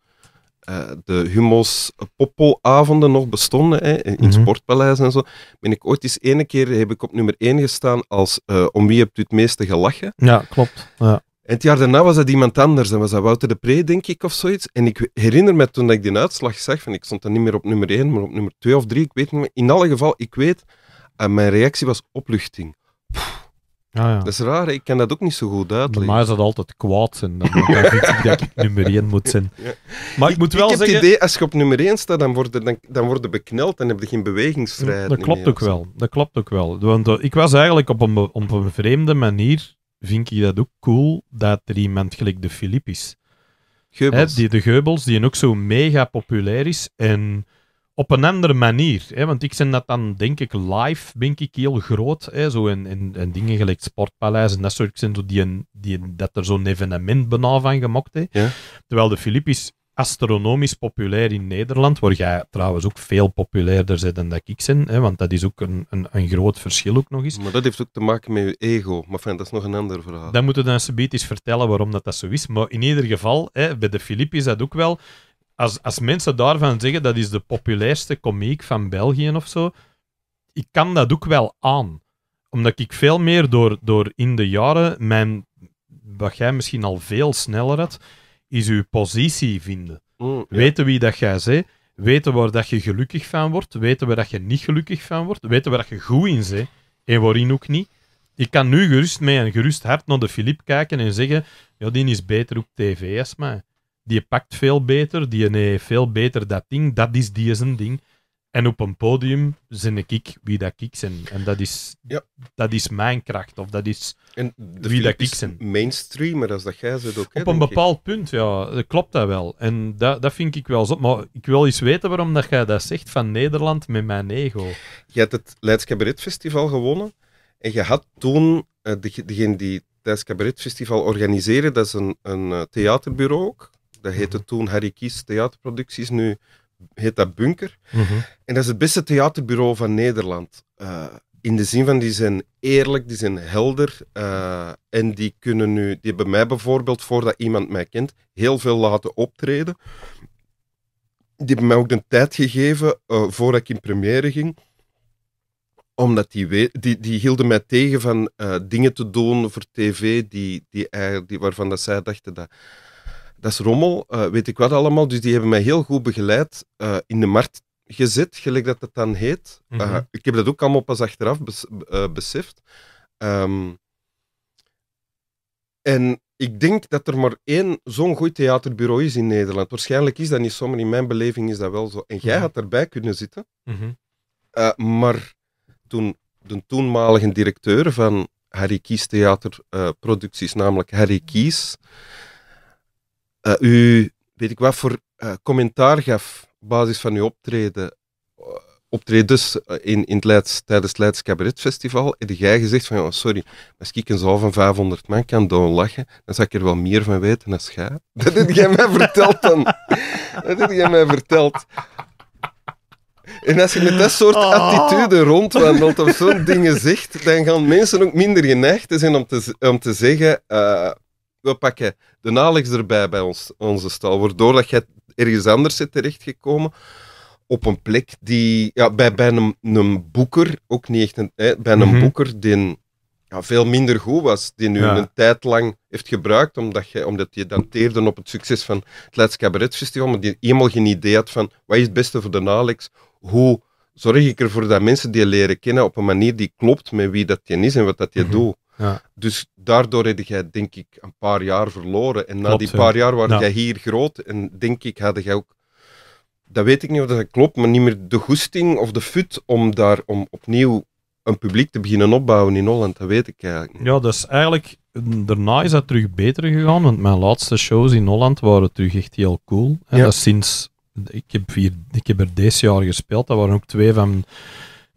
eh, de Humo's Poppelavonden nog bestonden, hè, in mm sportpaleis en zo, ben ik ooit eens ene keer heb ik op nummer 1 gestaan als eh, om wie hebt u het meeste gelachen? Ja, klopt. Ja. En het jaar daarna was dat iemand anders. En was dat Wouter de Pre, denk ik, of zoiets. En ik herinner me toen ik die uitslag zag, van ik stond dan niet meer op nummer 1, maar op nummer 2 of 3, ik weet niet meer. In alle geval, ik weet, uh, mijn reactie was opluchting ja. Dat is raar, ik kan dat ook niet zo goed uitleggen. Maar is dat altijd kwaad zijn. Dan, dan vind ik dat ik nummer 1 moet zijn. Maar ik, moet wel ik heb het idee, als je op nummer 1 staat, dan worden dan, dan word je bekneld en heb je geen bewegingsvrijheid. Dat klopt ook wel. Dat klopt ook wel. Want eh, ik was eigenlijk op een, op een vreemde manier, vind ik dat ook cool, dat er iemand gelijk de Filipis, is. die, de Geubels, die ook zo mega populair is. En op een andere manier. Hè? Want ik ben dat dan, denk ik, live ben ik heel groot. Hè? Zo in, in, dingen gelijk Sportpaleis en dat soort dingen. die, die, dat er zo'n evenement bijna van gemaakt. heeft. Terwijl de Filip is astronomisch populair in Nederland, waar jij trouwens ook veel populairder bent dan dat ik ben, hè? want dat is ook een, een, een, groot verschil ook nog eens. Maar dat heeft ook te maken met je ego, maar fijn, dat is nog een ander verhaal. Dan moeten we dan een beetje vertellen waarom dat, dat zo is, maar in ieder geval, hè, bij de Filip is dat ook wel als, als mensen daarvan zeggen dat is de populairste komiek van België of zo, ik kan dat ook wel aan. Omdat ik veel meer door, door in de jaren mijn, wat jij misschien al veel sneller had, is uw positie vinden. Mm, weten wie dat jij bent, weten waar dat je gelukkig van wordt, weten waar dat je niet gelukkig van wordt, weten waar dat je goed in bent en waarin ook niet. Ik kan nu gerust met een gerust hart naar de Filip kijken en zeggen, ja, die is beter op tv als mij die pakt veel beter, die nee, veel beter dat ding, dat is die een ding. En op een podium zin ik wie dat ik zijn. En dat is, ja. dat is mijn kracht, of dat is en wie dat ik Mainstream, mainstreamer als dat jij zit ook. Op een bepaald punt, ja, klopt dat wel. En dat, dat vind ik wel zo. Maar ik wil eens weten waarom dat jij dat zegt van Nederland met mijn ego. Je hebt het Leids Cabaret Festival gewonnen. En je had toen, uh, degene die het Leids Cabaret Festival organiseren, dat is een, een eh, theaterbureau ook. Dat heette toen Harry Kies Theaterproducties, nu heet dat Bunker. Mhm. En dat is het beste theaterbureau van Nederland. Eh, in de zin van die zijn eerlijk, die zijn helder. Eh, en die kunnen nu, die hebben mij bijvoorbeeld, voordat iemand mij kent, heel veel laten optreden. Die hebben mij ook de tijd gegeven uh, voordat ik in première ging omdat die, die, die hielden mij tegen van dingen te doen voor tv die, die, die, waarvan dat zij dachten dat, dat is rommel, eh, weet ik wat allemaal. Dus die hebben mij heel goed begeleid eh, in de markt gezet, gelijk dat het dan heet. Mhm. Eh, ik heb dat ook allemaal pas achteraf beseft. Ehm, en ik denk dat er maar één zo'n goed theaterbureau is in Nederland. Waarschijnlijk is dat niet zo, maar in mijn beleving is dat wel zo. En jij mhm. had erbij kunnen zitten. Mhm. maar toen de toenmalige directeur van Harry Kies Theaterproducties, namelijk Harry Kies, eh, u, weet ik wat voor eh, commentaar gaf op basis van uw optreden eh, dus in, in het Leids, tijdens het Leids Cabaret Festival, heb jij gezegd van, sorry, als ik een zaal van 500 man kan doen lachen, dan zou ik er wel meer van weten als jij. Dat heb jij mij verteld dan. Dat heb jij mij verteld. En als je met dat soort oh. attitude rondwandelt of zo'n dingen zegt, dan gaan mensen ook minder geneigd zijn om te, om te zeggen we pakken de Alex erbij bij ons, onze stal, waardoor dat jij ergens anders zit terechtgekomen. Op een plek die ja, bij, bij een, boeker, ook niet echt een, hè, bij een mhm. boeker die ja, veel minder goed was, die nu een tijd lang heeft gebruikt, omdat je, omdat je dateerde op het succes van het Leids Cabaret Festival, maar die helemaal geen idee had van wat is het beste voor de Alex, hoe zorg ik ervoor dat mensen die leren kennen op een manier die klopt met wie dat je is en wat dat je mhm. doet. Ja. Dus daardoor heb jij, denk ik, een paar jaar verloren. En na die paar jaar waren jij hier groot en denk ik, had jij ook, dat weet ik niet of dat klopt, maar niet meer de goesting of de fut om daar om opnieuw een publiek te beginnen opbouwen in Holland. Dat weet ik eigenlijk niet. Ja, dus eigenlijk, daarna is dat terug beter gegaan, want mijn laatste shows in Holland waren terug echt heel cool. En dat sinds, ik heb, hier ik heb er deze jaar gespeeld, dat waren ook twee van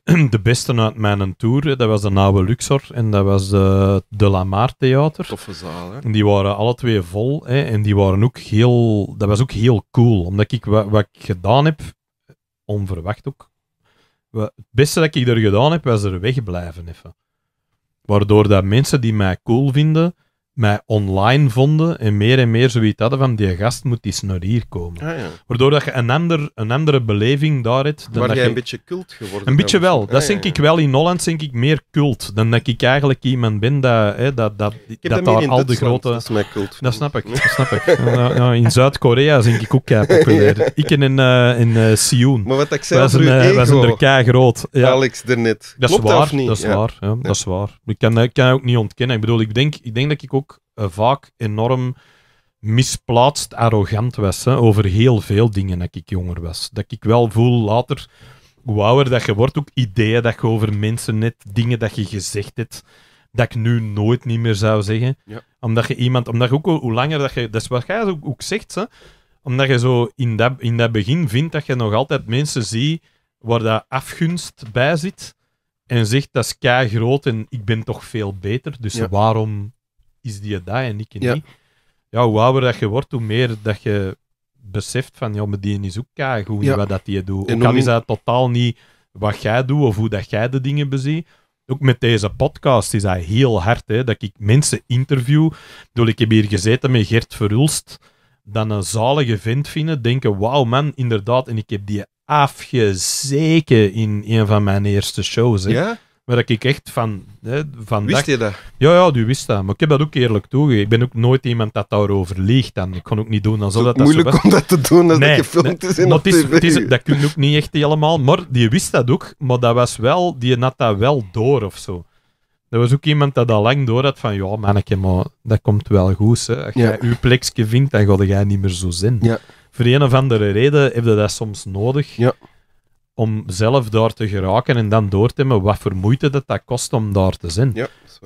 de beste uit mijn tour. Dat was de Nauwe Luxor en dat was de eh, De La Mar Theater. Toffe zaal, En die waren alle twee vol. Hè? En die waren ook heel... Dat was ook heel cool. Omdat ik wat, wat ik gedaan heb, onverwacht ook, het beste dat ik er gedaan heb, was er wegblijven even. Waardoor dat mensen die mij cool vinden mij online vonden en meer en meer zoiets hadden van die gast moet eens naar hier komen. Ah, ja. Waardoor dat je een, ander, een andere beleving daar hebt. Dan Waar dat jij een beetje cult geworden Een beetje wel. dat ah, denk ik wel. In Holland denk ik meer cult dan dat ik eigenlijk iemand ben dat, hè, dat, dat, dat daar al de grote... Dat is mijn cult. Dat snap ik. Dat snap ik. Nou, nou, in Zuid-Korea denk ik ook kei populair. Ik in, uh, in uh, Maar wat ik zei was, een, was eh, een er groot. Alex daarnet. Dat is waar. Dat, niet? dat is waar. dat is waar. Ik kan, eh, kan ook niet ontkennen. Ik bedoel, ik denk, ik denk dat ik ook eh, vaak enorm misplaatst arrogant was hè, over heel veel dingen dat ik jonger was. Dat ik wel voel later, hoe ouder dat je wordt, ook ideeën dat je over mensen net dingen dat je gezegd hebt, dat ik nu nooit niet meer zou zeggen. Omdat je iemand, omdat je ook hoe langer dat je, dat is wat jij ook, zegt, hè, omdat je zo in dat, in dat begin vindt dat je nog altijd mensen ziet waar dat afgunst bij zit en zegt dat is kei groot en ik ben toch veel beter, dus waarom is die daar en ik ja. niet. Ja, hoe ouder dat je wordt, hoe meer dat je beseft van, ja, maar die is ook hoe ja. wat dat die doet. Ook al is dat totaal niet wat jij doet of hoe dat jij de dingen beziet. Ook met deze podcast is hij heel hard, hè, dat ik mensen interview. Ik ik heb hier gezeten met Gert Verhulst, dan een zalige vent vinden, denken, wauw man, inderdaad, en ik heb die afgezeken in een van mijn eerste shows. Hè dat ik echt van... Hè, Wist je dat? Ja, ja, die wist dat. Maar ik heb dat ook eerlijk toegegeven. Ik ben ook nooit iemand dat daarover liegt. En ik kon ook niet doen alsof dat, dat moeilijk om dat te doen als nee, dat gefilmd is in een TV. dat kun je ook niet echt helemaal. Maar die wist dat ook. Maar dat was wel... Die had dat wel door of zo. Dat was ook iemand dat al lang door had van... Ja, manneke, maar dat komt wel goed. Hè. Als jij uw je plekje vindt, dan ga jij niet meer zo zin. Voor een of andere reden heb je dat soms nodig. Ja om zelf daar te geraken en dan door te hebben wat voor moeite dat, dat kost om daar te zijn.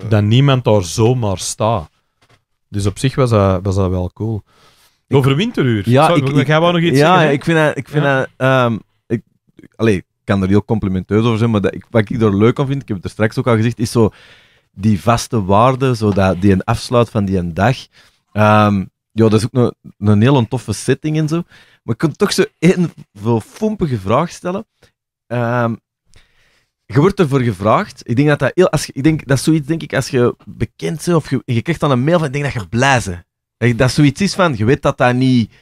dat, niemand daar zomaar staat. Dus op zich was dat, was dat wel cool. Over Ja, ik, ga wel nog iets ja, ik vind dat... Ik, vind ehm, ik, allee, ik kan er heel complimenteus over zijn, maar wat ik er leuk aan vind, ik heb het er straks ook al gezegd, is zo die vaste waarde, zo die een afsluit van die een dag. Ehm, ja, dat is ook een, een hele toffe setting en zo. Maar ik kan toch zo één fompige vraag stellen. Ehm, je wordt ervoor gevraagd. Ik denk dat dat heel, als je, ik denk, dat is zoiets, denk ik, als je bekend bent of je, je krijgt dan een mail van, ik denk dat je blij eh, Dat zoiets is van, je weet dat dat niet,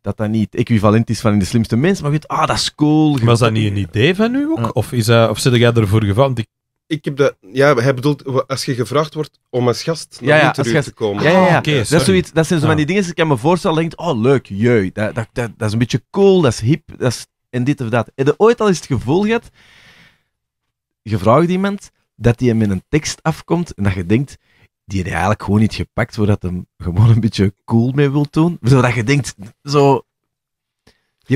dat dat niet het equivalent is van in de slimste mens, maar je weet, ah, dat is cool. Was maar dat niet een idee van u ook? Of, is dat, of zit jij ervoor gevraagd? ik heb dat, ja, hij bedoelt als je gevraagd wordt om als gast naar ja, ja, te komen. Ja, ja, ah, dat, zoiets, dat zijn zo van die dingen die ik aan me voorstel denkt, oh leuk, jeu, dat, dat, dat, is een beetje cool, dat is hip, dat is en dit of dat. Heb je ooit al eens het gevoel gehad, gevraagd iemand, dat hij in een tekst afkomt en dat je denkt, die heeft eigenlijk gewoon niet gepakt, voordat hem gewoon een beetje cool mee wil doen. Zodat je denkt, zo,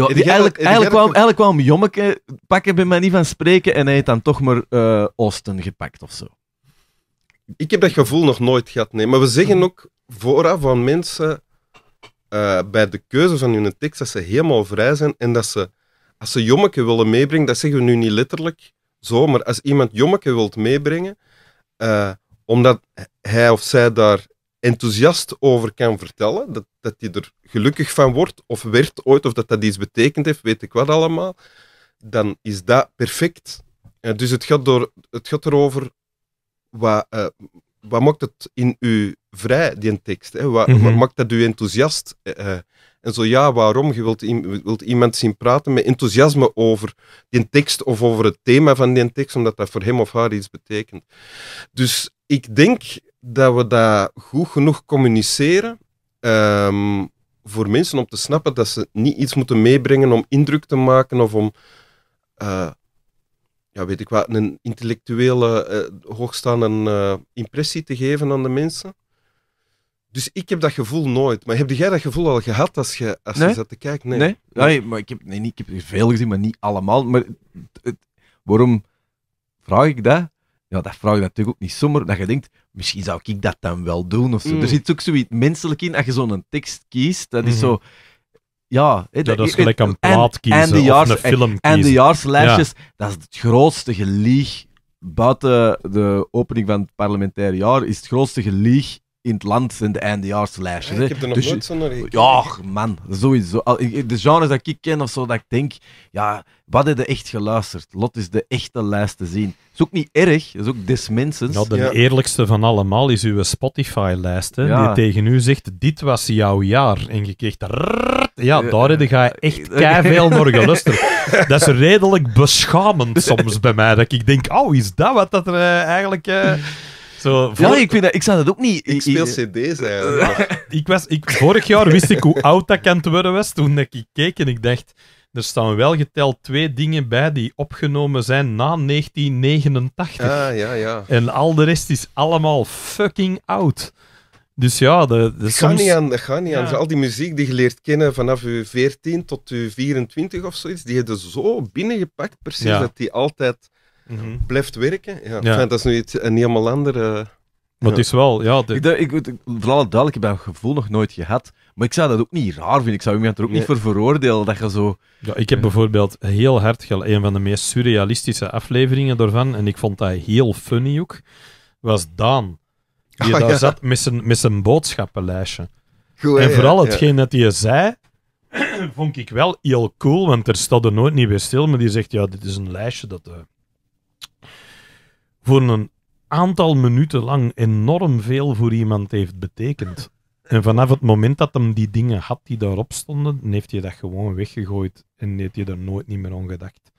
die, eigenlijk, eigenlijk, kwam, eigenlijk kwam Jommeke pakken bij mij niet van spreken en hij heeft dan toch maar uh, Oosten gepakt of zo. Ik heb dat gevoel nog nooit gehad, nee. Maar we zeggen hm. ook vooraf van mensen eh, bij de keuze van hun tekst dat ze helemaal vrij zijn en dat ze, als ze Jommeke willen meebrengen, dat zeggen we nu niet letterlijk zo, maar als iemand Jommeke wilt meebrengen, eh, omdat hij of zij daar enthousiast over kan vertellen, dat, dat die er gelukkig van wordt of werd ooit, of dat dat iets betekend heeft, weet ik wat allemaal, dan is dat perfect. En eh, dus het gaat, door, het gaat erover wat, eh, wat maakt het in u vrij, die tekst? Hè? Wat, mhm. maakt dat u enthousiast? Eh, en zo ja, waarom? Je wilt, wilt, iemand zien praten met enthousiasme over die tekst of over het thema van die tekst, omdat dat voor hem of haar iets betekent. Dus ik denk dat we dat goed genoeg communiceren ehm, voor mensen om te snappen dat ze niet iets moeten meebrengen om indruk te maken of om, eh, ja, weet ik wat, een intellectuele, uh, hoogstaande eh, impressie te geven aan de mensen. Dus ik heb dat gevoel nooit. Maar heb jij dat gevoel al gehad als je, als je zat te kijken? Nee. nee. Nee? maar ik heb, nee, ik heb er veel gezien, maar niet allemaal. Maar waarom vraag ik dat? ja, dat vraag je natuurlijk ook niet zomaar, dat je denkt, misschien zou ik dat dan wel doen of zo. Mm. Er zit ook zoiets menselijk in, als je zo'n tekst kiest, dat is mhm. zo... Ja, dat, is gelijk een plaat kiezen en, en jaars, of een film kiezen. En de jaarslijstjes, dat is het grootste gelieg buiten de opening van het parlementaire jaar, is het grootste gelieg in het land zijn de eindejaarslijstjes. Ja, ik heb er nog dus nooit zo naar Ja, man, sowieso. De genres dat ik ken of zo, dat ik denk, ja, wat heb je echt geluisterd? Lot is de echte lijst te zien. is ook niet erg, dat is ook desmensens. Nou, ja, de eerlijkste van allemaal is uw Spotify-lijst, die tegen u zegt, dit was jouw jaar. En je kreeg ja, daar ga je echt veel naar geluisterd. dat is redelijk beschamend soms bij mij, dat ik denk, oh, is dat wat dat er eh, eigenlijk... Eh, zo, Ja, ik, vind dat, ik zou dat ook niet... Ik speel cd's eigenlijk. ik was, ik, vorig jaar wist ik hoe oud dat kan worden was toen ik keek en ik dacht... Er staan wel geteld twee dingen bij die opgenomen zijn na ah, 1989. Ah, ja, ja. En al de rest is allemaal fucking oud. Dus ja, de, de soms... niet aan, ga niet aan. Al die muziek die je leert kennen vanaf je 14 tot je 24 of zoiets, die hebben zo binnengepakt, precies, dat die altijd Mhm. blijft werken. Ja, ja. dat is nu iets, een helemaal ander. Eh, maar het is wel, ja. De... Ik, ik, vooral duidelijk, ik heb dat gevoel nog nooit gehad. Maar ik zou dat ook niet raar vinden. Ik zou iemand er ook niet voor veroordelen dat je zo. Ja, ik heb bijvoorbeeld heel hard een van de meest surrealistische afleveringen daarvan. En ik vond dat heel funny ook. Was Daan. Die ah, daar zat met zijn boodschappenlijstje. en vooral hetgeen dat hij zei, vond ik wel heel cool. Want er stond er nooit niet weer stil. Maar die zegt: Ja, dit is een lijstje dat. Uh, voor een aantal minuten lang enorm veel voor iemand heeft betekend. En vanaf het moment dat hem die dingen had die daarop stonden, heeft hij dat gewoon weggegooid en heeft hij er nooit niet meer om gedacht.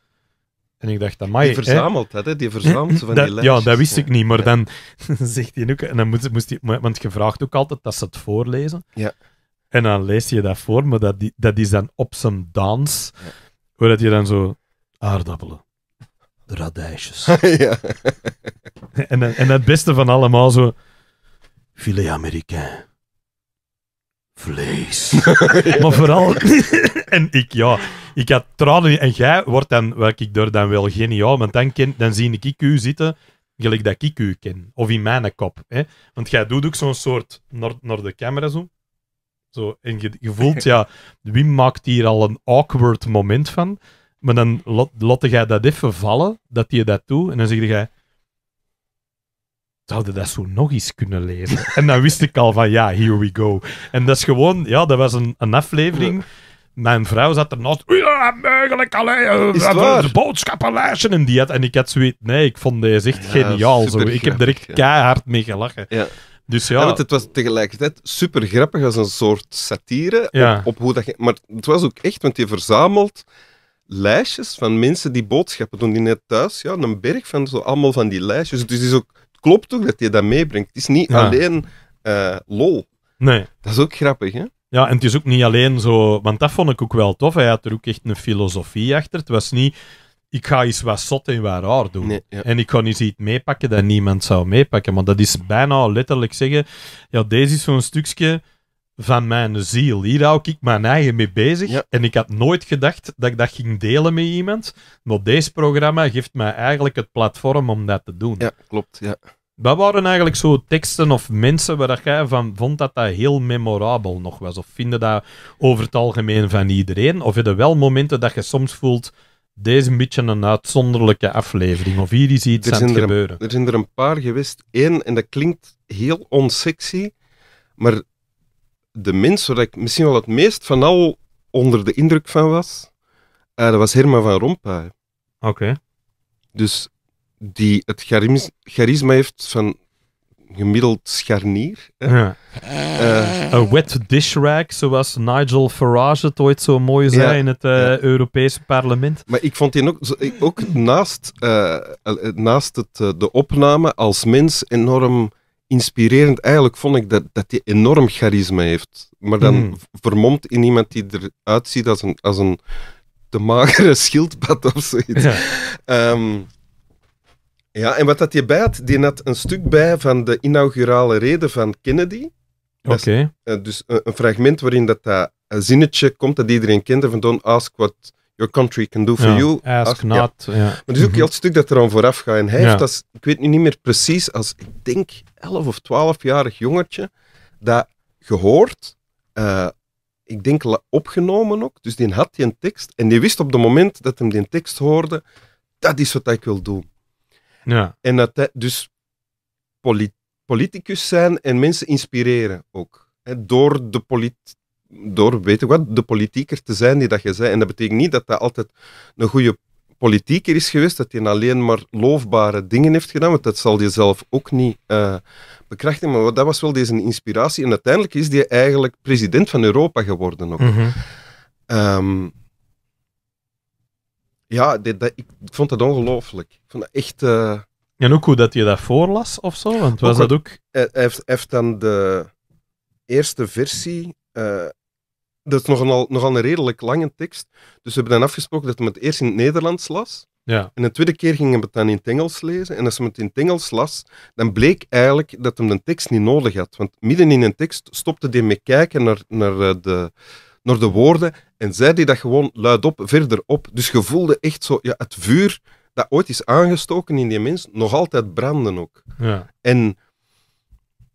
En ik dacht, amai... Die verzamelt hè? die verzamelt van die lijstjes. Ja, dat wist ik niet, maar dan zegt hij ook... En dan moest, moest hij, want je vraagt ook altijd dat ze het voorlezen. Ja. En dan lees je dat voor, maar dat, dat is dan op zijn dans, ja. waar je dan zo aardappelen, radijsjes. ja. en, en het beste van allemaal zo... Filet américain. Vlees. Maar vooral... en ik, ja. Ik had tranen... En jij wordt dan... Wat ik door dan wel geniaal. Want dan, ken, dan zie ik u zitten gelijk dat ik u ken. Of in mijn kop. Hè? Want jij doet ook zo'n soort... Naar, naar de camera zo. Zo, en je, je voelt, ja, Wim maakt hier al een awkward moment van. Maar dan lotte jij dat even vallen, dat je dat doet. En dan zeg jij, zouden dat zo nog eens kunnen lezen? en dan wist ik al van, ja, here we go. En dat is gewoon, ja, dat was een, een aflevering. Mijn vrouw zat ernaast, ja, mogelijk, alleen eh, eh, de boodschappenlijstje. En, die had, en ik had zoiets, nee, ik vond deze echt geniaal. Zo. Ik heb er echt keihard mee gelachen. Dus ja. het was tegelijkertijd super grappig als een soort satire op, hoe dat Maar het was ook echt, want je verzamelt lijstjes van mensen die boodschappen doen, die net thuis, ja, een berg van zo allemaal van die lijstjes. Dus het, is ook, klopt toch dat je dat meebrengt. Het is niet alleen eh, lol. Nee. Dat is ook grappig, hè? Ja, en het is ook niet alleen zo, want dat vond ik ook wel tof. Hij had er ook echt een filosofie achter. Het was niet, ik ga iets wat zot en waar raar doen. Nee, En ik ga eens iets meepakken dat niemand zou meepakken. Maar dat is bijna letterlijk zeggen, ja, deze is zo'n stukje van mijn ziel. Hier hou ik mijn eigen mee bezig. En ik had nooit gedacht dat ik dat ging delen met iemand. Maar deze programma geeft mij eigenlijk het platform om dat te doen. Ja, klopt. Ja. Wat waren eigenlijk zo teksten of mensen waar jij van vond dat dat heel memorabel nog was? Of vinden dat over het algemeen van iedereen? Of heb je wel momenten dat je soms voelt, deze een beetje een uitzonderlijke aflevering? Of hier is iets aan het er gebeuren? er zijn er een paar geweest. Eén, en dat klinkt heel onsexy, maar de mens waar ik misschien wel het meest van al onder de indruk van was, eh, dat was Herman van Rompuy. Oké. Dus die het charisma, heeft van gemiddeld scharnier. Eh, een wet dish zoals Nigel Farage het ooit zo mooi zei in het uh, Europese parlement. Maar ik vond die ook, ook naast, naast het, de opname als mens enorm inspirerend. Eigenlijk vond ik dat, dat hij enorm charisma heeft. Maar dan mm. vermomd in iemand die eruit ziet als een, als een te magere schildpad of zoiets. Ja. Ehm, ja, en wat had je bij had, die had een stuk bij van de inaugurale reden van Kennedy. Oké. Eh, dus een, fragment waarin dat, dat eh, zinnetje komt dat iedereen kent van don't ask what your country can do for you. Ask, ask not. Ja. Ja. Maar dus ook mhm. heel stuk dat er aan vooraf gaat. En hij heeft dat, ik weet nu niet meer precies, als ik denk 11 of 12-jarig jongetje dat gehoord, uh, ik denk opgenomen ook. Dus die had die tekst en die wist op het moment dat hem die tekst hoorde, dat is wat ik wil doen. Ja. En dat hij, dus politicus zijn en mensen inspireren ook. Hè, door de polit, door, weet ik wat, de politieker te zijn die dat je zei. En dat betekent niet dat dat altijd een goede politieker is geweest, dat hij alleen maar loofbare dingen heeft gedaan, want dat zal hij zelf ook niet uh, eh, bekrachten. Maar dat was wel deze inspiratie. En uiteindelijk is hij eigenlijk president van Europa geworden ook. Mhm. Ehm, ja, dat, ik vond dat ongelooflijk. Ik vond dat echt... Eh, en ook hoe dat je dat voorlas of zo? Want was dat ook... Hij heeft, heeft, dan de eerste versie eh, dat is nogal, een redelijk lange tekst. Dus we hebben dan afgesproken dat we het eerst in het Nederlands las. Ja. En de tweede keer gingen we het dan in het Engels lezen. En als we het in het Engels las, dan bleek eigenlijk dat hem de tekst niet nodig had. Want midden in een tekst stopte hij met kijken naar, naar, eh, de, naar de woorden en zei hij dat gewoon luidop verder op. Dus je voelde echt zo ja, het vuur dat ooit is aangestoken in die mens, nog altijd branden ook. Ja. En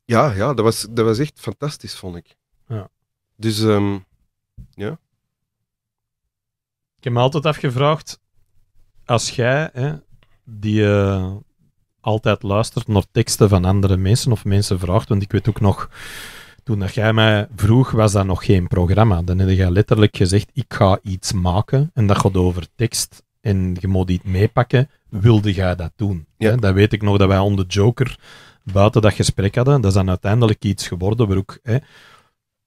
ja, ja dat, was, dat was echt fantastisch, vond ik. Ja. Dus... Ehm, ja. Ik heb me altijd afgevraagd, als jij, hè, die eh, altijd luistert naar teksten van andere mensen of mensen vraagt, want ik weet ook nog, toen dat jij mij vroeg, was dat nog geen programma. Dan heb jij letterlijk gezegd, ik ga iets maken en dat gaat over tekst en je moet iets meepakken, wilde jij dat doen? Ja. Dat weet ik nog, dat wij onder Joker buiten dat gesprek hadden. Dat is dan uiteindelijk iets geworden waar ook hè,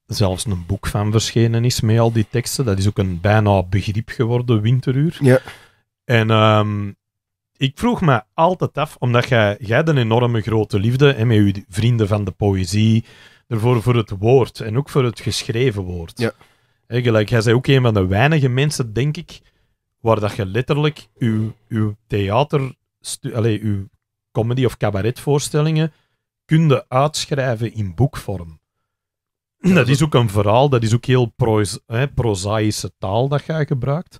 zelfs een boek van verschenen is met al die teksten. Dat is ook een bijna begrip geworden, winteruur. Ja. En ehm, ik vroeg me altijd af, omdat jij, jij de enorme grote liefde en met je vrienden van de poëzie, ervoor voor het woord en ook voor het geschreven woord. Ja. Eigenlijk, jij bent ook een van de weinige mensen, denk ik, waar dat je letterlijk je, je theater, allez, je comedy- of cabaretvoorstellingen kunde uitschrijven in boekvorm dat is ook een verhaal, dat is ook heel hè, prozaïsche taal dat jij gebruikt.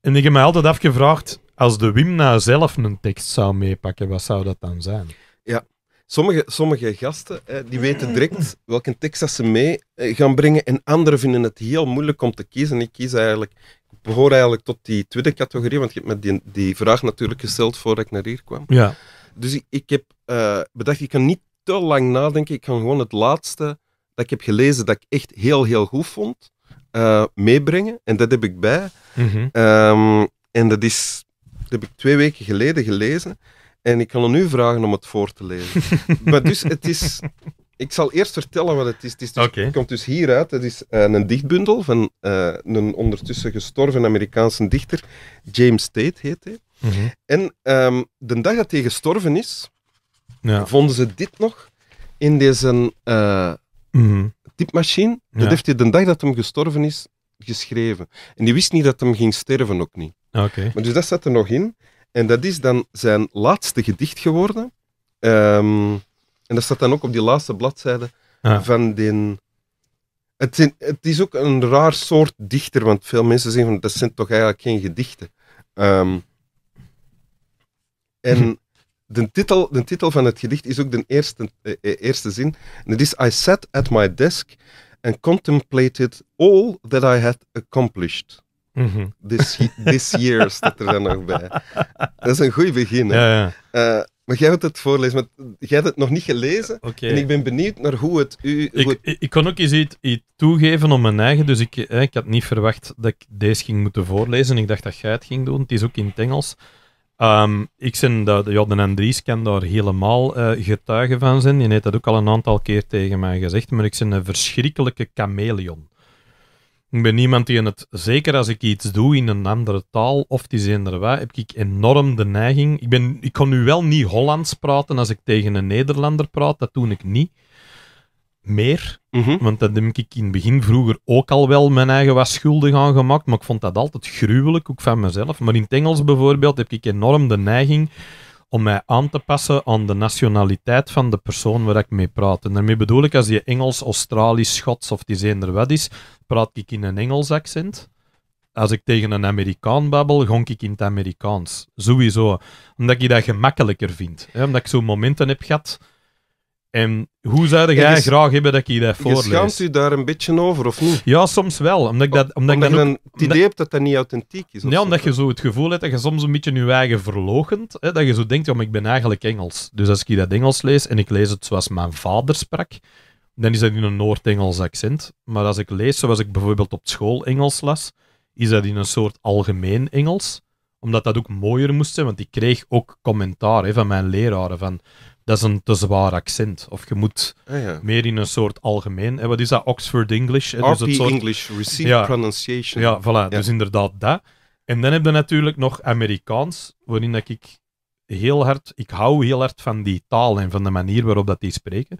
En ik heb mij altijd afgevraagd, als de Wim nou zelf een tekst zou meepakken, wat zou dat dan zijn? Ja, sommige, sommige gasten hè, die weten direct welke tekst ze mee eh, gaan brengen en anderen vinden het heel moeilijk om te kiezen. Ik kies eigenlijk, ik behoor eigenlijk tot die tweede categorie, want je hebt me die, die vraag natuurlijk gesteld voordat ik naar hier kwam. Ja. Dus ik, heb eh, bedacht, ik kan niet te lang nadenken, ik kan gewoon het laatste dat ik heb gelezen dat ik echt heel, heel goed vond, uh, meebrengen. En dat heb ik bij. Mhm. Ehm, en dat, is, dat heb ik twee weken geleden gelezen. En ik kan hem nu vragen om het voor te lezen. maar dus het is. Ik zal eerst vertellen wat het is. Het, is dus, het komt dus hieruit. Het is eh, een dichtbundel van eh, een ondertussen gestorven Amerikaanse dichter. James Tate heet hij. Mhm. En ehm, de dag dat hij gestorven is, ja. vonden ze dit nog in deze een -hmm. typmachine, dat heeft hij de dag dat hem gestorven is geschreven. En die wist niet dat hem ging sterven ook niet. Ah, oké. Maar dus dat zat er nog in. En dat is dan zijn laatste gedicht geworden. Ehm, en dat staat dan ook op die laatste bladzijde van den. Het, is ook een raar soort dichter, want veel mensen zeggen van dat zijn toch eigenlijk geen gedichten. Ehm, en de, titel, de titel van het gedicht is ook de eerste, eh, eh, eerste zin. En het is: I sat at my desk and contemplated all that I had accomplished. Mhm. this, this year staat er dan nog bij. Dat is een goed begin. Ja, ja. Eh, maar jij had het voorlezen, want jij hebt het nog niet gelezen. En ik ben benieuwd naar hoe het u. ik, ik, kon ook eens iets, toegeven op mijn eigen, dus ik, ik had niet verwacht dat ik deze ging moeten voorlezen. Ik dacht dat jij het ging doen. Het is ook in het Engels. Um, ik ben de, ja, de Andries kan daar helemaal uh, eh, getuige van zijn. Je heeft dat ook al een aantal keer tegen mij gezegd, maar ik ben een verschrikkelijke chameleon. Ik ben niemand die in het, zeker als ik iets doe in een andere taal of die zender wat, heb ik enorm de neiging. Ik, ben, ik kon nu wel niet Hollands praten als ik tegen een Nederlander praat, dat doe ik niet meer. Mhm. Want dan heb ik in het begin vroeger ook al wel mijn eigen was schuldig aan gemaakt. Maar ik vond dat altijd gruwelijk, ook van mezelf. Maar in het Engels bijvoorbeeld heb ik enorm de neiging om mij aan te passen aan de nationaliteit van de persoon waar ik mee praat. En daarmee bedoel ik, als je Engels, Australisch, Schots of die zender wat is, praat ik in een Engels accent. Als ik tegen een Amerikaan babbel, gonk ik in het Amerikaans. Sowieso. Omdat ik dat gemakkelijker vind. Omdat ik zo momenten heb gehad en hoe zou jij graag hebben dat ik je dat voorlees? Je u daar een beetje over, of niet? Ja, soms wel. Omdat dat, omdat, ik dan je het idee hebt dat dat niet authentiek is. Ja, nee, omdat je zo het gevoel hebt dat je soms een beetje je eigen verlogend Hè, dat je zo denkt, ja, maar ik ben eigenlijk Engels. Dus als ik dat Engels lees en ik lees het zoals mijn vader sprak, dan is dat in een Noord-Engels accent. Maar als ik lees zoals ik bijvoorbeeld op school Engels las, is dat in een soort algemeen Engels. Omdat dat ook mooier moest zijn, want ik kreeg ook commentaar hè, van mijn leraren van dat is een te zwaar accent. Of je moet ah, meer in een soort algemeen. Hè, eh, wat is dat? Oxford English. Hè, dus soort... English, Received Pronunciation. Ja, voilà. Dus inderdaad dat. En dan heb je natuurlijk nog Amerikaans, waarin dat ik heel hard... Ik hou heel hard van die taal en van de manier waarop dat die spreken.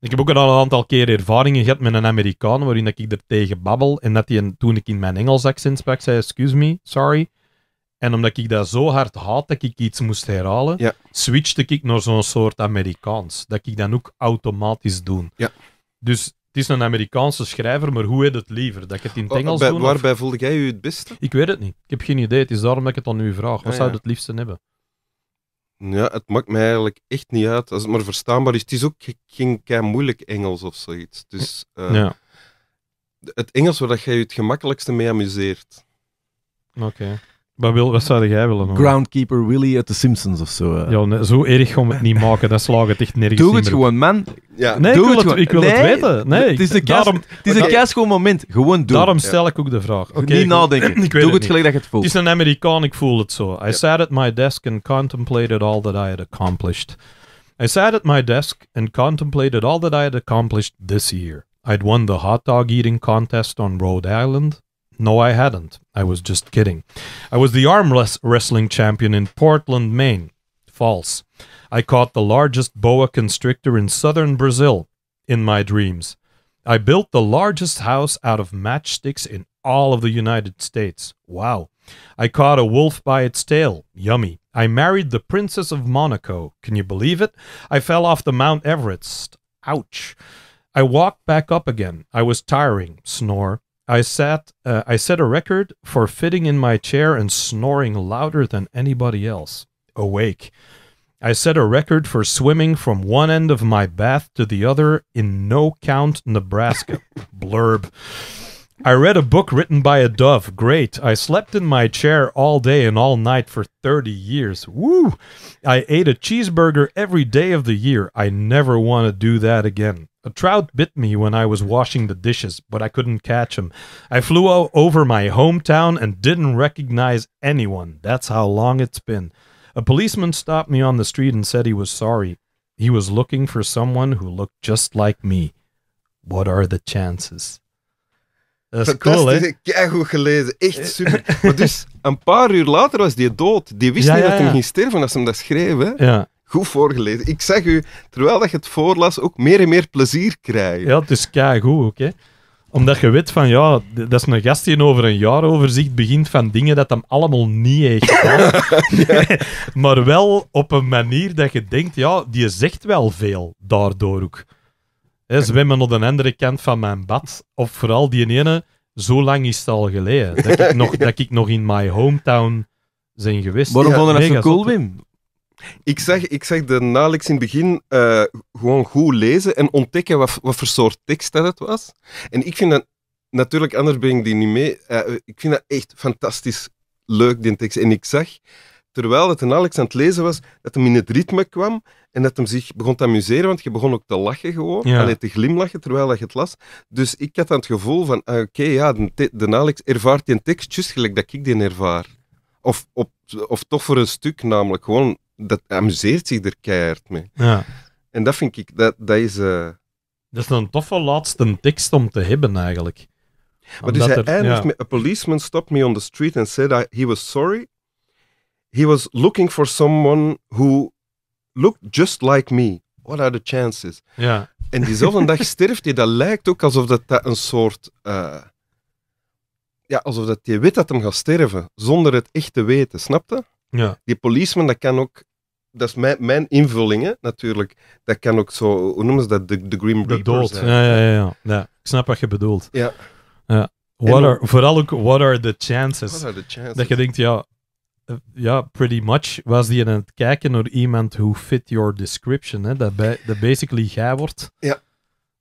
Ik heb ook al een aantal keer ervaringen gehad met een Amerikaan, waarin dat ik er tegen babbel. En dat hij, toen ik in mijn Engels accent sprak, zei, excuse me, sorry. En omdat ik dat zo hard haat dat ik iets moest herhalen, switchte ik naar zo'n soort Amerikaans. Dat ik dan ook automatisch doe. Ja. Dus het is een Amerikaanse schrijver, maar hoe heet het liever? Dat ik het in het Engels oh, bij, doe? Waarbij voelde jij je het beste? Ik weet het niet. Ik heb geen idee. Het is daarom dat ik het aan u vraag. Wat ah, zou je het liefste hebben? Ja, het maakt mij eigenlijk echt niet uit. Als het maar verstaanbaar is. Het is ook geen kei moeilijk Engels of zoiets. Dus eh, ja. het Engels waar dat jij je het gemakkelijkste mee amuseert. Oké. Wat, wil, wat zou jij willen? Noemen? Groundkeeper Willy uit The Simpsons of zo. Eh. Ja, zo erg om het niet maken. Dat slaagt het echt nergens Doe het gewoon, man. Ja. Nee, Doe ik wil, het, ik wil het weten. Nee, Het is een kerst- het is een moment. Gewoon doen. daarom stel ik ook de vraag. niet nadenken. Ik Doe het, gelijk dat je het voelt. Het is een Amerikaan, ik voel het zo. I sat at my desk and contemplated all that I had accomplished. I sat at my desk and contemplated all that I had accomplished this year. I'd won the hot dog eating contest on Rhode Island. No, I hadn't. I was just kidding. I was the armless wrestling champion in Portland, Maine. False. I caught the largest boa constrictor in southern Brazil in my dreams. I built the largest house out of matchsticks in all of the United States. Wow. I caught a wolf by its tail. Yummy. I married the Princess of Monaco. Can you believe it? I fell off the Mount Everest. Ouch. I walked back up again. I was tiring. Snore. I sat, uh, I set a record for fitting in my chair and snoring louder than anybody else, awake. I set a record for swimming from one end of my bath to the other in no count Nebraska. Blurb. I read a book written by a dove. Great. I slept in my chair all day and all night for 30 years. Woo! I ate a cheeseburger every day of the year. I never want to do that again. A trout bit me when I was washing the dishes, but I couldn't catch him. I flew over my hometown and didn't recognize anyone. That's how long it's been. A policeman stopped me on the street and said he was sorry. He was looking for someone who looked just like me. What are the chances? Dat is cool, hè? goed gelezen. Echt eh. super. maar dus, een paar uur later was die dood. Die wist niet dat hij ging sterven als hem dat schreef, hè? Ja. Goed voorgelezen. Ik zeg u, terwijl dat je het voorlas, ook meer en meer plezier krijgen. Ja, dus kijk goed ook, hè? Omdat je weet van, ja, dat is een gast die over een jaar overzicht begint van dingen dat hem allemaal niet heeft gedaan. maar wel op een manier dat je denkt, ja, die zegt wel veel daardoor ook zwemmen op een andere kant van mijn bad. Of vooral die ene, zo lang is het al geleden. Dat ik nog, dat ik nog in my hometown zijn geweest. Waarom ja, vonden dat zo cool, Wim? Ik zeg, ik zeg de nauwelijks in het begin eh, gewoon goed lezen en ontdekken wat, voor soort tekst dat het was. En ik vind dat, natuurlijk anders breng ik die niet mee, eh, ik vind dat echt fantastisch leuk, die tekst. En ik zag terwijl dat een Alex aan het lezen was, dat hem in het ritme kwam en dat hem zich begon te amuseren, want je begon ook te lachen gewoon, alleen te glimlachen terwijl dat je het las. Dus ik had dan het gevoel van, ah, oké, ja, de, Alex ervaart die tekst gelijk dat ik die ervaar. Of, op, of toch voor een stuk namelijk, gewoon, dat amuseert zich er keihard mee. Ja. En dat vind ik, dat, dat is... Eh, dat is een toffe laatste tekst om te hebben eigenlijk. Maar dus hij eindigt met... A policeman stopped me on the street and said he was sorry he was looking for someone who looked just like me. What are the chances? Ja. En diezelfde dag sterft hij. Dat lijkt ook alsof dat, dat een soort... Eh, ja, alsof dat je weet dat hem gaat sterven, zonder het echt te weten, snapte? Ja. Die policeman, dat kan ook... Dat is mijn, mijn invulling, hè, natuurlijk. Dat kan ook zo... Hoe noemen ze dat? De, de Grim Reaper. De Ja, ja, ja, ja. Ik snap wat je bedoelt. Ja. ja. What are, vooral ook, what are the chances? What are the chances? Dat je denkt, ja, eh, ja, pretty much was die aan het kijken naar iemand who fit your description. Hè? Dat, bij, basically jij wordt. Ja.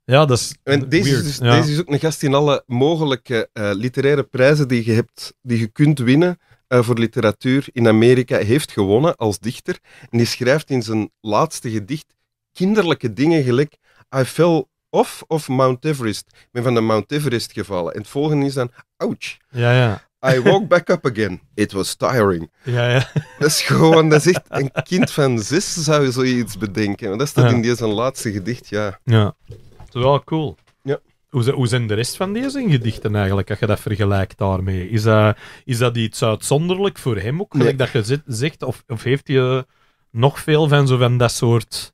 Ja, dat is en deze, Is, dus- deze is ook een gast in alle mogelijke eh, literaire prijzen die je, hebt, die je kunt winnen eh, voor literatuur in Amerika heeft gewonnen als dichter. En die schrijft in zijn laatste gedicht kinderlijke dingen gelijk I fell off of Mount Everest. Ik ben van de Mount Everest gevallen. En het volgende is dan ouch. Ja, ja. I woke back up again. It was tiring. Ja, ja. Dat is gewoon, dat is echt een kind van zes zou zoiets bedenken. is dat staat in deze laatste gedicht, ja. Ja, dat is wel cool. Ja. Hoe, hoe zijn de rest van deze gedichten eigenlijk, als je dat vergelijkt daarmee? Is dat, is dat iets uitzonderlijk voor hem ook, dat je zegt? Of, of heeft hij eh, nog veel van zo van dat soort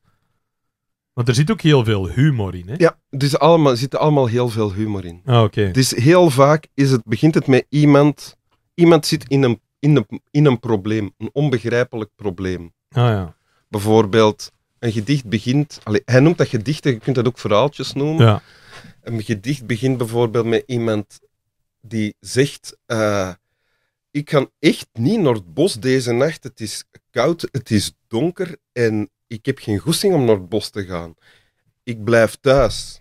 maar er zit ook heel veel humor in, hè? Ja, dus allemaal, er zit allemaal heel veel humor in. Ah, oké. Dus heel vaak is het, begint het met iemand... Iemand zit in een, in, een, in een probleem, een onbegrijpelijk probleem. Ah, ja. Bijvoorbeeld, een gedicht begint... Allee, hij noemt dat gedichten, je kunt dat ook verhaaltjes noemen. Ja. Een gedicht begint bijvoorbeeld met iemand die zegt... Eh, ik kan echt niet naar het bos deze nacht. Het is koud, het is donker en ik heb geen goesting om naar het bos te gaan. Ik blijf thuis.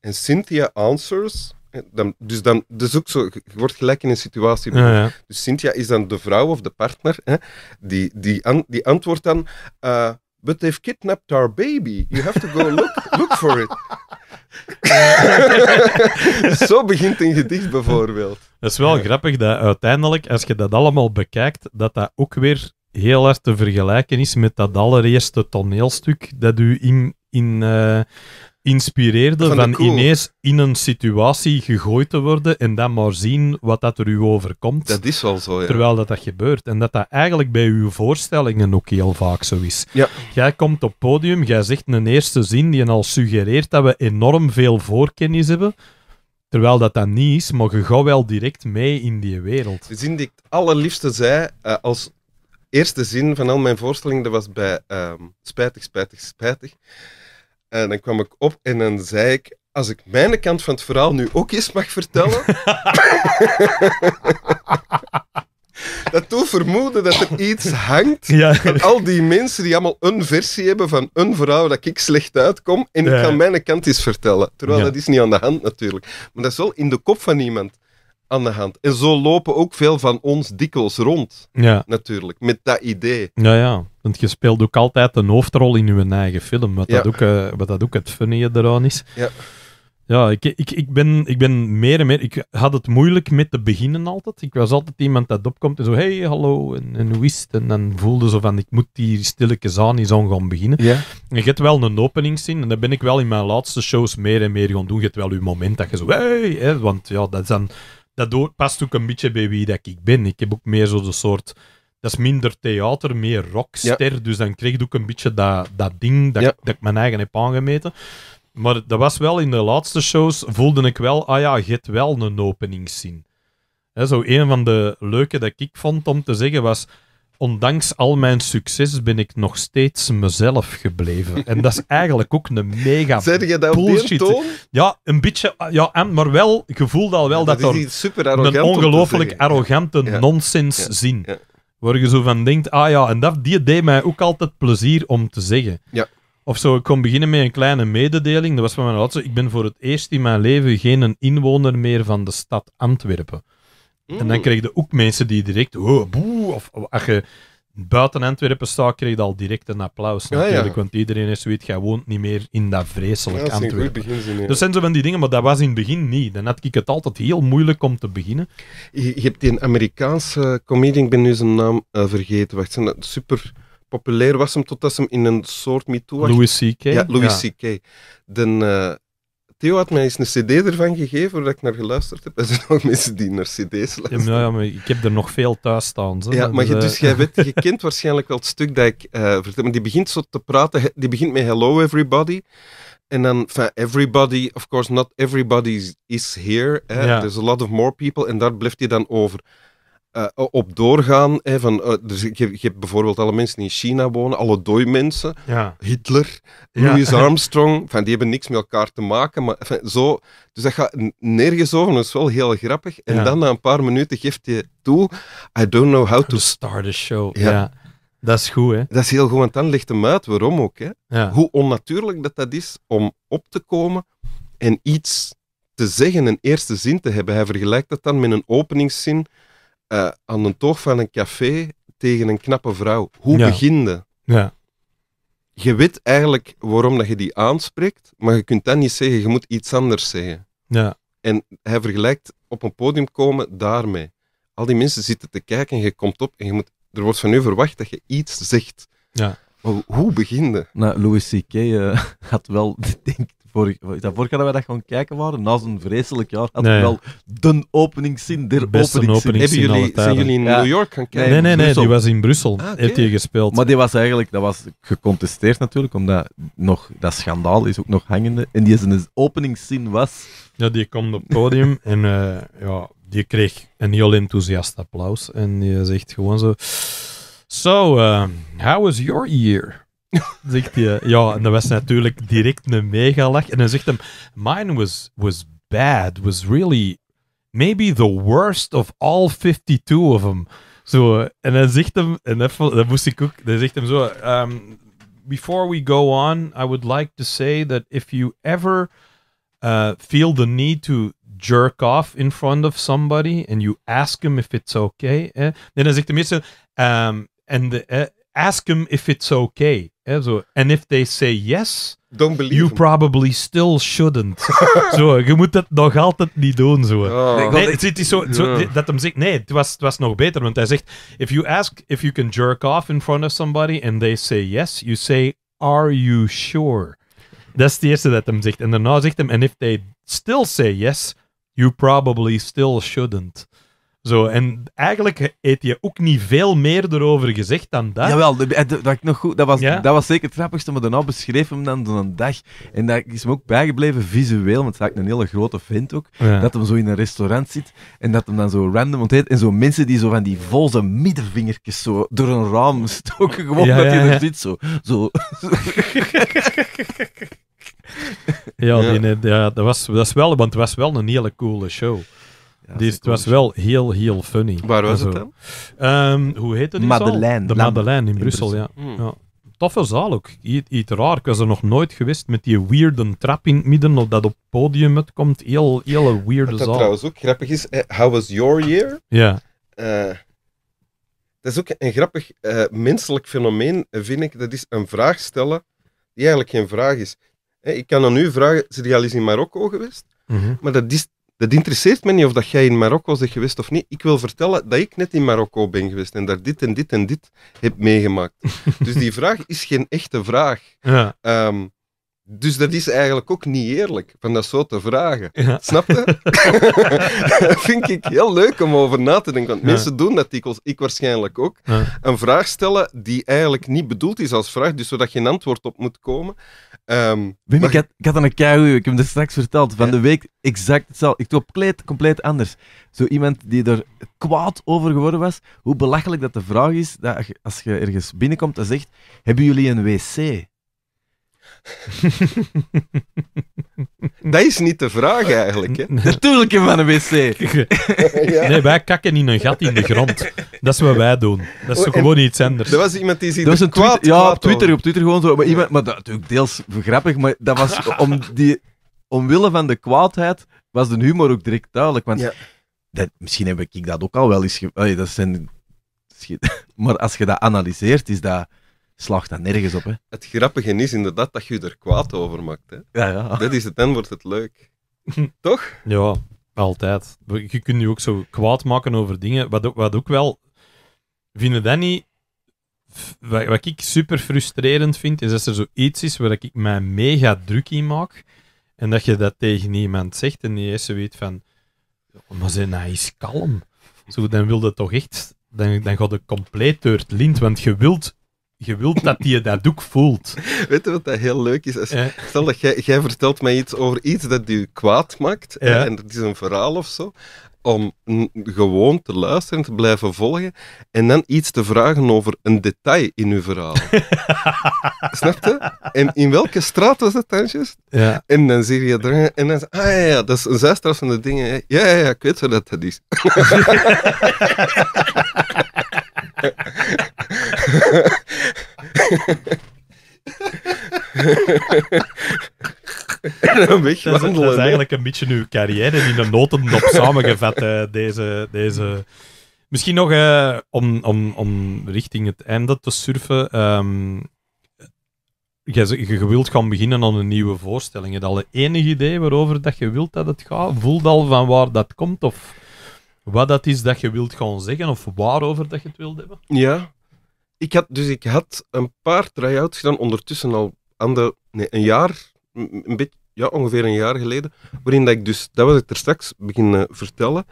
En Cynthia answers. Eh, dan, dus dan, dus ook zo, je wordt gelijk in een situatie. Dus Cynthia is dan de vrouw of de partner, hè, die, die, die antwoordt dan: uh, But they've kidnapped our baby. You have to go look, look for it. zo begint een gedicht bijvoorbeeld. Het is wel grappig dat uiteindelijk, als je dat allemaal bekijkt, dat dat ook weer heel hard te vergelijken is met dat allereerste toneelstuk dat u in, in, eh, inspireerde van, ineens in een situatie gegooid te worden en dan maar zien wat dat er u overkomt. Dat is wel zo, ja. Terwijl dat dat gebeurt. En dat dat eigenlijk bij uw voorstellingen ook heel vaak zo is. Ja. Jij komt op podium, jij zegt een eerste zin die al suggereert dat we enorm veel voorkennis hebben. Terwijl dat dat niet is, maar je gaat wel direct mee in die wereld. De zin die ik het allerliefste zei, eh, als eerste zin van al mijn voorstellingen, dat was bij ehm, spijtig, spijtig, spijtig. En dan kwam ik op en dan zei ik, als ik mijn kant van het verhaal nu ook eens mag vertellen. dat doet vermoeden dat er iets hangt ja. van al die mensen die allemaal een versie hebben van een verhaal dat ik slecht uitkom en ik ga mijn kant eens vertellen. Terwijl dat is niet aan de hand natuurlijk. Maar dat is wel in de kop van iemand aan de hand. En zo lopen ook veel van ons dikwijls rond, ja. natuurlijk, met dat idee. Ja, ja. Want je speelt ook altijd een hoofdrol in je eigen film, wat, dat, ook, eh, wat dat ook het funny eraan is. Ja. Ja, ik, ik, ik, ben, ik ben meer en meer... Ik had het moeilijk met te beginnen altijd. Ik was altijd iemand dat opkomt en zo... hey, hallo, en, en hoe is het? En dan voelde zo van... Ik moet hier stilletjes aan eens aan gaan beginnen. Ja. En je hebt wel een openingszin. En dat ben ik wel in mijn laatste shows meer en meer gaan doen. Je hebt wel je moment dat je zo... Hey, hè, want ja, dat is dan dat past ook een beetje bij wie dat ik ben. Ik heb ook meer zo'n soort. Dat is minder theater, meer rockster. Dus dan kreeg ik ook een beetje dat, dat ding dat, ik, dat mijn eigen heb aangemeten. Maar dat was wel in de laatste shows, voelde ik wel, ah ja, je hebt wel een openingszin. zo een van de leuke dat ik vond om te zeggen was, ondanks al mijn succes ben ik nog steeds mezelf gebleven. En dat is eigenlijk ook een mega je dat bullshit. ja, een beetje, ja, maar wel, gevoel al wel dat, dat er super een ongelooflijk arrogante ja. nonsens ja. zin. Waar je zo van denkt, ah ja, en dat, die deed mij ook altijd plezier om te zeggen. Ja. Of zo, ik kon beginnen met een kleine mededeling. Dat was van mijn laatste. Ik ben voor het eerst in mijn leven geen inwoner meer van de stad Antwerpen. En dan mm. krijg je ook mensen die direct, oh, boe, of, als je buiten Antwerpen staat, krijg je al direct een applaus natuurlijk, want iedereen is zoiets, jij woont niet meer in dat vreselijk dat Antwerpen. Dus zijn zo van die dingen, maar dat was in het begin niet. Dan had ik het altijd heel moeilijk om te beginnen. Je, hebt die een Amerikaanse comedian, ik ben nu zijn naam eh, vergeten, wacht, zijn dat super populair was hem totdat ze hem in een soort MeToo... Louis C.K.? Ja, Louis C.K. De... Uh, Theo had mij eens een cd ervan gegeven, waar ik naar geluisterd heb. Er zijn ook mensen die naar cd's luisteren. Ja, maar ik heb er nog veel thuis staan. Zo. Ja, maar je, dus eh, jij weet, je kent waarschijnlijk wel het stuk dat ik uh, vertel. Maar die begint zo te praten, die begint met hello everybody. En dan, van everybody, of course, not everybody is here. Eh? Ja. There's a lot of more people. En daar blijft hij dan over. Eh, op doorgaan. Hè, van, eh, dus je, hebt bijvoorbeeld alle mensen die in China wonen, alle dooi mensen, Hitler, Louis Armstrong, van, die hebben niks met elkaar te maken. Maar, zo, dus dat gaat nergens over, dat is wel heel grappig. En dan na een paar minuten geeft hij toe, I don't know how to start a show. ja. Dat is goed, hè? Dat is heel goed, want dan ligt hem uit waarom ook. Hè? Hoe onnatuurlijk dat dat is om op te komen en iets te zeggen, een eerste zin te hebben. Hij vergelijkt dat dan met een openingszin eh, aan de toog van een café tegen een knappe vrouw. Hoe ja. beginde? Ja. Je weet eigenlijk waarom dat je die aanspreekt, maar je kunt dat niet zeggen. Je moet iets anders zeggen. Ja. En hij vergelijkt op een podium komen daarmee. Al die mensen zitten te kijken en je komt op en je moet, er wordt van u verwacht dat je iets zegt. Ja. hoe beginde? Nou, Louis C.K. Uh, eh, had wel, denk vorig, dat vorig jaar dat wij dat gaan kijken waren, na zo'n vreselijk jaar, hadden nee. we wel de openingszin der Beste openingszin. Hebben jullie, zijn jullie in New York gaan kijken? Nee, nee, nee, die was in Brussel. Ah, okay. Heeft hij gespeeld. Maar die was eigenlijk, dat was gecontesteerd natuurlijk, omdat nog, dat schandaal is ook nog hangende. En die is een openingszin was... Ja, die komt op het podium en eh, ja, die kreeg een heel enthousiast applaus. En die zegt gewoon zo... So, eh, how was your year? Zegt hij. Ja, en dan was natuurlijk direct een mega lach. En dan zegt hem, mine was, was bad, was really maybe the worst of all 52 of them. Zo, en dan zegt hem, en dat moest ik ook, dan zegt hem zo, um, before we go on, I would like to say that if you ever uh, feel the need to jerk off in front of somebody and you ask him if it's okay, eh? en dan zegt de meeste, um, and the, eh, ask him if it's okay. Hè, And if they say yes, Don't believe you probably still shouldn't. zo, je moet dat nog altijd niet doen. Zo. Oh. Nee, het, is zo, zo dat hem zegt, nee, het was, het was nog beter. Want hij zegt, if you ask if you can jerk off in front of somebody and they say yes, you say, are you sure? Dat is de eerste dat hem zegt. En daarna zegt hem, and if they still say yes, you probably still shouldn't. Zo, en eigenlijk heeft je ook niet veel meer erover gezegd dan dat. Jawel, eh, dat, dat, nog goed, dat, was, dat was zeker het grappigste, maar dan beschreef hem dan een dag. En dat is me ook bijgebleven visueel, want dat is een hele grote vent ook. Dat hem zo in een restaurant zit en dat hem dan zo random ontheet. En zo mensen die zo van die volse middenvingertjes zo door een raam stoken, gewoon dat hij er zit. Zo. ja, die, eh, ja dat, was, dat, is wel, want het was wel een hele coole show dit het was wel heel, heel funny. Waar was het dan? Um, hoe heette die Madeleine. De Madeleine in, Brussel, Ja. Hmm. ja. Toffe zaal ook. Iets, iets raar. Ik was er nog nooit geweest met die weirde trap in het midden of dat op podium het komt. Heel, heel weirde Wat zaal. Wat trouwens ook grappig is, How Was Your Year? Ja. Eh, dat is ook een grappig uh, menselijk fenomeen, vind ik. Dat is een vraag stellen die eigenlijk geen vraag is. Hey, ik kan dan nu vragen, zijn die al eens in Marokko geweest? Mm -hmm. Maar dat is dat interesseert me niet of dat jij in Marokko bent geweest of niet. Ik wil vertellen dat ik net in Marokko ben geweest en daar dit en dit en dit heb meegemaakt. dus die vraag is geen echte vraag. Ja. Ehm, dus dat is eigenlijk ook niet eerlijk, van dat zo te vragen. Ja. Snap je? dat vind ik heel leuk om over na te denken. Want mensen doen dat ik waarschijnlijk ook. Een vraag stellen die eigenlijk niet bedoeld is als vraag, dus zodat een antwoord op moet komen. Ehm, Wim, ik, had, een keihuw, ik heb hem dus straks verteld, van de week exact hetzelfde. Ik doe compleet, compleet anders. Zo iemand die er kwaad over geworden was, hoe belachelijk dat de vraag is, dat als je ergens binnenkomt en zegt, hebben jullie een wc? dat is niet de vraag eigenlijk. Hè? Natuurlijk van een wc. ja. Nee, wij kakken in een gat in de grond. Dat is wat wij doen. Dat is oh, gewoon iets anders. Dat was iemand die zich dat was een kwaad, Ja, op Twitter, op Twitter gewoon zo. Maar, iemand, maar dat natuurlijk deels grappig, maar dat was om die, omwille van de kwaadheid was de humor ook direct duidelijk. Want dat, misschien heb ik dat ook al wel eens... Ge, dat zijn, maar als je dat analyseert, is dat slacht dat nergens op. Hè. Het grappige is inderdaad dat je er kwaad over maakt. Hè. Ja, ja. Dat is het, dan wordt het leuk. Toch? Ja, altijd. Je kunt nu ook zo kwaad maken over dingen. Wat, ook, wat ook wel. Vinden dat niet. Wat, ik super frustrerend vind, is als er zoiets is waar ik mij mega druk in maak. En dat je dat tegen iemand zegt en die eerste weet van. Maar zijn hij is kalm. Zo, dan wil dat toch echt. Dan, dan gaat het compleet door het Want je wilt je wilt dat die dat doek voelt. Weet je wat dat heel leuk is? Als, Stel dat jij, jij vertelt mij iets over iets dat je kwaad maakt, en dat is een verhaal of zo, om gewoon te luisteren, te blijven volgen, en dan iets te vragen over een detail in uw verhaal. Snap je? En in welke straat was dat dan ja. En dan zie je er, en dan ah ja, ja, dat is een zijstraat van de dingen. Ja, ja, ja, ik weet zo dat dat is. dat, is, eigenlijk een beetje uw carrière in de notendop samengevat, samengevatte eh, deze, deze... Misschien nog eh, om, om, om richting het einde te surfen. Ehm, je, je wilt gaan beginnen aan een nieuwe voorstelling. Heb je al het enige idee waarover dat je wilt dat het gaat? Voelt al van waar dat komt? Of wat dat is dat je wilt gaan zeggen? Of waarover dat je het wilt hebben? Ja, ik had, dus ik had een paar try-outs gedaan, ondertussen al aan de, nee, een jaar, een beetje, ja, ongeveer een jaar geleden, waarin dat ik dus, dat was ik er straks beginnen vertellen,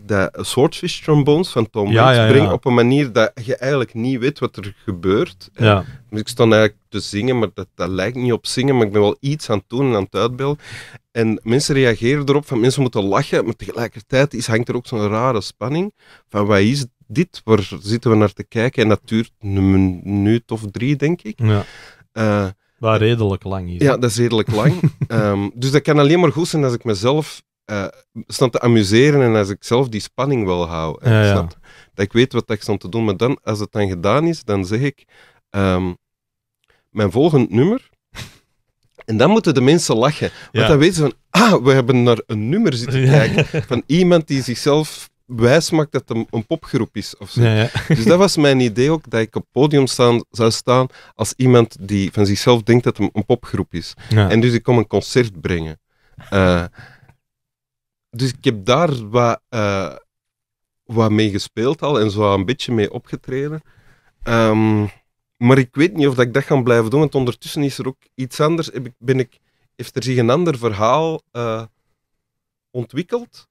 dat swordfish trombones van Tom ja, op een manier dat je eigenlijk niet weet wat er gebeurt. Ja. Eh, dus ik stond eigenlijk te zingen, maar dat, dat lijkt niet op zingen, maar ik ben wel iets aan het doen en aan het uitbeelden. En mensen reageren erop, van mensen moeten lachen, maar tegelijkertijd is, hangt er ook zo'n rare spanning van wat is dit, waar zitten we naar te kijken? En dat duurt een minuut of drie, denk ik. Ja. Eh, waar redelijk lang is. Ja, dat is redelijk lang. Ehm, dus dat kan alleen maar goed zijn als ik mezelf uh, te amuseren en als ik zelf die spanning wil houden. Dat ik weet wat ik stond te doen. Maar dan, als het dan gedaan is, dan zeg ik ehm, mijn volgend nummer. En dan moeten de mensen lachen. Want dan weten ze van, ah, we hebben naar een nummer zitten kijken van iemand die zichzelf wijsmak dat het een, popgroep is. ofzo. Dus dat was mijn idee ook, dat ik op podium staan, zou staan als iemand die van zichzelf denkt dat het een, popgroep is. En dus ik kom een concert brengen. Eh, dus ik heb daar wat, eh, wat mee gespeeld al en zo een beetje mee opgetreden. Ehm, maar ik weet niet of dat ik dat ga blijven doen, want ondertussen is er ook iets anders. Heb ik, ben ik, heeft er zich een ander verhaal eh, ontwikkeld?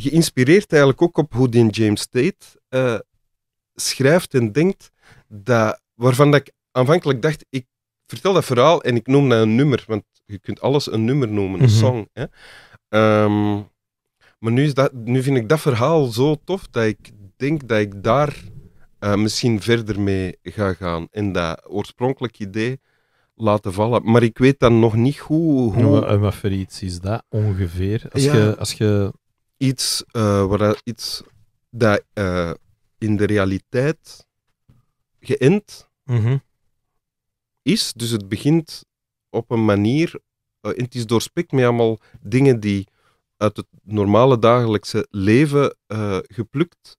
geïnspireerd eigenlijk ook op hoe die James Tate eh, schrijft en denkt, dat, waarvan dat ik aanvankelijk dacht, ik vertel dat verhaal en ik noem dat een nummer, want je kunt alles een nummer noemen, een mhm. song. Hè. Ehm, maar nu, is dat, nu vind ik dat verhaal zo tof dat ik denk dat ik daar eh, misschien verder mee ga gaan. En dat oorspronkelijk idee laten vallen. Maar ik weet dan nog niet hoe... hoe... En wat voor iets is dat ongeveer? Als, je, als je iets, uh, iets dat eh, in de realiteit geënt mhm. is. Dus het begint op een manier, uh, het is doorspekt met allemaal dingen die uit het normale dagelijkse leven geplukt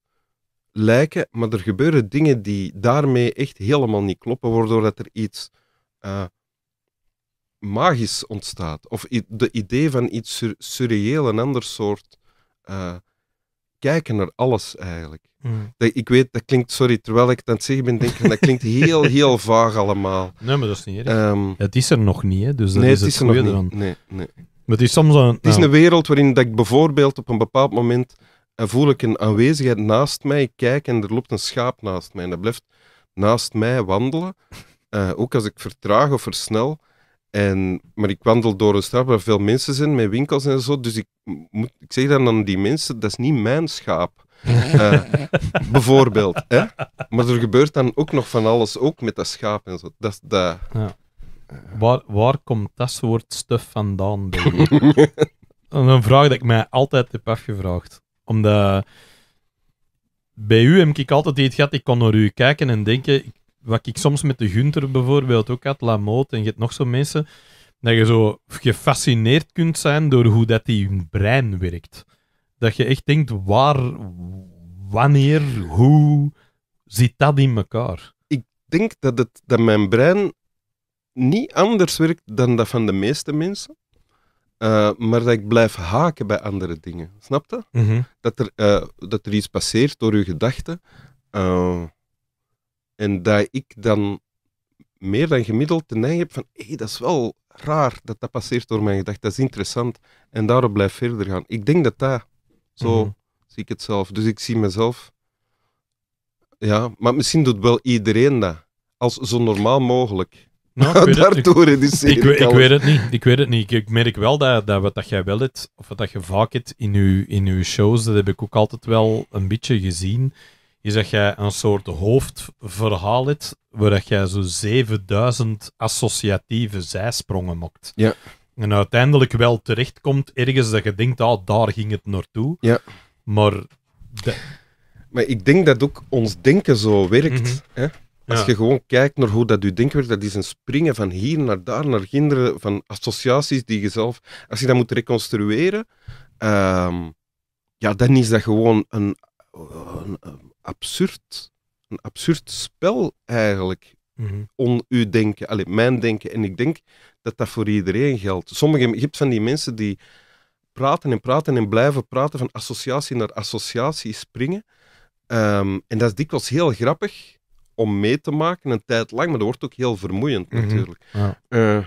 lijken, maar er gebeuren dingen die daarmee echt helemaal niet kloppen, waardoor dat er iets magisch ontstaat. Of de idee van iets sur surreëel, een ander soort eh, kijken naar alles eigenlijk. Hmm. Dat, ik weet, dat klinkt, sorry, terwijl ik het aan het zeggen ben, denk ik, dat klinkt heel, heel vaag allemaal. Nee, maar dat is niet eerlijk. ja, ehm, het is er nog niet, hè, dus dat is het, is er nog niet. Dan. Nee, nee. Maar het is soms een... Het is nou. een wereld waarin dat ik bijvoorbeeld op een bepaald moment eh, voel ik een aanwezigheid naast mij, ik kijk en er loopt een schaap naast mij en dat blijft naast mij wandelen. Eh, ook als ik vertraag of versnel, en, maar ik wandel door een straat waar veel mensen zijn, met winkels en zo. Dus ik, moet, ik zeg dan aan die mensen, dat is niet mijn schaap. Eh, bijvoorbeeld. Hè? Maar er gebeurt dan ook nog van alles, ook met dat schaap en zo. Dat, dat... Ja. Waar, waar komt dat soort stuff vandaan? een vraag die ik mij altijd heb afgevraagd. Omdat bij u heb ik altijd iets gehad, ik kon naar u kijken en denken, wat ik soms met de Gunter bijvoorbeeld ook had, Lamotte en je hebt nog zo'n mensen, dat je zo gefascineerd kunt zijn door hoe dat die hun brein werkt. Dat je echt denkt, waar, wanneer, hoe zit dat in elkaar? Ik denk dat, het, dat mijn brein niet anders werkt dan dat van de meeste mensen. Eh, maar dat ik blijf haken bij andere dingen. Snap je? Mhm. dat, er, eh, dat er iets passeert door je gedachten. Uh, en dat ik dan meer dan gemiddeld de neiging heb van, hé, hey, dat is wel raar dat dat passeert door mijn gedachten, dat is interessant. En daarop blijf verder gaan. Ik denk dat dat, zo mhm. zie ik het zelf. Dus ik zie mezelf, ja, maar misschien doet wel iedereen dat. Als zo normaal mogelijk. Nou, ik weet het, ik, weet het niet. Ik weet het niet. Ik, merk wel dat, dat wat dat jij wel hebt, of wat dat je vaak hebt in je, in uw shows, dat heb ik ook altijd wel een beetje gezien is dat jij een soort hoofdverhaal hebt, waar dat jij zo 7000 associatieve zijsprongen maakt. Ja. En uiteindelijk wel terechtkomt ergens dat je denkt, ah, daar ging het naartoe. Ja. Maar... De... Maar ik denk dat ook ons denken zo werkt. Mhm. hè? Als je gewoon kijkt naar hoe dat je denken werkt, dat is een springen van hier naar daar, naar kinderen, van associaties die je zelf... Als je dat moet reconstrueren, ehm, ja, dan is dat gewoon een, een absurd, een absurd spel eigenlijk. Mhm. om -hmm. uw denken, allez, mijn denken. En ik denk dat dat voor iedereen geldt. Sommige, je hebt van die mensen die praten en praten en blijven praten, van associatie naar associatie springen. Ehm, en dat is dikwijls heel grappig om mee te maken een tijd lang, maar dat wordt ook heel vermoeiend mhm. natuurlijk. Ja. Eh,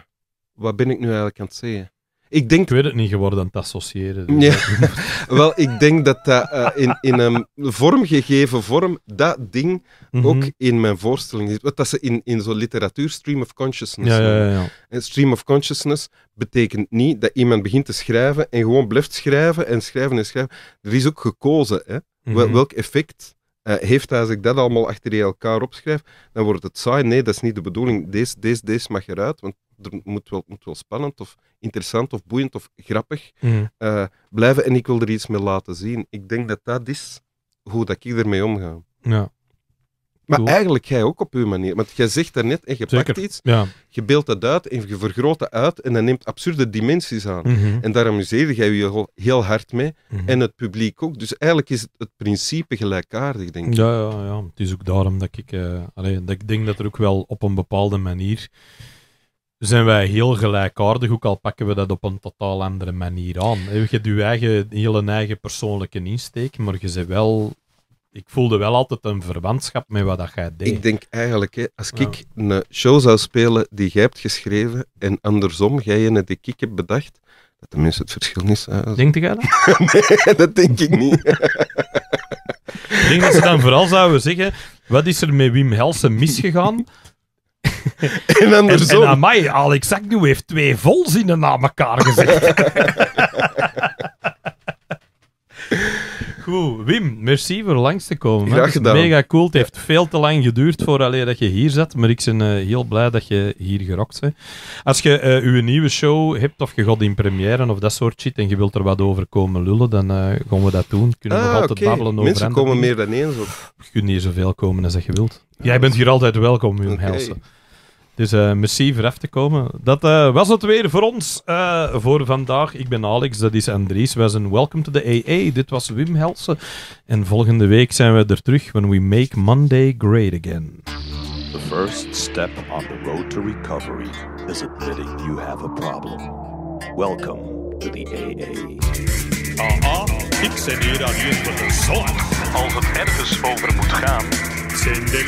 wat ben ik nu eigenlijk aan het zeggen? Ik, denk... ik weet het niet geworden aan het associëren. Dus ja. Wel, ik denk dat dat eh, in, in een vormgegeven vorm, dat ding mhm. ook in mijn voorstelling zit. Wat dat ze in, in zo'n literatuur stream of consciousness ja, ja, ja, En stream of consciousness betekent niet dat iemand begint te schrijven en gewoon blijft schrijven en schrijven en schrijven. Er is ook gekozen. Hè? Mhm. Welk effect eh, heeft als ik dat allemaal achter elkaar opschrijf, dan wordt het saai. Nee, dat is niet de bedoeling. Deze, deze, deze mag eruit, want er moet wel, moet wel spannend of interessant of boeiend of grappig mm. eh, blijven. En ik wil er iets mee laten zien. Ik denk dat dat is hoe dat ik ermee omga. Ja. Maar eigenlijk jij ook op uw manier. Want jij zegt daarnet, en je Zeker. pakt iets, ja. je beeldt dat uit en je vergroot dat uit en dat neemt absurde dimensies aan. Mhm. En daar amuseerde jij je heel hard mee mhm. en het publiek ook. Dus eigenlijk is het, het principe gelijkaardig, denk ik. Ja, ja, ja, het is ook daarom dat ik, eh, dat ik denk dat er ook wel op een bepaalde manier zijn wij heel gelijkaardig, ook al pakken we dat op een totaal andere manier aan. Je je eigen, hele eigen persoonlijke insteek, maar je bent wel... Ik voelde wel altijd een verwantschap met wat dat jij deed. Ik denk eigenlijk, hè, als ik een show zou spelen die jij hebt geschreven en andersom, jij net die ik heb bedacht, dat de het verschil niet Denkt jij dat? nee, dat denk ik niet. ik denk dat ze dan vooral zouden zeggen, wat is er met Wim Helsen misgegaan? en andersom. En, mij, Alex Agnew heeft twee volzinnen na elkaar gezegd. Goed, Wim, merci voor langs te komen. Mega cool. Het heeft veel te lang geduurd voor alleen dat je hier zat, maar ik ben eh, heel blij dat je hier gerokt bent. Als je uh, uw nieuwe show hebt of je god in première of dat soort shit en je wilt er wat over komen lullen, dan eh, gaan we dat doen. Kunnen we nog ah, altijd babbelen over Mensen komen meer dan eens op. Je kunt hier zoveel komen als dat je wilt. Jij bent hier altijd welkom, Wim okay. Dus uh, merci voor af te komen. Dat eh, was het weer voor ons eh, voor vandaag. Ik ben Alex, dat is Andries. Wij zijn Welcome to the AA. Dit was Wim Helsen. En volgende week zijn we er terug when we make Monday great again. The first step on the road to recovery is admitting you have a problem. Welcome to the AA. Aha, ik zit hier aan voor de zorg. Als het ergens over moet gaan, zijn de